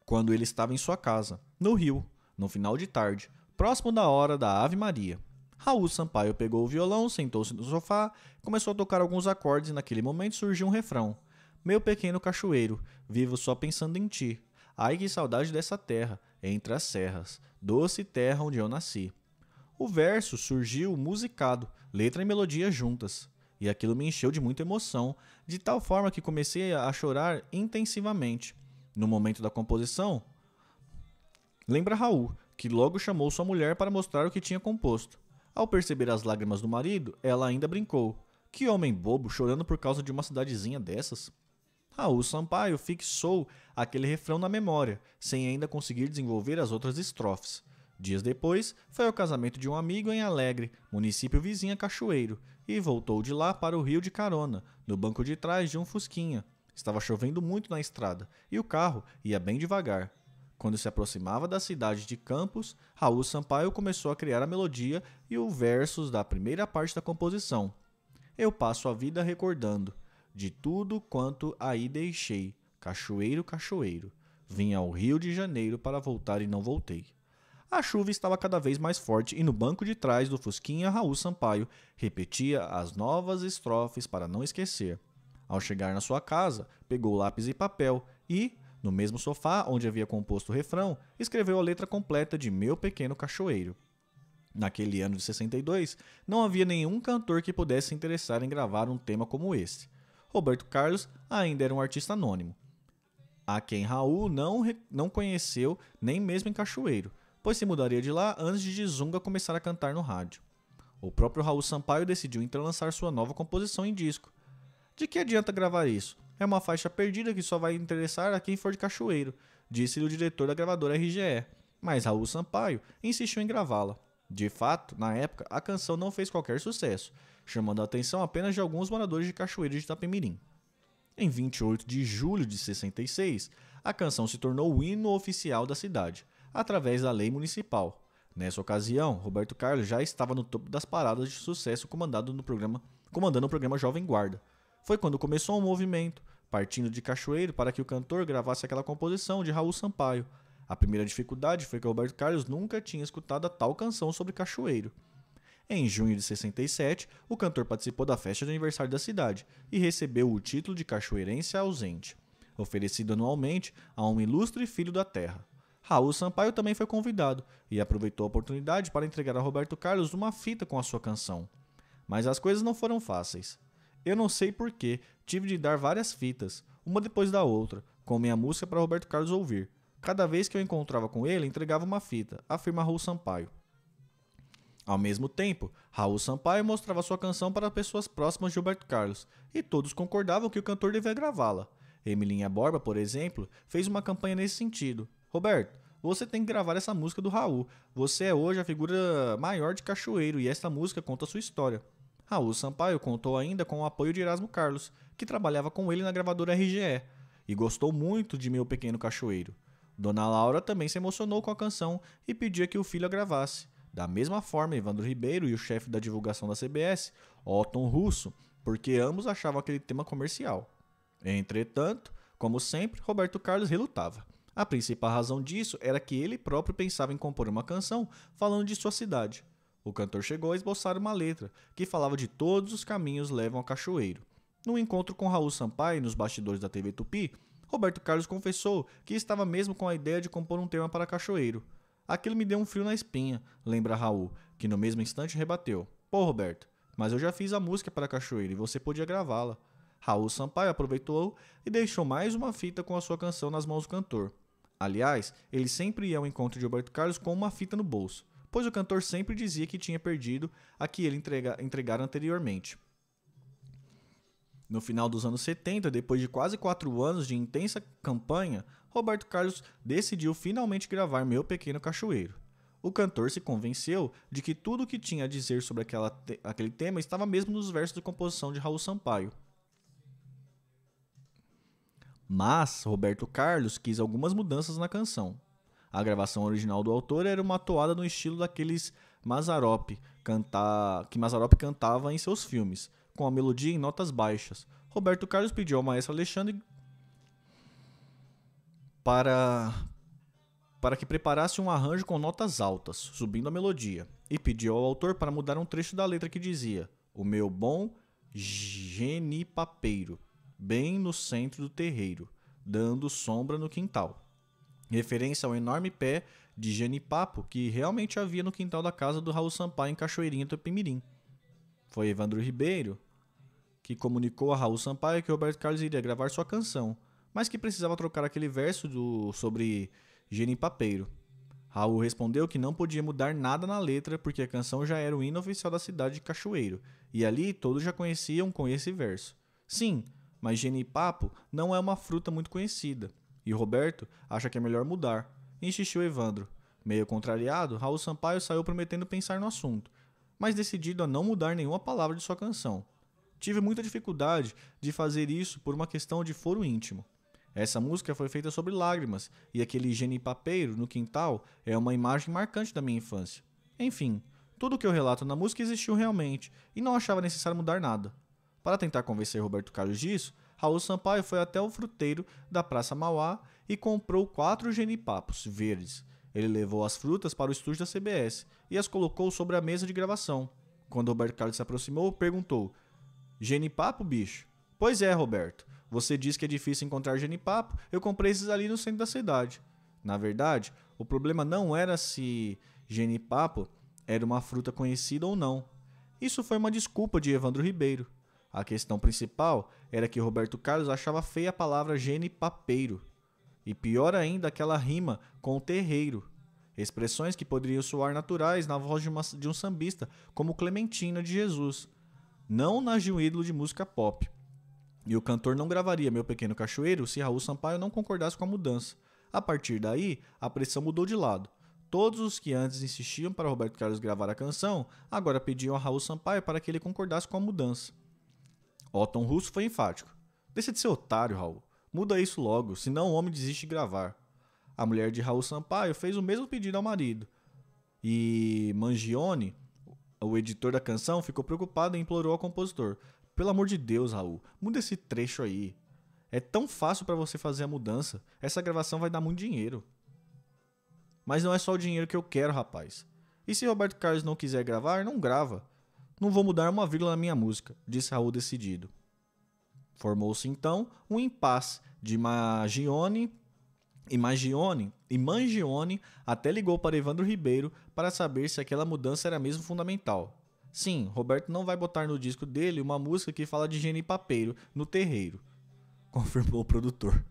quando ele estava em sua casa, no Rio, no final de tarde, próximo da hora da Ave Maria. Raul Sampaio pegou o violão, sentou-se no sofá, começou a tocar alguns acordes e naquele momento surgiu um refrão. Meu pequeno cachoeiro, vivo só pensando em ti. Ai que saudade dessa terra, entre as serras, doce terra onde eu nasci. O verso surgiu musicado, letra e melodia juntas, e aquilo me encheu de muita emoção, de tal forma que comecei a chorar intensivamente. No momento da composição, lembra Raul, que logo chamou sua mulher para mostrar o que tinha composto. Ao perceber as lágrimas do marido, ela ainda brincou: Que homem bobo chorando por causa de uma cidadezinha dessas! Raul ah, Sampaio fixou aquele refrão na memória, sem ainda conseguir desenvolver as outras estrofes. Dias depois, foi ao casamento de um amigo em Alegre, município vizinho a Cachoeiro, e voltou de lá para o Rio de Carona, no banco de trás de um fusquinha. Estava chovendo muito na estrada e o carro ia bem devagar. Quando se aproximava da cidade de Campos, Raul Sampaio começou a criar a melodia e os versos da primeira parte da composição. Eu passo a vida recordando, de tudo quanto aí deixei, cachoeiro, cachoeiro. Vim ao Rio de Janeiro para voltar e não voltei. A chuva estava cada vez mais forte e no banco de trás do Fusquinha, Raul Sampaio repetia as novas estrofes para não esquecer. Ao chegar na sua casa, pegou lápis e papel e, no mesmo sofá onde havia composto o refrão, escreveu a letra completa de Meu Pequeno Cachoeiro. Naquele ano de 62, não havia nenhum cantor que pudesse se interessar em gravar um tema como esse. Roberto Carlos ainda era um artista anônimo, a quem Raul não, não conheceu nem mesmo em Cachoeiro, pois se mudaria de lá antes de Dizunga começar a cantar no rádio. O próprio Raul Sampaio decidiu então lançar sua nova composição em disco. De que adianta gravar isso? É uma faixa perdida que só vai interessar a quem for de Cachoeiro, disse o diretor da gravadora RGE, mas Raul Sampaio insistiu em gravá-la. De fato, na época, a canção não fez qualquer sucesso, chamando a atenção apenas de alguns moradores de Cachoeira de Itapemirim. Em 28 de julho de 66, a canção se tornou o hino oficial da cidade, através da lei municipal. Nessa ocasião, Roberto Carlos já estava no topo das paradas de sucesso comandado no programa, comandando o programa Jovem Guarda. Foi quando começou o um movimento, partindo de Cachoeiro para que o cantor gravasse aquela composição de Raul Sampaio, a primeira dificuldade foi que Roberto Carlos nunca tinha escutado a tal canção sobre cachoeiro. Em junho de 67, o cantor participou da festa de aniversário da cidade e recebeu o título de cachoeirense ausente, oferecido anualmente a um ilustre filho da terra. Raul Sampaio também foi convidado e aproveitou a oportunidade para entregar a Roberto Carlos uma fita com a sua canção. Mas as coisas não foram fáceis. Eu não sei porquê, tive de dar várias fitas, uma depois da outra, com minha música para Roberto Carlos ouvir, Cada vez que eu encontrava com ele, entregava uma fita, afirma Raul Sampaio. Ao mesmo tempo, Raul Sampaio mostrava sua canção para pessoas próximas de Gilberto Carlos, e todos concordavam que o cantor devia gravá-la. Emilinha Borba, por exemplo, fez uma campanha nesse sentido. Roberto, você tem que gravar essa música do Raul. Você é hoje a figura maior de Cachoeiro e esta música conta sua história. Raul Sampaio contou ainda com o apoio de Erasmo Carlos, que trabalhava com ele na gravadora RGE, e gostou muito de Meu Pequeno Cachoeiro. Dona Laura também se emocionou com a canção e pedia que o filho a gravasse. Da mesma forma, Evandro Ribeiro e o chefe da divulgação da CBS, Otton Russo, porque ambos achavam aquele tema comercial. Entretanto, como sempre, Roberto Carlos relutava. A principal razão disso era que ele próprio pensava em compor uma canção falando de sua cidade. O cantor chegou a esboçar uma letra que falava de todos os caminhos levam ao cachoeiro. Num encontro com Raul Sampaio nos bastidores da TV Tupi, Roberto Carlos confessou que estava mesmo com a ideia de compor um tema para Cachoeiro. Aquilo me deu um frio na espinha, lembra Raul, que no mesmo instante rebateu. Pô, Roberto, mas eu já fiz a música para Cachoeiro e você podia gravá-la. Raul Sampaio aproveitou e deixou mais uma fita com a sua canção nas mãos do cantor. Aliás, ele sempre ia ao encontro de Roberto Carlos com uma fita no bolso, pois o cantor sempre dizia que tinha perdido a que ele entrega, entregara anteriormente. No final dos anos 70, depois de quase quatro anos de intensa campanha, Roberto Carlos decidiu finalmente gravar Meu Pequeno Cachoeiro. O cantor se convenceu de que tudo o que tinha a dizer sobre te aquele tema estava mesmo nos versos de composição de Raul Sampaio. Mas Roberto Carlos quis algumas mudanças na canção. A gravação original do autor era uma toada no estilo daqueles Mazarop cantar, que Mazarop cantava em seus filmes, com a melodia em notas baixas. Roberto Carlos pediu ao maestro Alexandre para para que preparasse um arranjo com notas altas, subindo a melodia, e pediu ao autor para mudar um trecho da letra que dizia: "O meu bom genipapeiro, bem no centro do terreiro, dando sombra no quintal." Referência ao enorme pé de genipapo que realmente havia no quintal da casa do Raul Sampaio em Cachoeirinha do foi Evandro Ribeiro que comunicou a Raul Sampaio que Roberto Carlos iria gravar sua canção, mas que precisava trocar aquele verso do sobre Gênio Papeiro. Raul respondeu que não podia mudar nada na letra porque a canção já era o hino oficial da cidade de Cachoeiro, e ali todos já conheciam com esse verso. Sim, mas papo não é uma fruta muito conhecida, e Roberto acha que é melhor mudar, insistiu Evandro. Meio contrariado, Raul Sampaio saiu prometendo pensar no assunto, mas decidido a não mudar nenhuma palavra de sua canção. Tive muita dificuldade de fazer isso por uma questão de foro íntimo. Essa música foi feita sobre lágrimas, e aquele gene papeiro no quintal é uma imagem marcante da minha infância. Enfim, tudo o que eu relato na música existiu realmente, e não achava necessário mudar nada. Para tentar convencer Roberto Carlos disso, Raul Sampaio foi até o fruteiro da Praça Mauá e comprou quatro genipapos verdes, ele levou as frutas para o estúdio da CBS e as colocou sobre a mesa de gravação. Quando Roberto Carlos se aproximou, perguntou: Genipapo, bicho? Pois é, Roberto. Você diz que é difícil encontrar genipapo, eu comprei esses ali no centro da cidade. Na verdade, o problema não era se genipapo era uma fruta conhecida ou não. Isso foi uma desculpa de Evandro Ribeiro. A questão principal era que Roberto Carlos achava feia a palavra genipapeiro e pior ainda aquela rima com o terreiro. Expressões que poderiam soar naturais na voz de, uma, de um sambista, como Clementina de Jesus, não nas de um ídolo de música pop. E o cantor não gravaria Meu Pequeno Cachoeiro se Raul Sampaio não concordasse com a mudança. A partir daí, a pressão mudou de lado. Todos os que antes insistiam para Roberto Carlos gravar a canção, agora pediam a Raul Sampaio para que ele concordasse com a mudança. Otton Russo foi enfático. Deixa de ser otário, Raul. Muda isso logo, senão o homem desiste de gravar. A mulher de Raul Sampaio fez o mesmo pedido ao marido. E Mangione, o editor da canção, ficou preocupado e implorou ao compositor: Pelo amor de Deus, Raul, muda esse trecho aí. É tão fácil para você fazer a mudança. Essa gravação vai dar muito dinheiro. Mas não é só o dinheiro que eu quero, rapaz. E se Roberto Carlos não quiser gravar, não grava. Não vou mudar uma vírgula na minha música, disse Raul decidido. Formou-se então um impasse de Magione e Magione e Mangione até ligou para Evandro Ribeiro para saber se aquela mudança era mesmo fundamental. Sim, Roberto não vai botar no disco dele uma música que fala de higiene papeiro no terreiro, confirmou o produtor.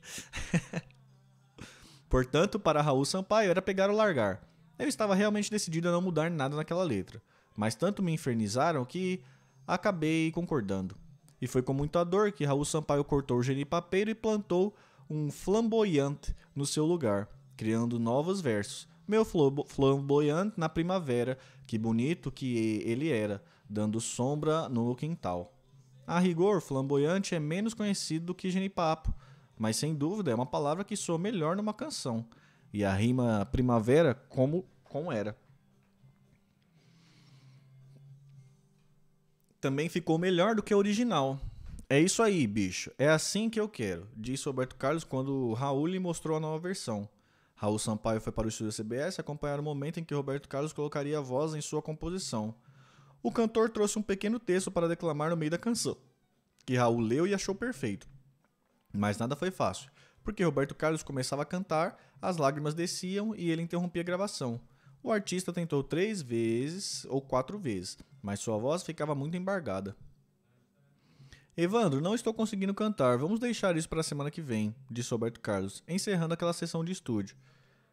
Portanto, para Raul Sampaio era pegar ou largar. Eu estava realmente decidido a não mudar nada naquela letra, mas tanto me infernizaram que acabei concordando. E foi com muita dor que Raul Sampaio cortou o genipapeiro e plantou um flamboyante no seu lugar, criando novos versos. Meu flamboyante na primavera, que bonito que ele era, dando sombra no quintal. A rigor, flamboyante é menos conhecido do que genipapo, mas sem dúvida é uma palavra que soa melhor numa canção. E a rima primavera como, como era. também ficou melhor do que o original. É isso aí, bicho. É assim que eu quero, disse Roberto Carlos quando Raul lhe mostrou a nova versão. Raul Sampaio foi para o estúdio CBS acompanhar o momento em que Roberto Carlos colocaria a voz em sua composição. O cantor trouxe um pequeno texto para declamar no meio da canção, que Raul leu e achou perfeito. Mas nada foi fácil, porque Roberto Carlos começava a cantar, as lágrimas desciam e ele interrompia a gravação. O artista tentou três vezes ou quatro vezes, mas sua voz ficava muito embargada. Evandro, não estou conseguindo cantar. Vamos deixar isso para a semana que vem, disse Roberto Carlos, encerrando aquela sessão de estúdio.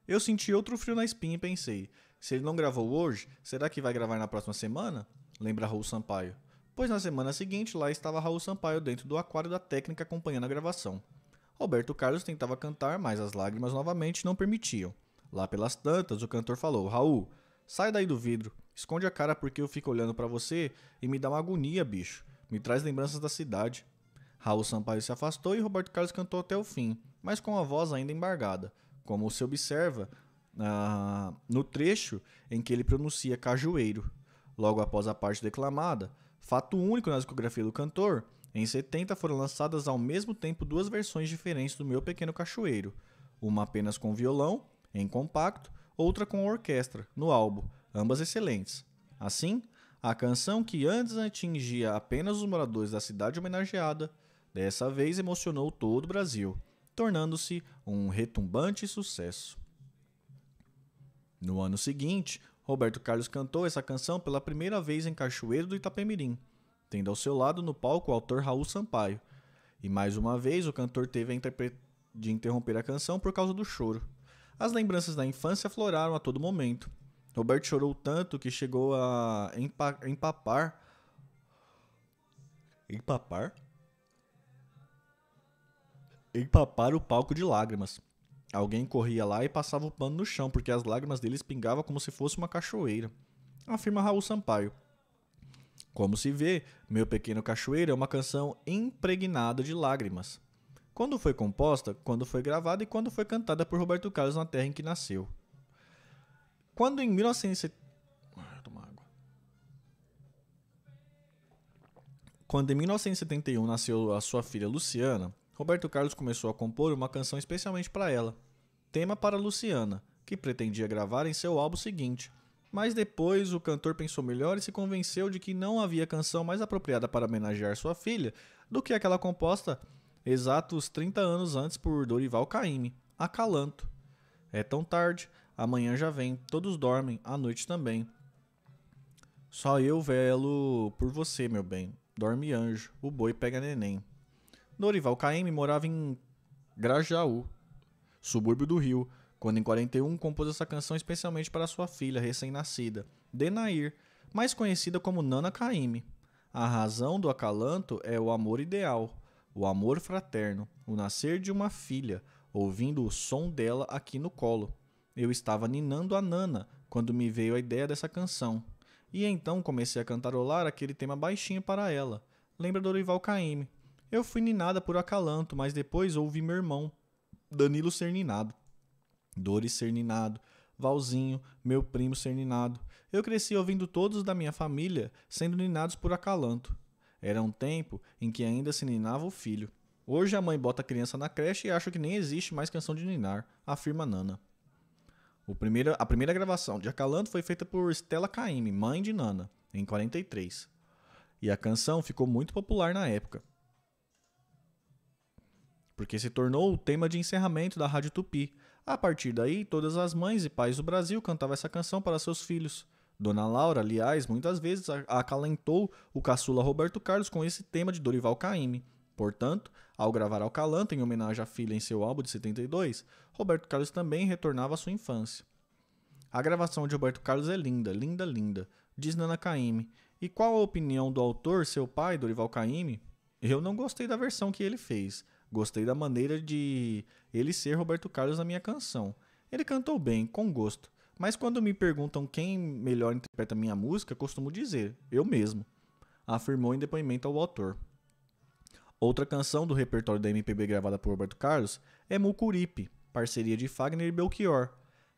Eu senti outro frio na espinha e pensei: se ele não gravou hoje, será que vai gravar na próxima semana? Lembra Raul Sampaio. Pois na semana seguinte, lá estava Raul Sampaio dentro do aquário da técnica acompanhando a gravação. Roberto Carlos tentava cantar, mas as lágrimas novamente não permitiam. Lá pelas tantas, o cantor falou: Raul, sai daí do vidro, esconde a cara porque eu fico olhando para você e me dá uma agonia, bicho. Me traz lembranças da cidade. Raul Sampaio se afastou e Roberto Carlos cantou até o fim, mas com a voz ainda embargada. Como se observa ah, no trecho em que ele pronuncia cajueiro. Logo após a parte declamada, fato único na discografia do cantor, em 70 foram lançadas ao mesmo tempo duas versões diferentes do Meu Pequeno Cachoeiro, uma apenas com violão em compacto, outra com orquestra, no álbum, ambas excelentes. Assim, a canção que antes atingia apenas os moradores da cidade homenageada, dessa vez emocionou todo o Brasil, tornando-se um retumbante sucesso. No ano seguinte, Roberto Carlos cantou essa canção pela primeira vez em Cachoeiro do Itapemirim, tendo ao seu lado no palco o autor Raul Sampaio. E mais uma vez o cantor teve a interpre... de interromper a canção por causa do choro. As lembranças da infância afloraram a todo momento. Robert chorou tanto que chegou a empapar. Empapar? Empapar o palco de lágrimas. Alguém corria lá e passava o pano no chão, porque as lágrimas dele pingavam como se fosse uma cachoeira, afirma Raul Sampaio. Como se vê, Meu Pequeno Cachoeira é uma canção impregnada de lágrimas quando foi composta, quando foi gravada e quando foi cantada por Roberto Carlos na terra em que nasceu. Quando em 1970 ah, Quando em 1971 nasceu a sua filha Luciana, Roberto Carlos começou a compor uma canção especialmente para ela, tema para Luciana, que pretendia gravar em seu álbum seguinte. Mas depois o cantor pensou melhor e se convenceu de que não havia canção mais apropriada para homenagear sua filha do que aquela composta exatos 30 anos antes por Dorival Caymmi, Acalanto. É tão tarde, amanhã já vem, todos dormem, à noite também. Só eu velo por você, meu bem. Dorme anjo, o boi pega neném. Dorival Caymmi morava em Grajaú, subúrbio do Rio, quando em 41 compôs essa canção especialmente para sua filha recém-nascida, Denair, mais conhecida como Nana Caymmi. A razão do acalanto é o amor ideal, o amor fraterno, o nascer de uma filha, ouvindo o som dela aqui no colo. Eu estava ninando a Nana quando me veio a ideia dessa canção. E então comecei a cantarolar aquele tema baixinho para ela. Lembra do Dorival Caymmi? Eu fui ninada por acalanto, mas depois ouvi meu irmão, Danilo ser ninado. Dores ser ninado. Valzinho, meu primo ser ninado. Eu cresci ouvindo todos da minha família sendo ninados por acalanto. Era um tempo em que ainda se ninava o filho. Hoje a mãe bota a criança na creche e acha que nem existe mais canção de ninar, afirma Nana. Primeiro, a primeira gravação de Acalanto foi feita por Stella Caymmi, mãe de Nana, em 43. E a canção ficou muito popular na época. Porque se tornou o tema de encerramento da Rádio Tupi. A partir daí, todas as mães e pais do Brasil cantavam essa canção para seus filhos. Dona Laura, aliás, muitas vezes acalentou o caçula Roberto Carlos com esse tema de Dorival Caymmi. Portanto, ao gravar Alcalanta em homenagem à filha em seu álbum de 72, Roberto Carlos também retornava à sua infância. A gravação de Roberto Carlos é linda, linda, linda, diz Nana Caymmi. E qual a opinião do autor, seu pai, Dorival Caymmi? Eu não gostei da versão que ele fez. Gostei da maneira de ele ser Roberto Carlos na minha canção. Ele cantou bem, com gosto, mas quando me perguntam quem melhor interpreta minha música, costumo dizer, eu mesmo, afirmou em depoimento ao autor. Outra canção do repertório da MPB gravada por Roberto Carlos é Mucuripe, parceria de Fagner e Belchior.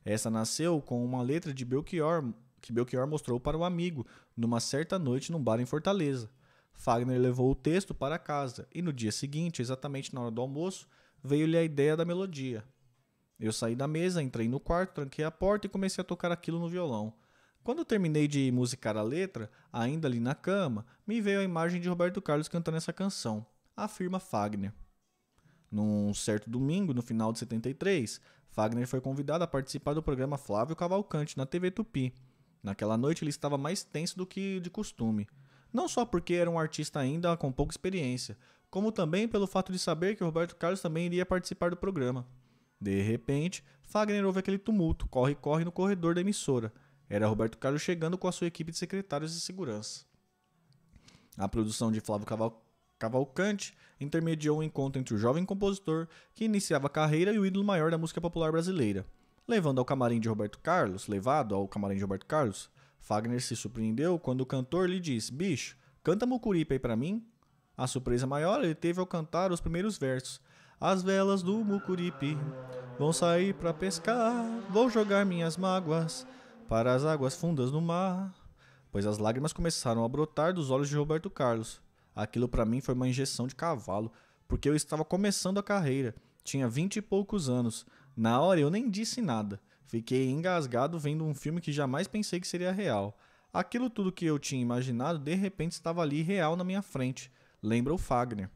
Essa nasceu com uma letra de Belchior que Belchior mostrou para o um amigo numa certa noite num bar em Fortaleza. Fagner levou o texto para casa e no dia seguinte, exatamente na hora do almoço, veio-lhe a ideia da melodia. Eu saí da mesa, entrei no quarto, tranquei a porta e comecei a tocar aquilo no violão. Quando terminei de musicar a letra, ainda ali na cama, me veio a imagem de Roberto Carlos cantando essa canção, afirma Fagner. Num certo domingo, no final de 73, Fagner foi convidado a participar do programa Flávio Cavalcante na TV Tupi. Naquela noite ele estava mais tenso do que de costume. Não só porque era um artista ainda com pouca experiência, como também pelo fato de saber que Roberto Carlos também iria participar do programa. De repente, Fagner ouve aquele tumulto, corre e corre no corredor da emissora. Era Roberto Carlos chegando com a sua equipe de secretários de segurança. A produção de Flávio Caval Cavalcante intermediou um encontro entre o jovem compositor, que iniciava a carreira, e o ídolo maior da música popular brasileira. Levando ao camarim de Roberto Carlos, levado ao camarim de Roberto Carlos, Fagner se surpreendeu quando o cantor lhe disse: Bicho, canta Mucuripe aí pra mim? A surpresa maior ele teve ao cantar os primeiros versos, as velas do Mucuripe vão sair para pescar, vou jogar minhas mágoas para as águas fundas do mar. Pois as lágrimas começaram a brotar dos olhos de Roberto Carlos. Aquilo para mim foi uma injeção de cavalo, porque eu estava começando a carreira, tinha vinte e poucos anos. Na hora eu nem disse nada, fiquei engasgado vendo um filme que jamais pensei que seria real. Aquilo tudo que eu tinha imaginado de repente estava ali real na minha frente. Lembra o Fagner.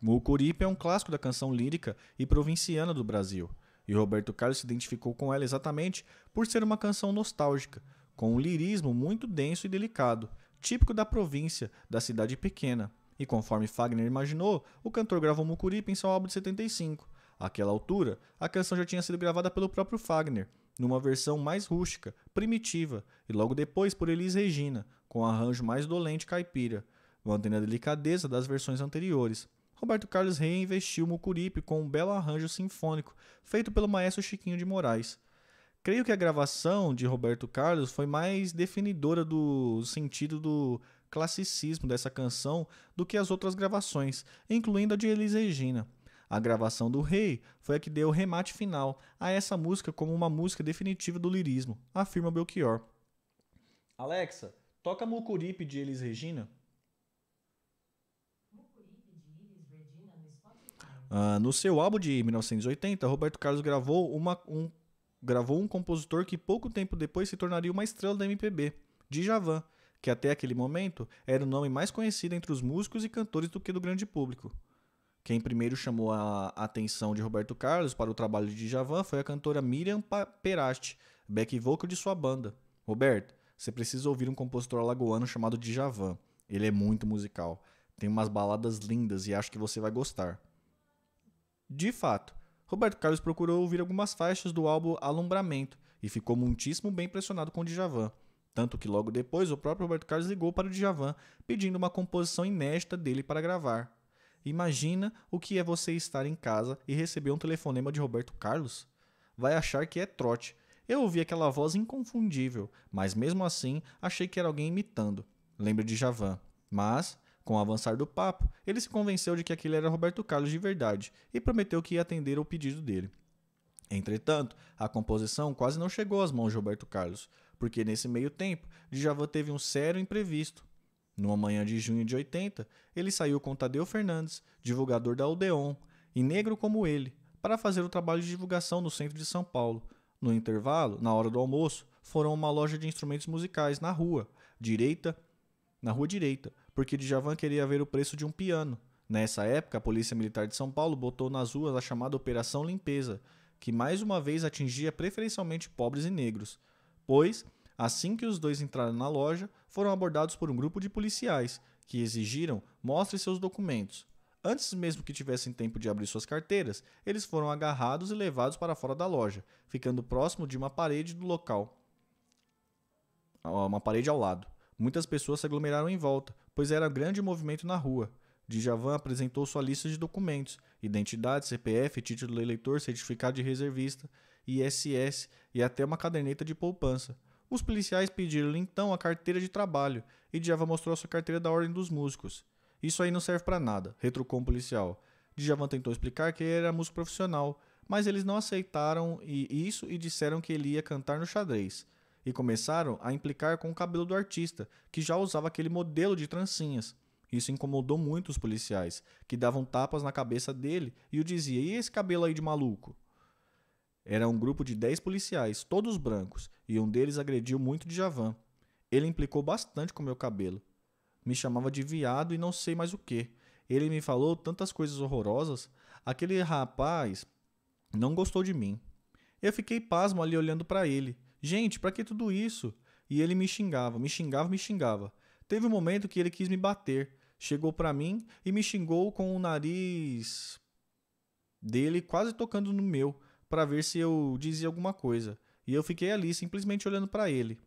Mucuripe é um clássico da canção lírica e provinciana do Brasil, e Roberto Carlos se identificou com ela exatamente por ser uma canção nostálgica, com um lirismo muito denso e delicado, típico da província, da cidade pequena. E conforme Fagner imaginou, o cantor gravou Mucuripe em seu álbum de 75. Àquela altura, a canção já tinha sido gravada pelo próprio Fagner, numa versão mais rústica, primitiva, e logo depois por Elis Regina, com um arranjo mais dolente caipira, mantendo a delicadeza das versões anteriores. Roberto Carlos reinvestiu Mucuripe com um belo arranjo sinfônico feito pelo maestro Chiquinho de Moraes. Creio que a gravação de Roberto Carlos foi mais definidora do sentido do classicismo dessa canção do que as outras gravações, incluindo a de Elis Regina. A gravação do Rei foi a que deu o remate final a essa música como uma música definitiva do lirismo, afirma Belchior. Alexa, toca Mucuripe de Elis Regina. Ah, no seu álbum de 1980, Roberto Carlos gravou, uma, um, gravou um compositor que pouco tempo depois se tornaria uma estrela da MPB, Djavan, que até aquele momento era o nome mais conhecido entre os músicos e cantores do que do grande público. Quem primeiro chamou a atenção de Roberto Carlos para o trabalho de Djavan foi a cantora Miriam Peraste, back vocal de sua banda. Roberto, você precisa ouvir um compositor alagoano chamado Djavan. Ele é muito musical. Tem umas baladas lindas e acho que você vai gostar. De fato, Roberto Carlos procurou ouvir algumas faixas do álbum Alumbramento e ficou muitíssimo bem impressionado com o Djavan. Tanto que logo depois o próprio Roberto Carlos ligou para o Djavan pedindo uma composição inédita dele para gravar. Imagina o que é você estar em casa e receber um telefonema de Roberto Carlos? Vai achar que é trote. Eu ouvi aquela voz inconfundível, mas mesmo assim achei que era alguém imitando. Lembra de Javan. Mas com o avançar do papo, ele se convenceu de que aquele era Roberto Carlos de verdade e prometeu que ia atender ao pedido dele. Entretanto, a composição quase não chegou às mãos de Roberto Carlos, porque nesse meio tempo, Djavan teve um sério imprevisto. Numa manhã de junho de 80, ele saiu com Tadeu Fernandes, divulgador da Odeon, e negro como ele, para fazer o trabalho de divulgação no centro de São Paulo. No intervalo, na hora do almoço, foram a uma loja de instrumentos musicais na rua direita, na rua direita, porque Djavan queria ver o preço de um piano. Nessa época, a Polícia Militar de São Paulo botou nas ruas a chamada Operação Limpeza, que mais uma vez atingia preferencialmente pobres e negros, pois, assim que os dois entraram na loja, foram abordados por um grupo de policiais, que exigiram mostre seus documentos. Antes mesmo que tivessem tempo de abrir suas carteiras, eles foram agarrados e levados para fora da loja, ficando próximo de uma parede do local. Uma parede ao lado. Muitas pessoas se aglomeraram em volta, pois era grande movimento na rua. Djavan apresentou sua lista de documentos, identidade, CPF, título de eleitor, certificado de reservista, ISS e até uma caderneta de poupança. Os policiais pediram-lhe então a carteira de trabalho e Djavan mostrou a sua carteira da Ordem dos Músicos. Isso aí não serve para nada, retrucou um policial. Djavan tentou explicar que ele era músico profissional, mas eles não aceitaram isso e disseram que ele ia cantar no xadrez e começaram a implicar com o cabelo do artista, que já usava aquele modelo de trancinhas. Isso incomodou muito os policiais, que davam tapas na cabeça dele e o dizia: "E esse cabelo aí de maluco?" Era um grupo de 10 policiais, todos brancos, e um deles agrediu muito Javan. Ele implicou bastante com meu cabelo. Me chamava de viado e não sei mais o que. Ele me falou tantas coisas horrorosas. Aquele rapaz não gostou de mim. Eu fiquei pasmo ali olhando para ele. Gente, para que tudo isso? E ele me xingava, me xingava, me xingava. Teve um momento que ele quis me bater. Chegou para mim e me xingou com o nariz dele quase tocando no meu para ver se eu dizia alguma coisa. E eu fiquei ali simplesmente olhando para ele.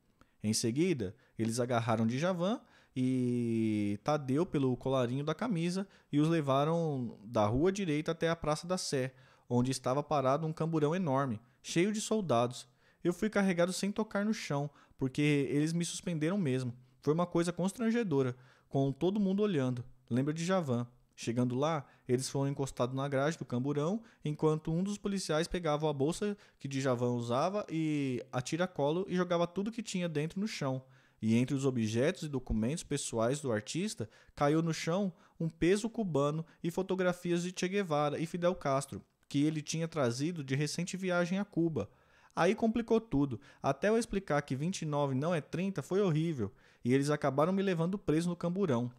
Em seguida, eles agarraram de Javan e Tadeu pelo colarinho da camisa e os levaram da rua direita até a Praça da Sé, onde estava parado um camburão enorme, cheio de soldados eu fui carregado sem tocar no chão, porque eles me suspenderam mesmo. Foi uma coisa constrangedora, com todo mundo olhando. Lembra de Javan. Chegando lá, eles foram encostados na grade do camburão, enquanto um dos policiais pegava a bolsa que Djavan usava e a tiracolo e jogava tudo que tinha dentro no chão. E entre os objetos e documentos pessoais do artista, caiu no chão um peso cubano e fotografias de Che Guevara e Fidel Castro, que ele tinha trazido de recente viagem a Cuba. Aí complicou tudo. Até eu explicar que 29 não é 30 foi horrível. E eles acabaram me levando preso no camburão.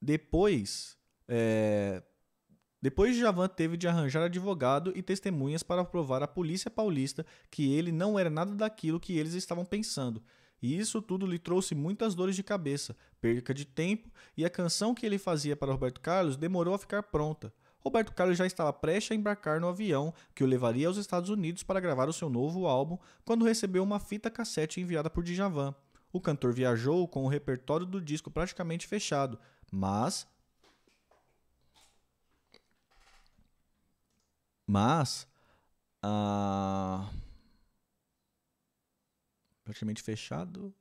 Depois. É... Depois Javan teve de arranjar advogado e testemunhas para provar à polícia paulista que ele não era nada daquilo que eles estavam pensando. E isso tudo lhe trouxe muitas dores de cabeça, perca de tempo, e a canção que ele fazia para Roberto Carlos demorou a ficar pronta. Roberto Carlos já estava prestes a embarcar no avião que o levaria aos Estados Unidos para gravar o seu novo álbum quando recebeu uma fita cassete enviada por Djavan. O cantor viajou com o repertório do disco praticamente fechado, mas. Mas. Uh... Praticamente fechado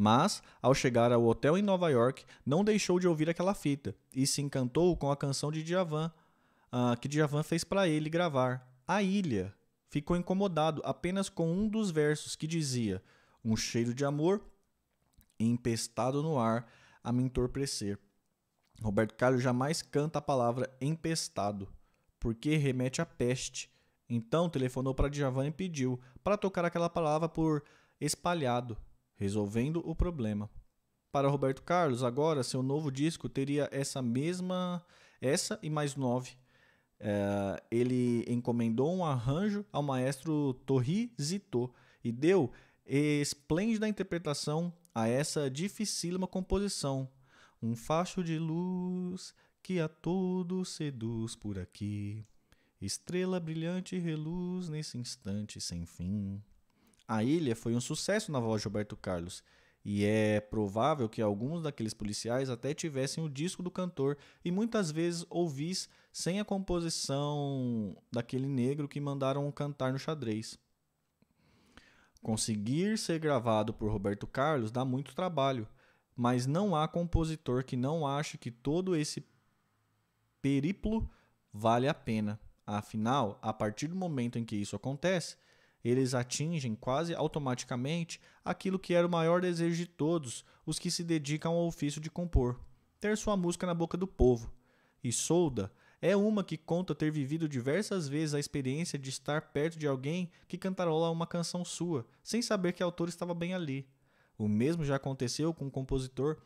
mas, ao chegar ao hotel em Nova York, não deixou de ouvir aquela fita e se encantou com a canção de Djavan, uh, que Djavan fez para ele gravar, A Ilha. Ficou incomodado apenas com um dos versos que dizia: Um cheiro de amor empestado no ar a me entorpecer. Roberto Carlos jamais canta a palavra empestado, porque remete à peste. Então telefonou para Djavan e pediu para tocar aquela palavra por espalhado resolvendo o problema. Para Roberto Carlos, agora seu novo disco teria essa mesma, essa e mais nove. É, ele encomendou um arranjo ao maestro Torri Zito e deu esplêndida interpretação a essa dificílima composição. Um facho de luz que a todos seduz por aqui. Estrela brilhante reluz nesse instante sem fim. A ilha foi um sucesso na voz de Roberto Carlos, e é provável que alguns daqueles policiais até tivessem o disco do cantor e muitas vezes ouvis sem a composição daquele negro que mandaram cantar no xadrez. Conseguir ser gravado por Roberto Carlos dá muito trabalho, mas não há compositor que não ache que todo esse periplo vale a pena. Afinal, a partir do momento em que isso acontece, eles atingem quase automaticamente aquilo que era o maior desejo de todos os que se dedicam ao ofício de compor: ter sua música na boca do povo. E Solda é uma que conta ter vivido diversas vezes a experiência de estar perto de alguém que cantarola uma canção sua, sem saber que o autor estava bem ali. O mesmo já aconteceu com o compositor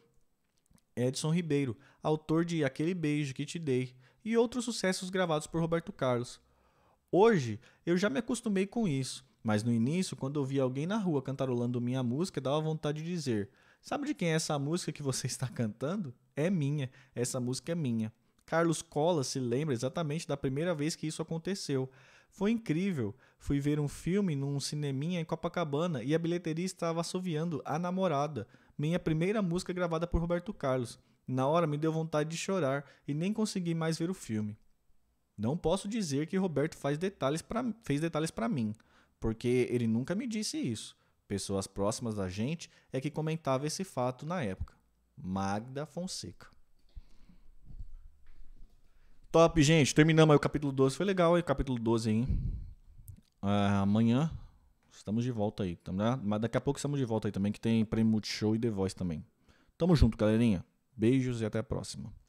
Edson Ribeiro, autor de Aquele Beijo que Te Dei, e outros sucessos gravados por Roberto Carlos. Hoje eu já me acostumei com isso, mas no início, quando eu via alguém na rua cantarolando minha música, dava vontade de dizer: Sabe de quem é essa música que você está cantando? É minha, essa música é minha. Carlos Cola se lembra exatamente da primeira vez que isso aconteceu. Foi incrível. Fui ver um filme num cineminha em Copacabana e a bilheteria estava assoviando A Namorada, minha primeira música gravada por Roberto Carlos. Na hora me deu vontade de chorar e nem consegui mais ver o filme. Não posso dizer que Roberto faz detalhes pra, fez detalhes para mim, porque ele nunca me disse isso. Pessoas próximas da gente é que comentava esse fato na época. Magda Fonseca. Top, gente. Terminamos aí o capítulo 12. Foi legal aí o capítulo 12, hein? Ah, amanhã estamos de volta aí. Tá? Mas daqui a pouco estamos de volta aí também, que tem Prêmio Multishow e The Voice também. Tamo junto, galerinha. Beijos e até a próxima.